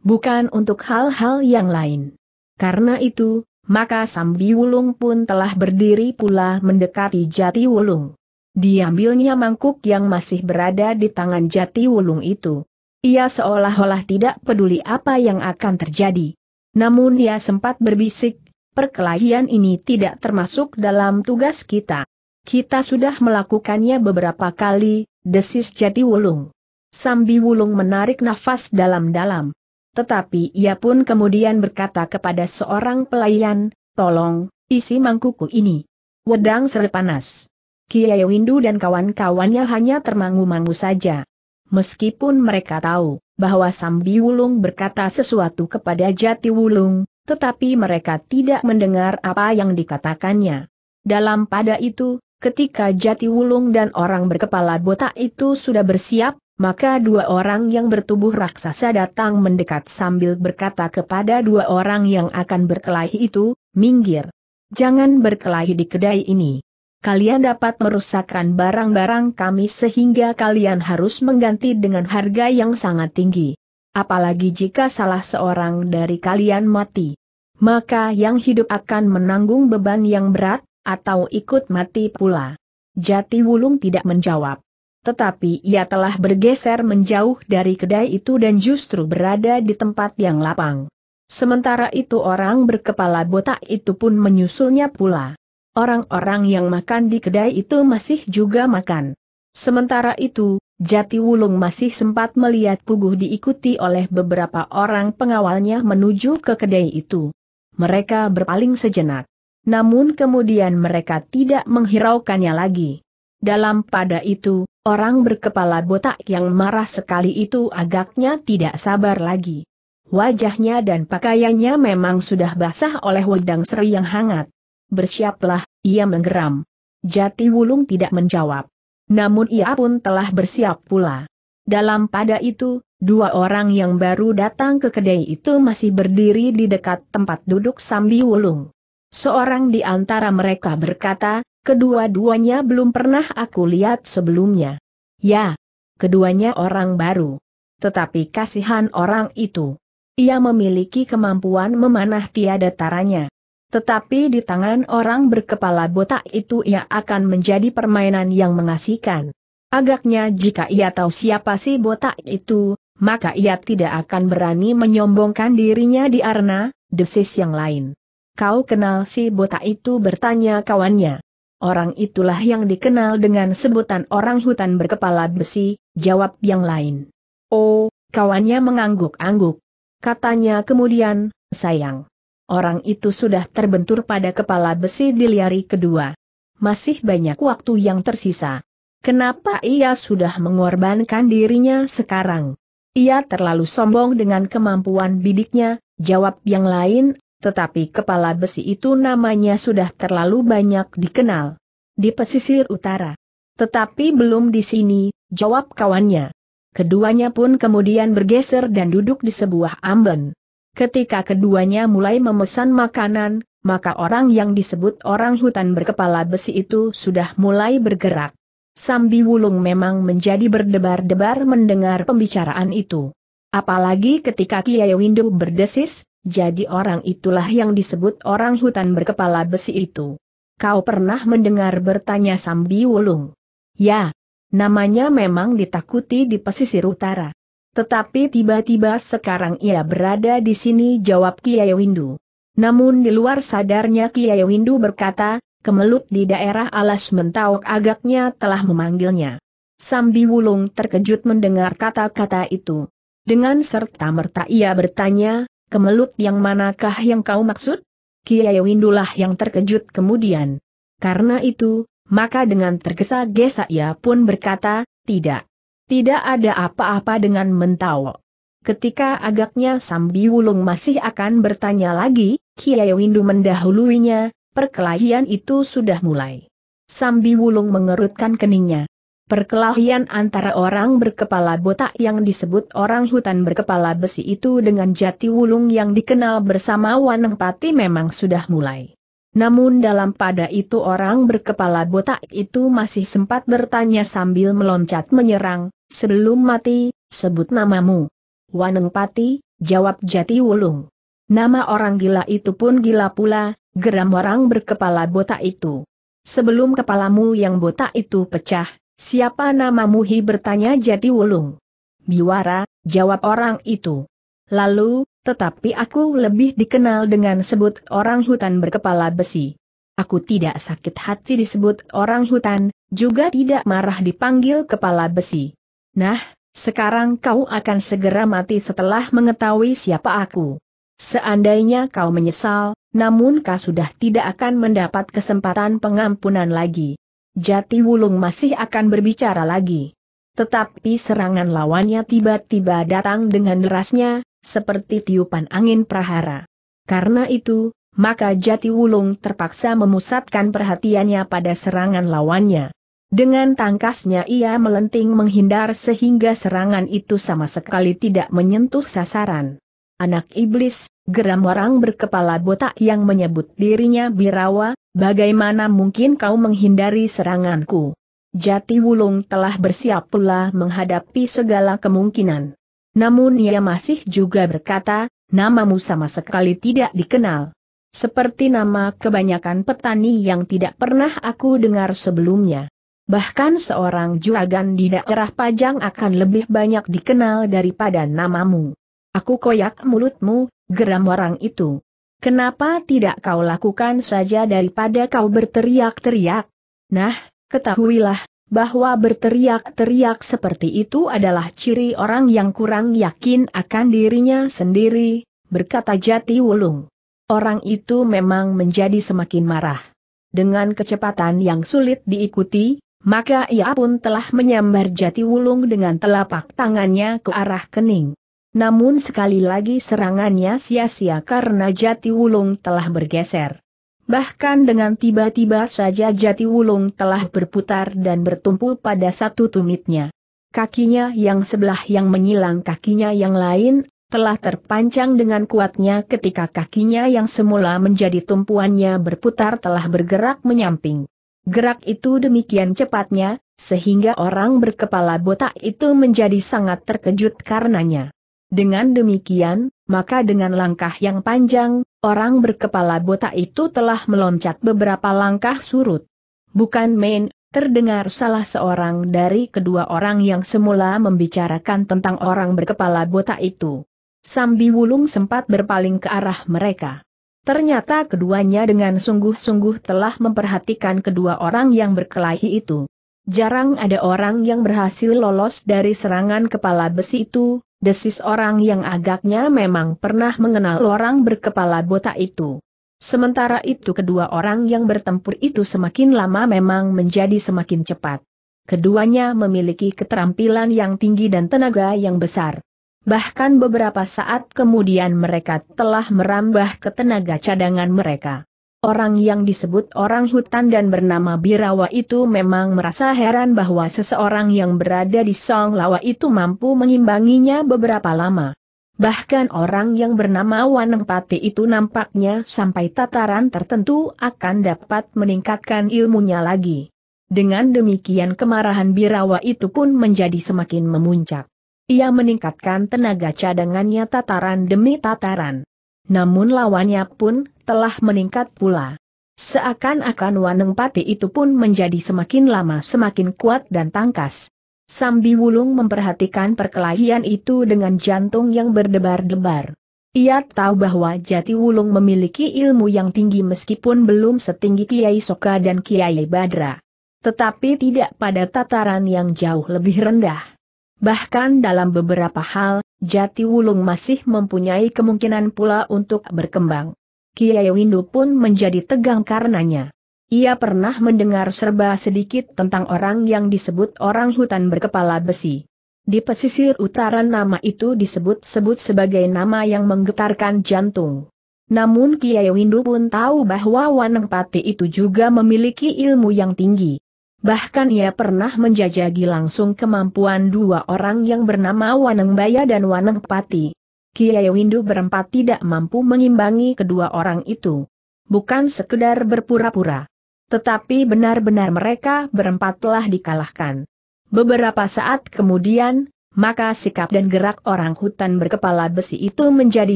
bukan untuk hal-hal yang lain. Karena itu, maka Sambi Wulung pun telah berdiri pula mendekati Jati Wulung. Diambilnya mangkuk yang masih berada di tangan Jati Wulung itu. Ia seolah-olah tidak peduli apa yang akan terjadi. Namun ia sempat berbisik, perkelahian ini tidak termasuk dalam tugas kita. Kita sudah melakukannya beberapa kali, desis Jati Wulung. Sambi Wulung menarik nafas dalam-dalam. Tetapi ia pun kemudian berkata kepada seorang pelayan, tolong, isi mangkuku ini. Wedang seri panas. Kiai Windu dan kawan-kawannya hanya termangu-mangu saja. Meskipun mereka tahu bahwa Sambi Wulung berkata sesuatu kepada Jati Wulung, tetapi mereka tidak mendengar apa yang dikatakannya. Dalam pada itu, ketika Jati Wulung dan orang berkepala botak itu sudah bersiap, maka dua orang yang bertubuh raksasa datang mendekat sambil berkata kepada dua orang yang akan berkelahi itu, minggir. Jangan berkelahi di kedai ini. Kalian dapat merusakkan barang-barang kami sehingga kalian harus mengganti dengan harga yang sangat tinggi. Apalagi jika salah seorang dari kalian mati. Maka yang hidup akan menanggung beban yang berat, atau ikut mati pula. Jati Wulung tidak menjawab tetapi ia telah bergeser menjauh dari kedai itu dan justru berada di tempat yang lapang. Sementara itu orang berkepala botak itu pun menyusulnya pula. Orang-orang yang makan di kedai itu masih juga makan. Sementara itu, Jati Wulung masih sempat melihat Puguh diikuti oleh beberapa orang pengawalnya menuju ke kedai itu. Mereka berpaling sejenak. Namun kemudian mereka tidak menghiraukannya lagi. Dalam pada itu, Orang berkepala botak yang marah sekali itu agaknya tidak sabar lagi. Wajahnya dan pakaiannya memang sudah basah oleh wedang seri yang hangat. Bersiaplah, ia menggeram. Jati Wulung tidak menjawab. Namun ia pun telah bersiap pula. Dalam pada itu, dua orang yang baru datang ke kedai itu masih berdiri di dekat tempat duduk Sambi Wulung. Seorang di antara mereka berkata, Kedua-duanya belum pernah aku lihat sebelumnya. Ya, keduanya orang baru. Tetapi kasihan orang itu. Ia memiliki kemampuan memanah tiada taranya. Tetapi di tangan orang berkepala botak itu ia akan menjadi permainan yang mengasihkan. Agaknya jika ia tahu siapa si botak itu, maka ia tidak akan berani menyombongkan dirinya di arena, desis yang lain. Kau kenal si botak itu bertanya kawannya. Orang itulah yang dikenal dengan sebutan orang hutan berkepala besi, jawab yang lain. Oh, kawannya mengangguk-angguk. Katanya kemudian, sayang. Orang itu sudah terbentur pada kepala besi di liari kedua. Masih banyak waktu yang tersisa. Kenapa ia sudah mengorbankan dirinya sekarang? Ia terlalu sombong dengan kemampuan bidiknya, jawab yang lain, tetapi kepala besi itu namanya sudah terlalu banyak dikenal. Di pesisir utara. Tetapi belum di sini, jawab kawannya. Keduanya pun kemudian bergeser dan duduk di sebuah amben. Ketika keduanya mulai memesan makanan, maka orang yang disebut orang hutan berkepala besi itu sudah mulai bergerak. Sambi Wulung memang menjadi berdebar-debar mendengar pembicaraan itu. Apalagi ketika Kiai Windu berdesis, jadi orang itulah yang disebut orang hutan berkepala besi itu. Kau pernah mendengar bertanya Sambi Wulung? Ya, namanya memang ditakuti di pesisir utara. Tetapi tiba-tiba sekarang ia berada di sini jawab Kiai Windu. Namun di luar sadarnya Kiai Windu berkata, kemelut di daerah alas mentauk agaknya telah memanggilnya. Sambi Wulung terkejut mendengar kata-kata itu. Dengan serta merta ia bertanya, kemelut yang manakah yang kau maksud? Kiai Windulah yang terkejut kemudian. Karena itu, maka dengan tergesa-gesa ia pun berkata, tidak. Tidak ada apa-apa dengan mentawo. Ketika agaknya Sambi Wulung masih akan bertanya lagi, Kiai Windu mendahuluinya, perkelahian itu sudah mulai. Sambi Wulung mengerutkan keningnya. Perkelahian antara orang berkepala botak yang disebut orang hutan berkepala besi itu dengan jati wulung yang dikenal bersama Waneng Pati memang sudah mulai. Namun dalam pada itu orang berkepala botak itu masih sempat bertanya sambil meloncat menyerang, sebelum mati, sebut namamu. Waneng Pati, jawab jati wulung. Nama orang gila itu pun gila pula, geram orang berkepala botak itu. Sebelum kepalamu yang botak itu pecah, Siapa namamu Hi bertanya jadi wulung. Biwara, jawab orang itu. Lalu, tetapi aku lebih dikenal dengan sebut orang hutan berkepala besi. Aku tidak sakit hati disebut orang hutan, juga tidak marah dipanggil kepala besi. Nah, sekarang kau akan segera mati setelah mengetahui siapa aku. Seandainya kau menyesal, namun kau sudah tidak akan mendapat kesempatan pengampunan lagi. Jati Wulung masih akan berbicara lagi. Tetapi serangan lawannya tiba-tiba datang dengan derasnya, seperti tiupan angin prahara. Karena itu, maka Jati Wulung terpaksa memusatkan perhatiannya pada serangan lawannya. Dengan tangkasnya ia melenting menghindar sehingga serangan itu sama sekali tidak menyentuh sasaran anak iblis, geram orang berkepala botak yang menyebut dirinya Birawa, bagaimana mungkin kau menghindari seranganku? Jati Wulung telah bersiap pula menghadapi segala kemungkinan. Namun ia masih juga berkata, namamu sama sekali tidak dikenal. Seperti nama kebanyakan petani yang tidak pernah aku dengar sebelumnya. Bahkan seorang juragan di daerah Pajang akan lebih banyak dikenal daripada namamu. Aku koyak mulutmu, geram orang itu. Kenapa tidak kau lakukan saja daripada kau berteriak-teriak? Nah, ketahuilah, bahwa berteriak-teriak seperti itu adalah ciri orang yang kurang yakin akan dirinya sendiri, berkata Jati Wulung. Orang itu memang menjadi semakin marah. Dengan kecepatan yang sulit diikuti, maka ia pun telah menyambar Jati Wulung dengan telapak tangannya ke arah kening. Namun sekali lagi serangannya sia-sia karena Jati Wulung telah bergeser. Bahkan dengan tiba-tiba saja Jati Wulung telah berputar dan bertumpu pada satu tumitnya. Kakinya yang sebelah yang menyilang kakinya yang lain, telah terpancang dengan kuatnya ketika kakinya yang semula menjadi tumpuannya berputar telah bergerak menyamping. Gerak itu demikian cepatnya, sehingga orang berkepala botak itu menjadi sangat terkejut karenanya. Dengan demikian, maka dengan langkah yang panjang, orang berkepala botak itu telah meloncat beberapa langkah surut. Bukan main, terdengar salah seorang dari kedua orang yang semula membicarakan tentang orang berkepala botak itu. Sambi Wulung sempat berpaling ke arah mereka. Ternyata keduanya dengan sungguh-sungguh telah memperhatikan kedua orang yang berkelahi itu. Jarang ada orang yang berhasil lolos dari serangan kepala besi itu, desis orang yang agaknya memang pernah mengenal orang berkepala botak itu. Sementara itu kedua orang yang bertempur itu semakin lama memang menjadi semakin cepat. Keduanya memiliki keterampilan yang tinggi dan tenaga yang besar. Bahkan beberapa saat kemudian mereka telah merambah ke tenaga cadangan mereka. Orang yang disebut orang hutan dan bernama Birawa itu memang merasa heran bahwa seseorang yang berada di Song Lawa itu mampu mengimbanginya beberapa lama. Bahkan orang yang bernama Wanempati itu nampaknya sampai tataran tertentu akan dapat meningkatkan ilmunya lagi. Dengan demikian kemarahan Birawa itu pun menjadi semakin memuncak. Ia meningkatkan tenaga cadangannya tataran demi tataran. Namun lawannya pun telah meningkat pula. Seakan-akan Waneng Pati itu pun menjadi semakin lama semakin kuat dan tangkas. Sambi Wulung memperhatikan perkelahian itu dengan jantung yang berdebar-debar. Ia tahu bahwa Jati Wulung memiliki ilmu yang tinggi meskipun belum setinggi Kiai Soka dan Kiai Badra. Tetapi tidak pada tataran yang jauh lebih rendah. Bahkan dalam beberapa hal, Jati Wulung masih mempunyai kemungkinan pula untuk berkembang. Kiai Windu pun menjadi tegang karenanya. Ia pernah mendengar serba sedikit tentang orang yang disebut orang hutan berkepala besi. Di pesisir utara nama itu disebut-sebut sebagai nama yang menggetarkan jantung. Namun Kiai Windu pun tahu bahwa Waneng Pati itu juga memiliki ilmu yang tinggi. Bahkan ia pernah menjajagi langsung kemampuan dua orang yang bernama Waneng Baya dan Waneng Pati. Kiai Windu berempat tidak mampu mengimbangi kedua orang itu. Bukan sekedar berpura-pura. Tetapi benar-benar mereka berempat telah dikalahkan. Beberapa saat kemudian, maka sikap dan gerak orang hutan berkepala besi itu menjadi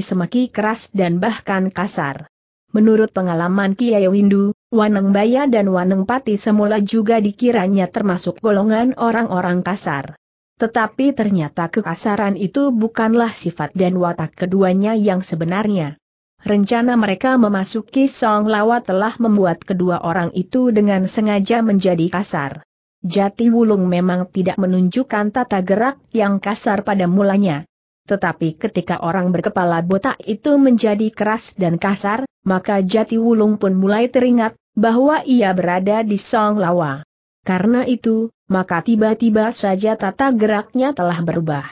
semakin keras dan bahkan kasar. Menurut pengalaman Kiai Windu, Waneng Baya dan Waneng Pati semula juga dikiranya termasuk golongan orang-orang kasar. Tetapi ternyata kekasaran itu bukanlah sifat dan watak keduanya yang sebenarnya. Rencana mereka memasuki Song Lawa telah membuat kedua orang itu dengan sengaja menjadi kasar. Jati Wulung memang tidak menunjukkan tata gerak yang kasar pada mulanya. Tetapi ketika orang berkepala botak itu menjadi keras dan kasar, maka Jati Wulung pun mulai teringat bahwa ia berada di Song Lawa. Karena itu, maka tiba-tiba saja tata geraknya telah berubah.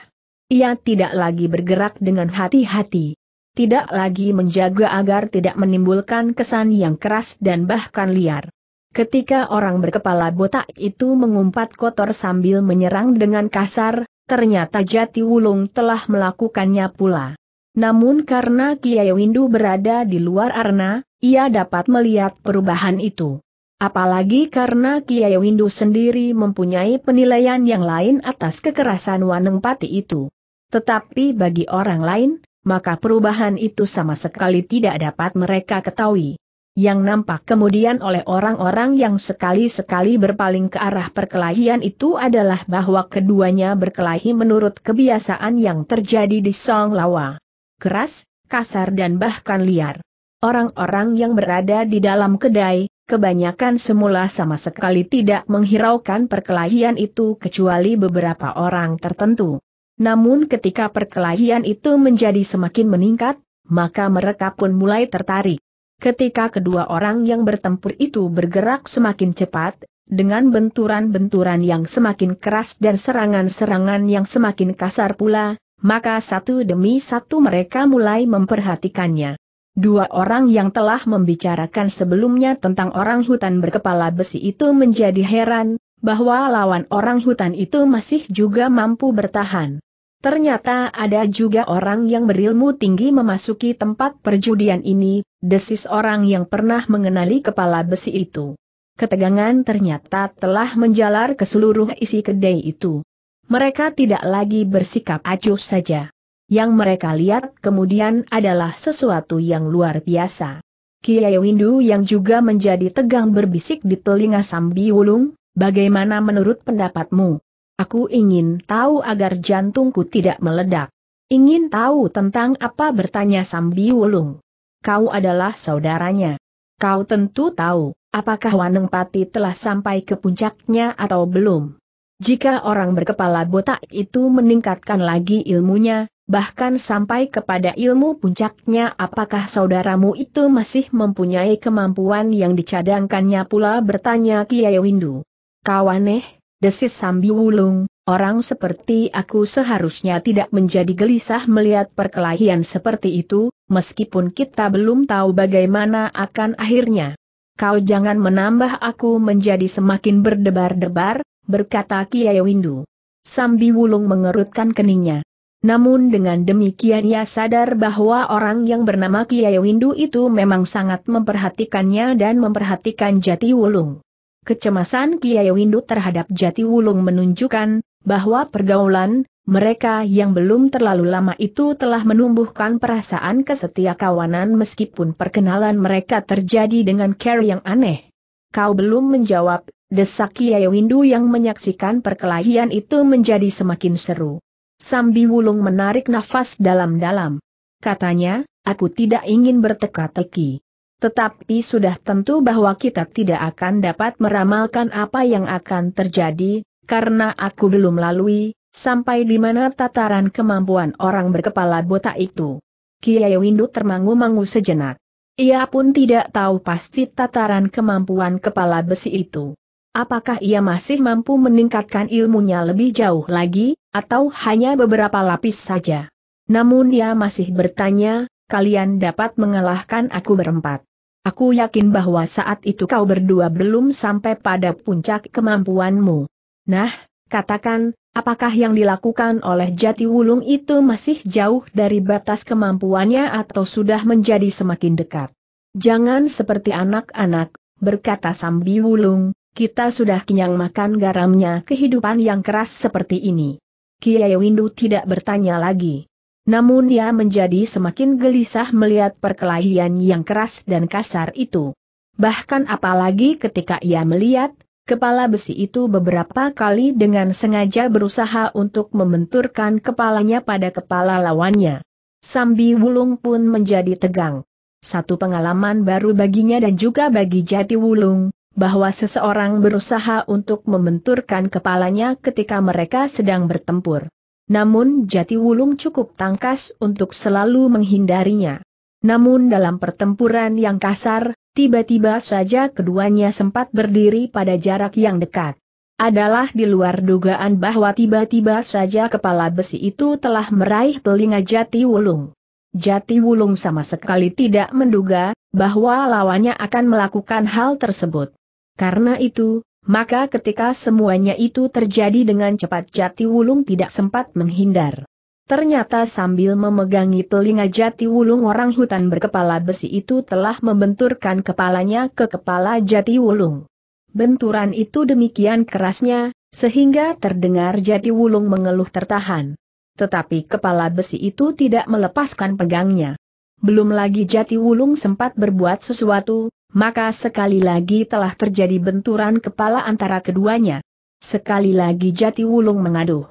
Ia tidak lagi bergerak dengan hati-hati. Tidak lagi menjaga agar tidak menimbulkan kesan yang keras dan bahkan liar. Ketika orang berkepala botak itu mengumpat kotor sambil menyerang dengan kasar, ternyata Jati Wulung telah melakukannya pula. Namun karena Kiai Windu berada di luar arna, ia dapat melihat perubahan itu. Apalagi karena Kiai Windu sendiri mempunyai penilaian yang lain atas kekerasan Waneng Pati itu. Tetapi bagi orang lain, maka perubahan itu sama sekali tidak dapat mereka ketahui. Yang nampak kemudian oleh orang-orang yang sekali-sekali berpaling ke arah perkelahian itu adalah bahwa keduanya berkelahi menurut kebiasaan yang terjadi di Song Lawa. Keras, kasar dan bahkan liar. Orang-orang yang berada di dalam kedai, Kebanyakan semula sama sekali tidak menghiraukan perkelahian itu kecuali beberapa orang tertentu. Namun ketika perkelahian itu menjadi semakin meningkat, maka mereka pun mulai tertarik. Ketika kedua orang yang bertempur itu bergerak semakin cepat, dengan benturan-benturan yang semakin keras dan serangan-serangan yang semakin kasar pula, maka satu demi satu mereka mulai memperhatikannya. Dua orang yang telah membicarakan sebelumnya tentang orang hutan berkepala besi itu menjadi heran, bahwa lawan orang hutan itu masih juga mampu bertahan. Ternyata ada juga orang yang berilmu tinggi memasuki tempat perjudian ini, desis orang yang pernah mengenali kepala besi itu. Ketegangan ternyata telah menjalar ke seluruh isi kedai itu. Mereka tidak lagi bersikap acuh saja. Yang mereka lihat kemudian adalah sesuatu yang luar biasa. Kiai Windu yang juga menjadi tegang berbisik di telinga Sambi Wulung, bagaimana menurut pendapatmu? Aku ingin tahu agar jantungku tidak meledak. Ingin tahu tentang apa bertanya Sambi Wulung. Kau adalah saudaranya. Kau tentu tahu, apakah Waneng Pati telah sampai ke puncaknya atau belum. Jika orang berkepala botak itu meningkatkan lagi ilmunya, bahkan sampai kepada ilmu puncaknya apakah saudaramu itu masih mempunyai kemampuan yang dicadangkannya pula bertanya Kiai Windu. Kawaneh, desis Sambi Wulung, orang seperti aku seharusnya tidak menjadi gelisah melihat perkelahian seperti itu, meskipun kita belum tahu bagaimana akan akhirnya. Kau jangan menambah aku menjadi semakin berdebar-debar, berkata Kiai Windu. Sambi Wulung mengerutkan keningnya. Namun dengan demikian ia sadar bahwa orang yang bernama Kiai Windu itu memang sangat memperhatikannya dan memperhatikan jati wulung. Kecemasan Kiai Windu terhadap jati wulung menunjukkan bahwa pergaulan mereka yang belum terlalu lama itu telah menumbuhkan perasaan kesetia kawanan meskipun perkenalan mereka terjadi dengan care yang aneh. Kau belum menjawab, desak Kiai Windu yang menyaksikan perkelahian itu menjadi semakin seru. Sambi Wulung menarik nafas dalam-dalam. Katanya, aku tidak ingin berteka-teki. Tetapi sudah tentu bahwa kita tidak akan dapat meramalkan apa yang akan terjadi, karena aku belum lalui, sampai di mana tataran kemampuan orang berkepala botak itu. Kiai Windu termangu-mangu sejenak. Ia pun tidak tahu pasti tataran kemampuan kepala besi itu apakah ia masih mampu meningkatkan ilmunya lebih jauh lagi, atau hanya beberapa lapis saja. Namun ia masih bertanya, kalian dapat mengalahkan aku berempat. Aku yakin bahwa saat itu kau berdua belum sampai pada puncak kemampuanmu. Nah, katakan, apakah yang dilakukan oleh Jati Wulung itu masih jauh dari batas kemampuannya atau sudah menjadi semakin dekat? Jangan seperti anak-anak, berkata Sambi Wulung, kita sudah kenyang makan garamnya kehidupan yang keras seperti ini. Kiai Windu tidak bertanya lagi. Namun ia menjadi semakin gelisah melihat perkelahian yang keras dan kasar itu. Bahkan apalagi ketika ia melihat, kepala besi itu beberapa kali dengan sengaja berusaha untuk membenturkan kepalanya pada kepala lawannya. Sambi Wulung pun menjadi tegang. Satu pengalaman baru baginya dan juga bagi Jati Wulung, bahwa seseorang berusaha untuk membenturkan kepalanya ketika mereka sedang bertempur. Namun Jati Wulung cukup tangkas untuk selalu menghindarinya. Namun dalam pertempuran yang kasar, tiba-tiba saja keduanya sempat berdiri pada jarak yang dekat. Adalah di luar dugaan bahwa tiba-tiba saja kepala besi itu telah meraih telinga Jati Wulung. Jati Wulung sama sekali tidak menduga bahwa lawannya akan melakukan hal tersebut. Karena itu, maka ketika semuanya itu terjadi dengan cepat Jati Wulung tidak sempat menghindar. Ternyata sambil memegangi telinga Jati Wulung orang hutan berkepala besi itu telah membenturkan kepalanya ke kepala Jati Wulung. Benturan itu demikian kerasnya, sehingga terdengar Jati Wulung mengeluh tertahan. Tetapi kepala besi itu tidak melepaskan pegangnya. Belum lagi Jati Wulung sempat berbuat sesuatu, maka sekali lagi telah terjadi benturan kepala antara keduanya. Sekali lagi jati wulung mengaduh.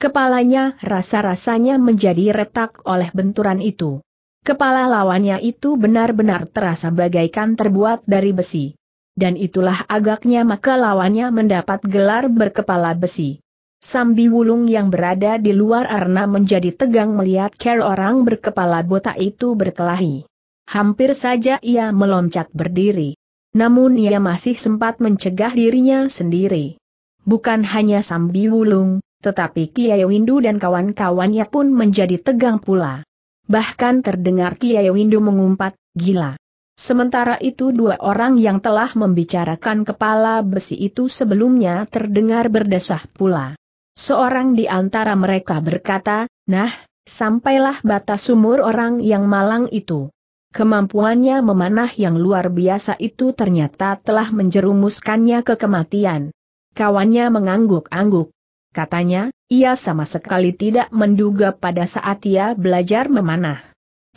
Kepalanya rasa-rasanya menjadi retak oleh benturan itu. Kepala lawannya itu benar-benar terasa bagaikan terbuat dari besi. Dan itulah agaknya maka lawannya mendapat gelar berkepala besi. Sambi Wulung yang berada di luar arna menjadi tegang melihat care orang berkepala botak itu berkelahi hampir saja ia meloncat berdiri. Namun ia masih sempat mencegah dirinya sendiri. Bukan hanya Sambi Wulung, tetapi Kiai Windu dan kawan-kawannya pun menjadi tegang pula. Bahkan terdengar Kiai Windu mengumpat, gila. Sementara itu dua orang yang telah membicarakan kepala besi itu sebelumnya terdengar berdesah pula. Seorang di antara mereka berkata, nah, sampailah batas umur orang yang malang itu. Kemampuannya memanah yang luar biasa itu ternyata telah menjerumuskannya ke kematian. Kawannya mengangguk-angguk. Katanya, ia sama sekali tidak menduga pada saat ia belajar memanah.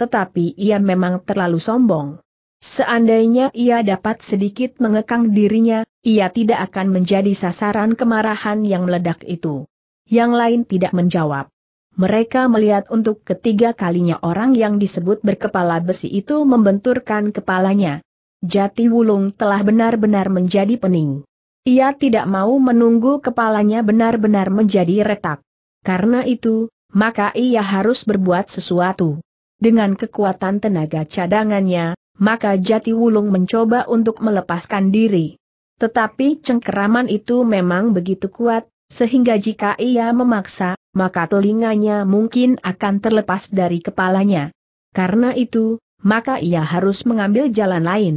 Tetapi ia memang terlalu sombong. Seandainya ia dapat sedikit mengekang dirinya, ia tidak akan menjadi sasaran kemarahan yang meledak itu. Yang lain tidak menjawab mereka melihat untuk ketiga kalinya orang yang disebut berkepala besi itu membenturkan kepalanya. Jati Wulung telah benar-benar menjadi pening. Ia tidak mau menunggu kepalanya benar-benar menjadi retak. Karena itu, maka ia harus berbuat sesuatu. Dengan kekuatan tenaga cadangannya, maka Jati Wulung mencoba untuk melepaskan diri. Tetapi cengkeraman itu memang begitu kuat, sehingga jika ia memaksa, maka telinganya mungkin akan terlepas dari kepalanya. Karena itu, maka ia harus mengambil jalan lain.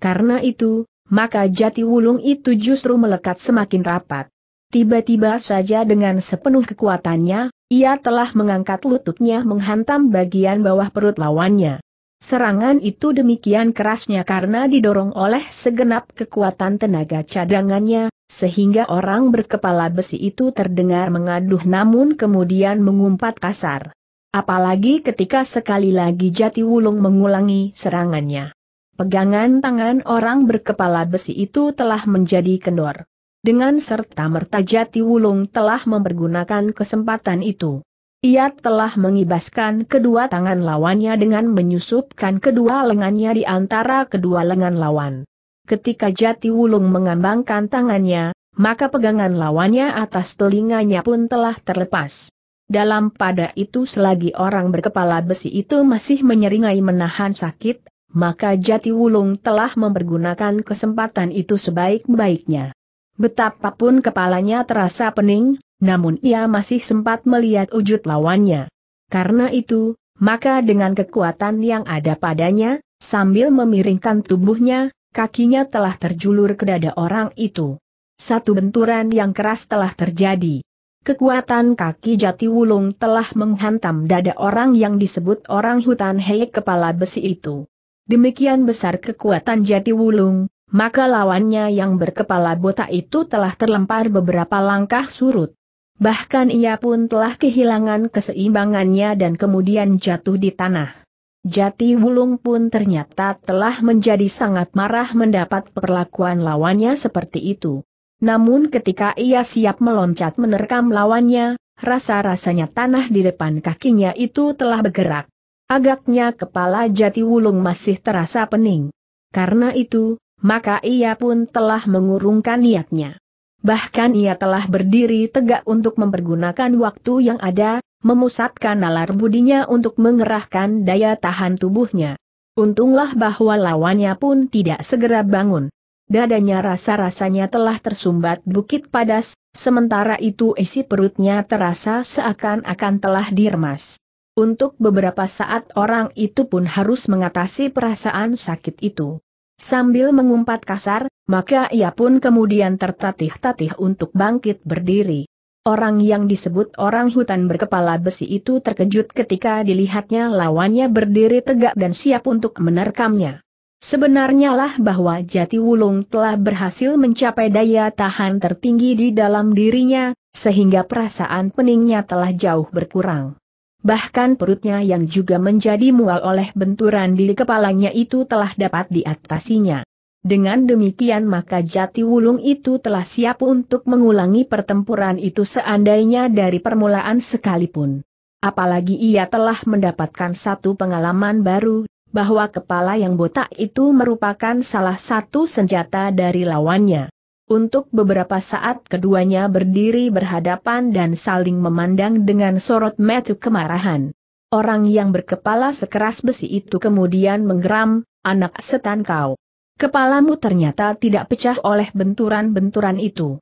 Karena itu, maka jati wulung itu justru melekat semakin rapat. Tiba-tiba saja dengan sepenuh kekuatannya, ia telah mengangkat lututnya menghantam bagian bawah perut lawannya. Serangan itu demikian kerasnya karena didorong oleh segenap kekuatan tenaga cadangannya, sehingga orang berkepala besi itu terdengar mengaduh namun kemudian mengumpat kasar. Apalagi ketika sekali lagi Jati Wulung mengulangi serangannya. Pegangan tangan orang berkepala besi itu telah menjadi kendor. Dengan serta-merta Jati Wulung telah mempergunakan kesempatan itu. Ia telah mengibaskan kedua tangan lawannya dengan menyusupkan kedua lengannya di antara kedua lengan lawan ketika Jati Wulung mengambangkan tangannya, maka pegangan lawannya atas telinganya pun telah terlepas. Dalam pada itu selagi orang berkepala besi itu masih menyeringai menahan sakit, maka Jati Wulung telah mempergunakan kesempatan itu sebaik-baiknya. Betapapun kepalanya terasa pening, namun ia masih sempat melihat wujud lawannya. Karena itu, maka dengan kekuatan yang ada padanya, sambil memiringkan tubuhnya, kakinya telah terjulur ke dada orang itu. Satu benturan yang keras telah terjadi. Kekuatan kaki jati wulung telah menghantam dada orang yang disebut orang hutan hei kepala besi itu. Demikian besar kekuatan jati wulung, maka lawannya yang berkepala botak itu telah terlempar beberapa langkah surut. Bahkan ia pun telah kehilangan keseimbangannya dan kemudian jatuh di tanah. Jati Wulung pun ternyata telah menjadi sangat marah mendapat perlakuan lawannya seperti itu. Namun ketika ia siap meloncat menerkam lawannya, rasa-rasanya tanah di depan kakinya itu telah bergerak. Agaknya kepala Jati Wulung masih terasa pening. Karena itu, maka ia pun telah mengurungkan niatnya. Bahkan ia telah berdiri tegak untuk mempergunakan waktu yang ada, memusatkan nalar budinya untuk mengerahkan daya tahan tubuhnya. Untunglah bahwa lawannya pun tidak segera bangun. Dadanya rasa-rasanya telah tersumbat bukit padas, sementara itu isi perutnya terasa seakan-akan telah diremas. Untuk beberapa saat orang itu pun harus mengatasi perasaan sakit itu. Sambil mengumpat kasar, maka ia pun kemudian tertatih-tatih untuk bangkit berdiri. Orang yang disebut orang hutan berkepala besi itu terkejut ketika dilihatnya lawannya berdiri tegak dan siap untuk menerkamnya. Sebenarnya lah bahwa Jati Wulung telah berhasil mencapai daya tahan tertinggi di dalam dirinya, sehingga perasaan peningnya telah jauh berkurang. Bahkan perutnya yang juga menjadi mual oleh benturan di kepalanya itu telah dapat diatasinya. Dengan demikian maka jati wulung itu telah siap untuk mengulangi pertempuran itu seandainya dari permulaan sekalipun. Apalagi ia telah mendapatkan satu pengalaman baru, bahwa kepala yang botak itu merupakan salah satu senjata dari lawannya. Untuk beberapa saat keduanya berdiri berhadapan dan saling memandang dengan sorot mata kemarahan. Orang yang berkepala sekeras besi itu kemudian menggeram, anak setan kau. Kepalamu ternyata tidak pecah oleh benturan-benturan itu.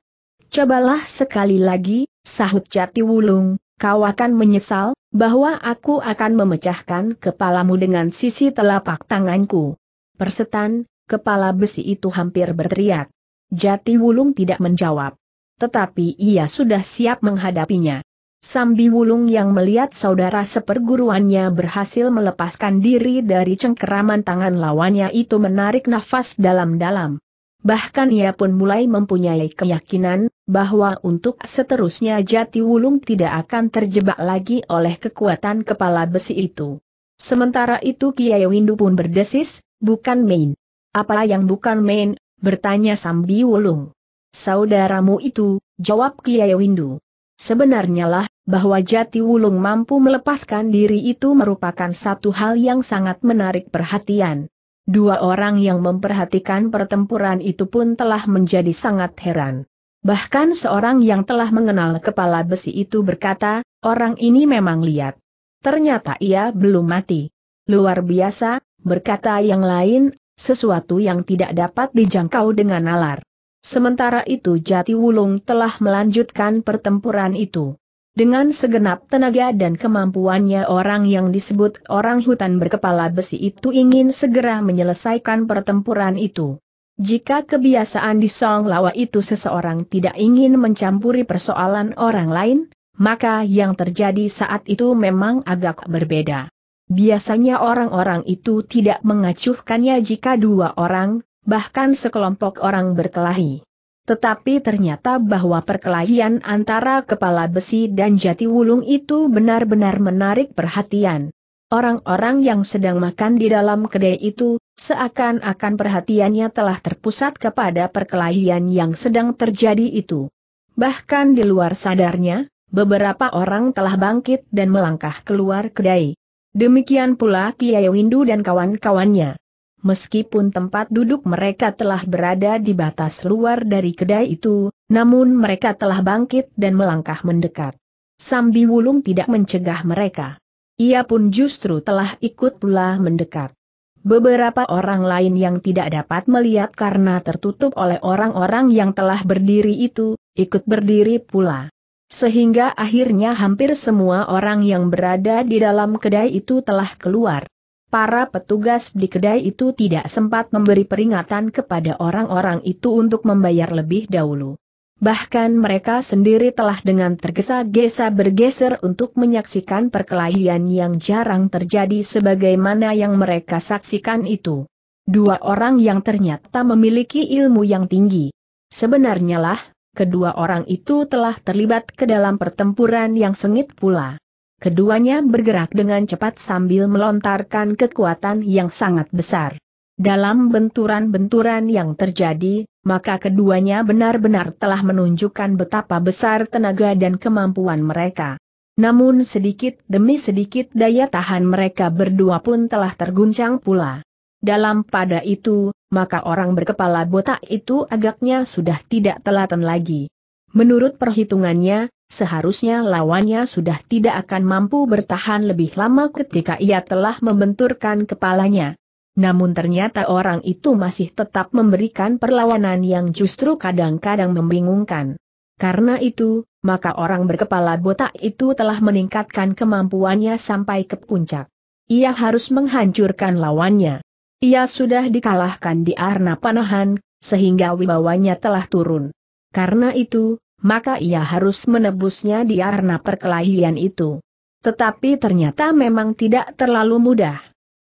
Cobalah sekali lagi, sahut jati wulung, kau akan menyesal, bahwa aku akan memecahkan kepalamu dengan sisi telapak tanganku. Persetan, kepala besi itu hampir berteriak. Jati wulung tidak menjawab. Tetapi ia sudah siap menghadapinya. Sambi Wulung yang melihat saudara seperguruannya berhasil melepaskan diri dari cengkeraman tangan lawannya itu menarik nafas dalam-dalam. Bahkan ia pun mulai mempunyai keyakinan bahwa untuk seterusnya Jati Wulung tidak akan terjebak lagi oleh kekuatan kepala besi itu. Sementara itu Kiai Windu pun berdesis, bukan main. Apa yang bukan main, bertanya Sambi Wulung. Saudaramu itu, jawab Kiai Windu. Sebenarnya lah, bahwa Jati Wulung mampu melepaskan diri itu merupakan satu hal yang sangat menarik perhatian. Dua orang yang memperhatikan pertempuran itu pun telah menjadi sangat heran. Bahkan seorang yang telah mengenal kepala besi itu berkata, orang ini memang lihat. Ternyata ia belum mati. Luar biasa, berkata yang lain, sesuatu yang tidak dapat dijangkau dengan nalar. Sementara itu Jati Wulung telah melanjutkan pertempuran itu. Dengan segenap tenaga dan kemampuannya orang yang disebut orang hutan berkepala besi itu ingin segera menyelesaikan pertempuran itu. Jika kebiasaan di Song Lawa itu seseorang tidak ingin mencampuri persoalan orang lain, maka yang terjadi saat itu memang agak berbeda. Biasanya orang-orang itu tidak mengacuhkannya jika dua orang, bahkan sekelompok orang berkelahi. Tetapi ternyata bahwa perkelahian antara kepala besi dan jati wulung itu benar-benar menarik perhatian. Orang-orang yang sedang makan di dalam kedai itu, seakan-akan perhatiannya telah terpusat kepada perkelahian yang sedang terjadi itu. Bahkan di luar sadarnya, beberapa orang telah bangkit dan melangkah keluar kedai. Demikian pula Kiai Windu dan kawan-kawannya meskipun tempat duduk mereka telah berada di batas luar dari kedai itu, namun mereka telah bangkit dan melangkah mendekat. Sambi Wulung tidak mencegah mereka. Ia pun justru telah ikut pula mendekat. Beberapa orang lain yang tidak dapat melihat karena tertutup oleh orang-orang yang telah berdiri itu, ikut berdiri pula. Sehingga akhirnya hampir semua orang yang berada di dalam kedai itu telah keluar. Para petugas di kedai itu tidak sempat memberi peringatan kepada orang-orang itu untuk membayar lebih dahulu. Bahkan mereka sendiri telah dengan tergesa-gesa bergeser untuk menyaksikan perkelahian yang jarang terjadi sebagaimana yang mereka saksikan itu. Dua orang yang ternyata memiliki ilmu yang tinggi. Sebenarnya lah, kedua orang itu telah terlibat ke dalam pertempuran yang sengit pula. Keduanya bergerak dengan cepat sambil melontarkan kekuatan yang sangat besar. Dalam benturan-benturan yang terjadi, maka keduanya benar-benar telah menunjukkan betapa besar tenaga dan kemampuan mereka. Namun sedikit demi sedikit daya tahan mereka berdua pun telah terguncang pula. Dalam pada itu, maka orang berkepala botak itu agaknya sudah tidak telaten lagi. Menurut perhitungannya, Seharusnya lawannya sudah tidak akan mampu bertahan lebih lama ketika ia telah membenturkan kepalanya. Namun ternyata orang itu masih tetap memberikan perlawanan yang justru kadang-kadang membingungkan. Karena itu, maka orang berkepala botak itu telah meningkatkan kemampuannya sampai ke puncak. Ia harus menghancurkan lawannya. Ia sudah dikalahkan di arna panahan, sehingga wibawanya telah turun. Karena itu, maka ia harus menebusnya di arena perkelahian itu. Tetapi ternyata memang tidak terlalu mudah.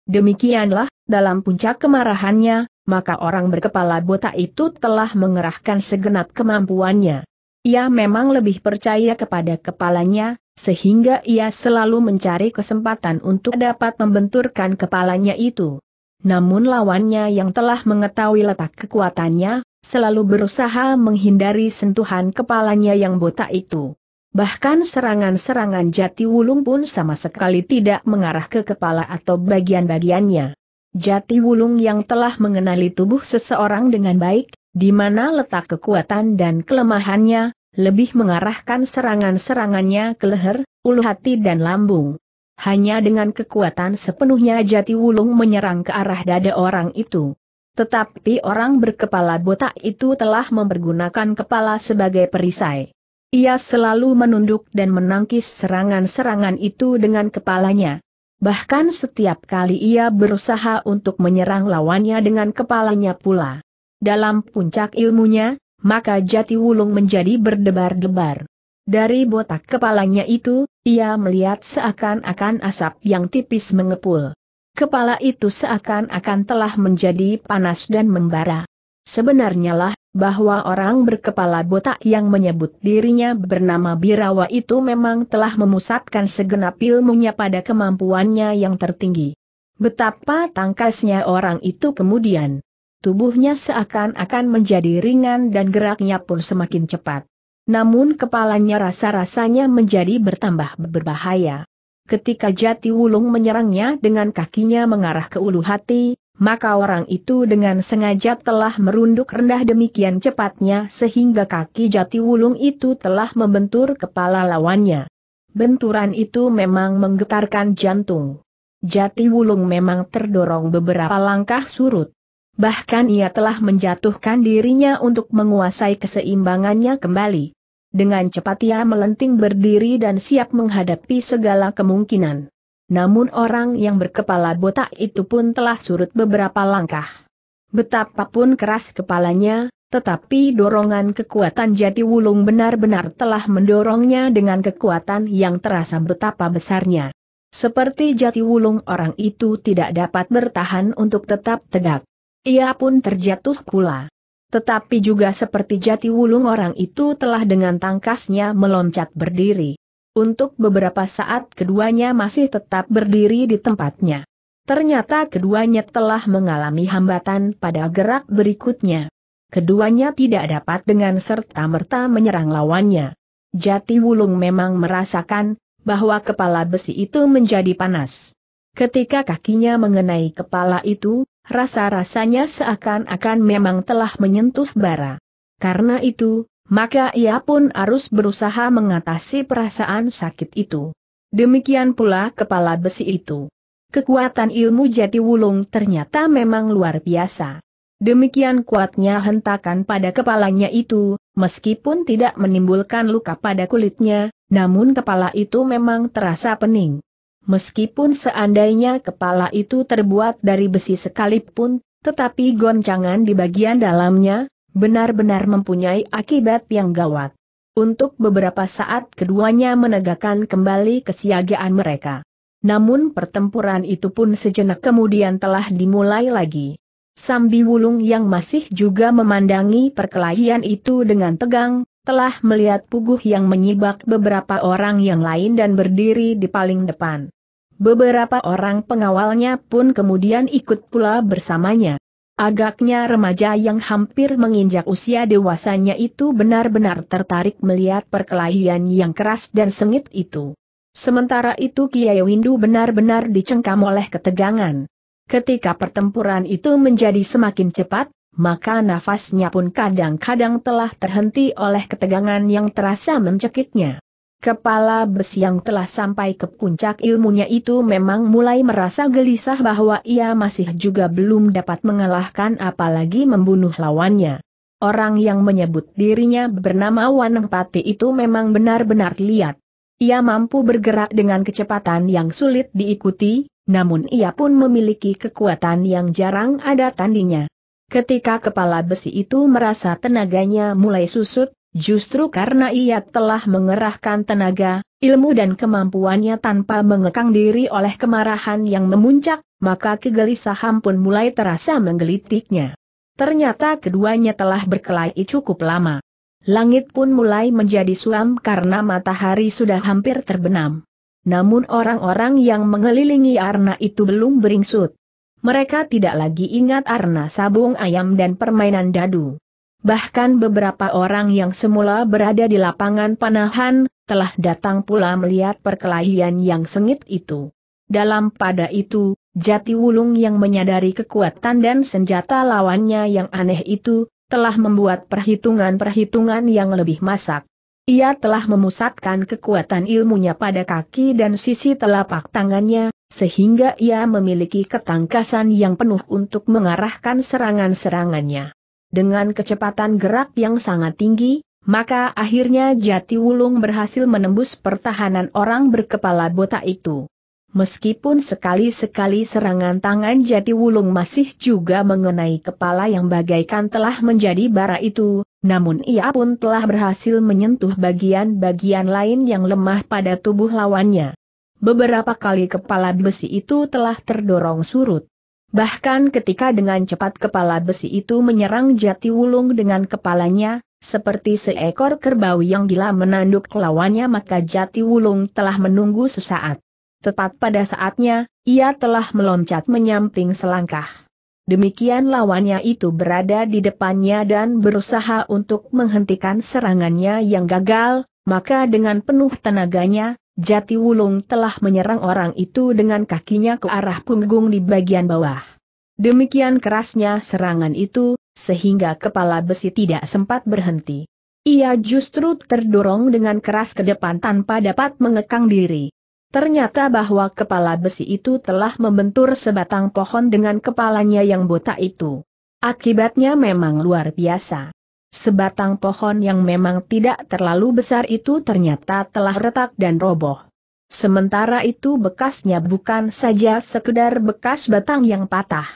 Demikianlah, dalam puncak kemarahannya, maka orang berkepala botak itu telah mengerahkan segenap kemampuannya. Ia memang lebih percaya kepada kepalanya, sehingga ia selalu mencari kesempatan untuk dapat membenturkan kepalanya itu. Namun lawannya yang telah mengetahui letak kekuatannya, selalu berusaha menghindari sentuhan kepalanya yang botak itu. Bahkan serangan-serangan jati wulung pun sama sekali tidak mengarah ke kepala atau bagian-bagiannya. Jati wulung yang telah mengenali tubuh seseorang dengan baik, di mana letak kekuatan dan kelemahannya, lebih mengarahkan serangan-serangannya ke leher, ulu hati dan lambung. Hanya dengan kekuatan sepenuhnya jati wulung menyerang ke arah dada orang itu. Tetapi orang berkepala botak itu telah mempergunakan kepala sebagai perisai. Ia selalu menunduk dan menangkis serangan-serangan itu dengan kepalanya. Bahkan setiap kali ia berusaha untuk menyerang lawannya dengan kepalanya pula. Dalam puncak ilmunya, maka jati wulung menjadi berdebar-debar. Dari botak kepalanya itu, ia melihat seakan-akan asap yang tipis mengepul kepala itu seakan-akan telah menjadi panas dan membara. Sebenarnya lah, bahwa orang berkepala botak yang menyebut dirinya bernama Birawa itu memang telah memusatkan segenap ilmunya pada kemampuannya yang tertinggi. Betapa tangkasnya orang itu kemudian. Tubuhnya seakan-akan menjadi ringan dan geraknya pun semakin cepat. Namun kepalanya rasa-rasanya menjadi bertambah berbahaya. Ketika Jati Wulung menyerangnya dengan kakinya mengarah ke ulu hati, maka orang itu dengan sengaja telah merunduk rendah demikian cepatnya sehingga kaki Jati Wulung itu telah membentur kepala lawannya. Benturan itu memang menggetarkan jantung. Jati Wulung memang terdorong beberapa langkah surut. Bahkan ia telah menjatuhkan dirinya untuk menguasai keseimbangannya kembali. Dengan cepat ia melenting berdiri dan siap menghadapi segala kemungkinan. Namun orang yang berkepala botak itu pun telah surut beberapa langkah. Betapapun keras kepalanya, tetapi dorongan kekuatan jati wulung benar-benar telah mendorongnya dengan kekuatan yang terasa betapa besarnya. Seperti jati wulung orang itu tidak dapat bertahan untuk tetap tegak. Ia pun terjatuh pula. Tetapi juga seperti jati wulung orang itu telah dengan tangkasnya meloncat berdiri. Untuk beberapa saat keduanya masih tetap berdiri di tempatnya. Ternyata keduanya telah mengalami hambatan pada gerak berikutnya. Keduanya tidak dapat dengan serta-merta menyerang lawannya. Jati Wulung memang merasakan bahwa kepala besi itu menjadi panas. Ketika kakinya mengenai kepala itu, rasa-rasanya seakan-akan memang telah menyentuh bara. Karena itu, maka ia pun harus berusaha mengatasi perasaan sakit itu. Demikian pula kepala besi itu. Kekuatan ilmu jati wulung ternyata memang luar biasa. Demikian kuatnya hentakan pada kepalanya itu, meskipun tidak menimbulkan luka pada kulitnya, namun kepala itu memang terasa pening. Meskipun seandainya kepala itu terbuat dari besi sekalipun, tetapi goncangan di bagian dalamnya, benar-benar mempunyai akibat yang gawat. Untuk beberapa saat keduanya menegakkan kembali kesiagaan mereka. Namun pertempuran itu pun sejenak kemudian telah dimulai lagi. Sambi Wulung yang masih juga memandangi perkelahian itu dengan tegang, telah melihat puguh yang menyibak beberapa orang yang lain dan berdiri di paling depan. Beberapa orang pengawalnya pun kemudian ikut pula bersamanya. Agaknya remaja yang hampir menginjak usia dewasanya itu benar-benar tertarik melihat perkelahian yang keras dan sengit itu. Sementara itu Kiai Windu benar-benar dicengkam oleh ketegangan. Ketika pertempuran itu menjadi semakin cepat, maka nafasnya pun kadang-kadang telah terhenti oleh ketegangan yang terasa mencekiknya. Kepala besi yang telah sampai ke puncak ilmunya itu memang mulai merasa gelisah bahwa ia masih juga belum dapat mengalahkan apalagi membunuh lawannya. Orang yang menyebut dirinya bernama Wanengpati itu memang benar-benar lihat. Ia mampu bergerak dengan kecepatan yang sulit diikuti, namun ia pun memiliki kekuatan yang jarang ada tandingnya. Ketika kepala besi itu merasa tenaganya mulai susut, justru karena ia telah mengerahkan tenaga, ilmu dan kemampuannya tanpa mengekang diri oleh kemarahan yang memuncak, maka kegelisahan pun mulai terasa menggelitiknya. Ternyata keduanya telah berkelahi cukup lama. Langit pun mulai menjadi suam karena matahari sudah hampir terbenam. Namun orang-orang yang mengelilingi Arna itu belum beringsut. Mereka tidak lagi ingat arna sabung ayam dan permainan dadu. Bahkan beberapa orang yang semula berada di lapangan panahan, telah datang pula melihat perkelahian yang sengit itu. Dalam pada itu, Jati Wulung yang menyadari kekuatan dan senjata lawannya yang aneh itu, telah membuat perhitungan-perhitungan yang lebih masak. Ia telah memusatkan kekuatan ilmunya pada kaki dan sisi telapak tangannya, sehingga ia memiliki ketangkasan yang penuh untuk mengarahkan serangan-serangannya. Dengan kecepatan gerak yang sangat tinggi, maka akhirnya Jati Wulung berhasil menembus pertahanan orang berkepala botak itu. Meskipun sekali-sekali serangan tangan Jati Wulung masih juga mengenai kepala yang bagaikan telah menjadi bara itu, namun ia pun telah berhasil menyentuh bagian-bagian lain yang lemah pada tubuh lawannya. Beberapa kali kepala besi itu telah terdorong surut. Bahkan ketika dengan cepat kepala besi itu menyerang jati wulung dengan kepalanya, seperti seekor kerbau yang gila menanduk lawannya maka jati wulung telah menunggu sesaat. Tepat pada saatnya, ia telah meloncat menyamping selangkah. Demikian lawannya itu berada di depannya dan berusaha untuk menghentikan serangannya yang gagal, maka dengan penuh tenaganya, Jati Wulung telah menyerang orang itu dengan kakinya ke arah punggung di bagian bawah. Demikian kerasnya serangan itu, sehingga kepala besi tidak sempat berhenti. Ia justru terdorong dengan keras ke depan tanpa dapat mengekang diri. Ternyata bahwa kepala besi itu telah membentur sebatang pohon dengan kepalanya yang botak itu. Akibatnya memang luar biasa. Sebatang pohon yang memang tidak terlalu besar itu ternyata telah retak dan roboh. Sementara itu bekasnya bukan saja sekedar bekas batang yang patah.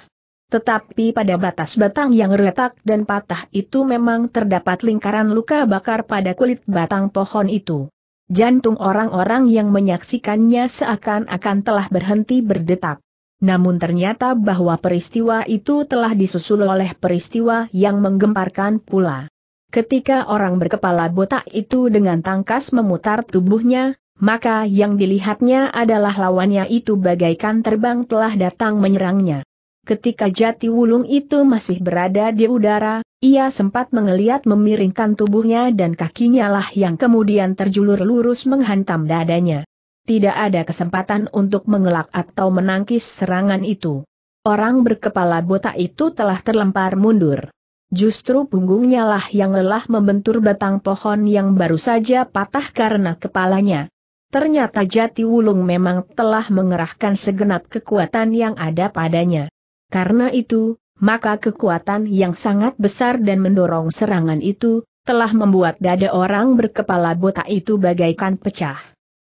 Tetapi pada batas batang yang retak dan patah itu memang terdapat lingkaran luka bakar pada kulit batang pohon itu. Jantung orang-orang yang menyaksikannya seakan-akan telah berhenti berdetak. Namun ternyata bahwa peristiwa itu telah disusul oleh peristiwa yang menggemparkan pula. Ketika orang berkepala botak itu dengan tangkas memutar tubuhnya, maka yang dilihatnya adalah lawannya itu bagaikan terbang telah datang menyerangnya. Ketika jati wulung itu masih berada di udara, ia sempat mengeliat memiringkan tubuhnya dan kakinya lah yang kemudian terjulur lurus menghantam dadanya. Tidak ada kesempatan untuk mengelak atau menangkis serangan itu. Orang berkepala botak itu telah terlempar mundur. Justru punggungnya lah yang lelah membentur batang pohon yang baru saja patah karena kepalanya. Ternyata Jati Wulung memang telah mengerahkan segenap kekuatan yang ada padanya. Karena itu, maka kekuatan yang sangat besar dan mendorong serangan itu, telah membuat dada orang berkepala botak itu bagaikan pecah.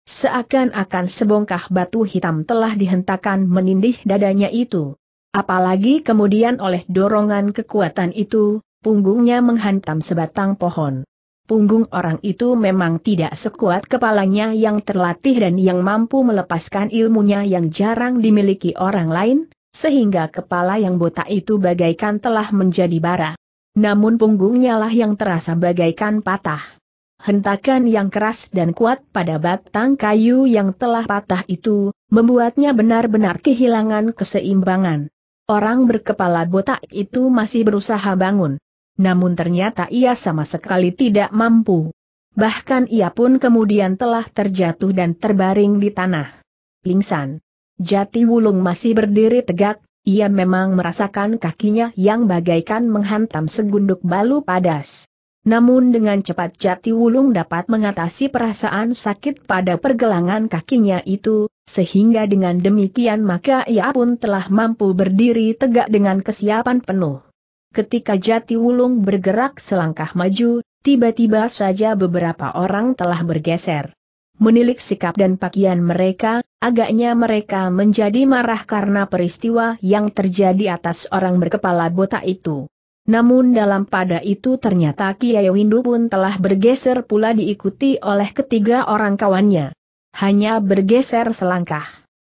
Seakan-akan sebongkah batu hitam telah dihentakan menindih dadanya itu. Apalagi kemudian oleh dorongan kekuatan itu, punggungnya menghantam sebatang pohon. Punggung orang itu memang tidak sekuat kepalanya yang terlatih dan yang mampu melepaskan ilmunya yang jarang dimiliki orang lain, sehingga kepala yang botak itu bagaikan telah menjadi bara. Namun punggungnya lah yang terasa bagaikan patah. Hentakan yang keras dan kuat pada batang kayu yang telah patah itu, membuatnya benar-benar kehilangan keseimbangan. Orang berkepala botak itu masih berusaha bangun. Namun ternyata ia sama sekali tidak mampu. Bahkan ia pun kemudian telah terjatuh dan terbaring di tanah. Lingsan. Jati Wulung masih berdiri tegak, ia memang merasakan kakinya yang bagaikan menghantam segunduk balu padas. Namun dengan cepat Jati Wulung dapat mengatasi perasaan sakit pada pergelangan kakinya itu, sehingga dengan demikian maka ia pun telah mampu berdiri tegak dengan kesiapan penuh. Ketika Jati Wulung bergerak selangkah maju, tiba-tiba saja beberapa orang telah bergeser. Menilik sikap dan pakaian mereka, agaknya mereka menjadi marah karena peristiwa yang terjadi atas orang berkepala botak itu. Namun dalam pada itu ternyata Kiai Windu pun telah bergeser pula diikuti oleh ketiga orang kawannya. Hanya bergeser selangkah.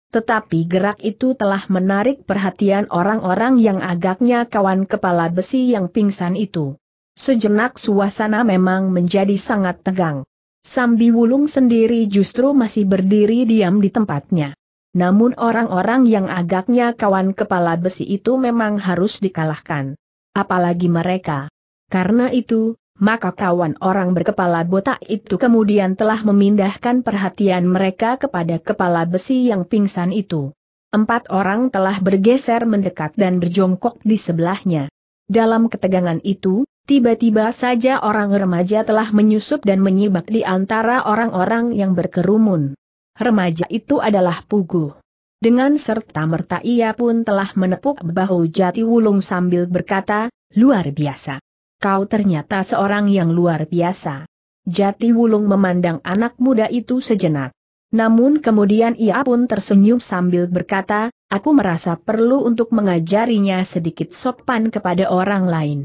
Tetapi gerak itu telah menarik perhatian orang-orang yang agaknya kawan kepala besi yang pingsan itu. Sejenak suasana memang menjadi sangat tegang. Sambi Wulung sendiri justru masih berdiri diam di tempatnya. Namun orang-orang yang agaknya kawan kepala besi itu memang harus dikalahkan. Apalagi mereka. Karena itu, maka kawan orang berkepala botak itu kemudian telah memindahkan perhatian mereka kepada kepala besi yang pingsan itu. Empat orang telah bergeser mendekat dan berjongkok di sebelahnya. Dalam ketegangan itu, Tiba-tiba saja orang remaja telah menyusup dan menyibak di antara orang-orang yang berkerumun. Remaja itu adalah Pugu. Dengan serta-merta ia pun telah menepuk bahu jati wulung sambil berkata, luar biasa. Kau ternyata seorang yang luar biasa. Jati wulung memandang anak muda itu sejenak. Namun kemudian ia pun tersenyum sambil berkata, aku merasa perlu untuk mengajarinya sedikit sopan kepada orang lain.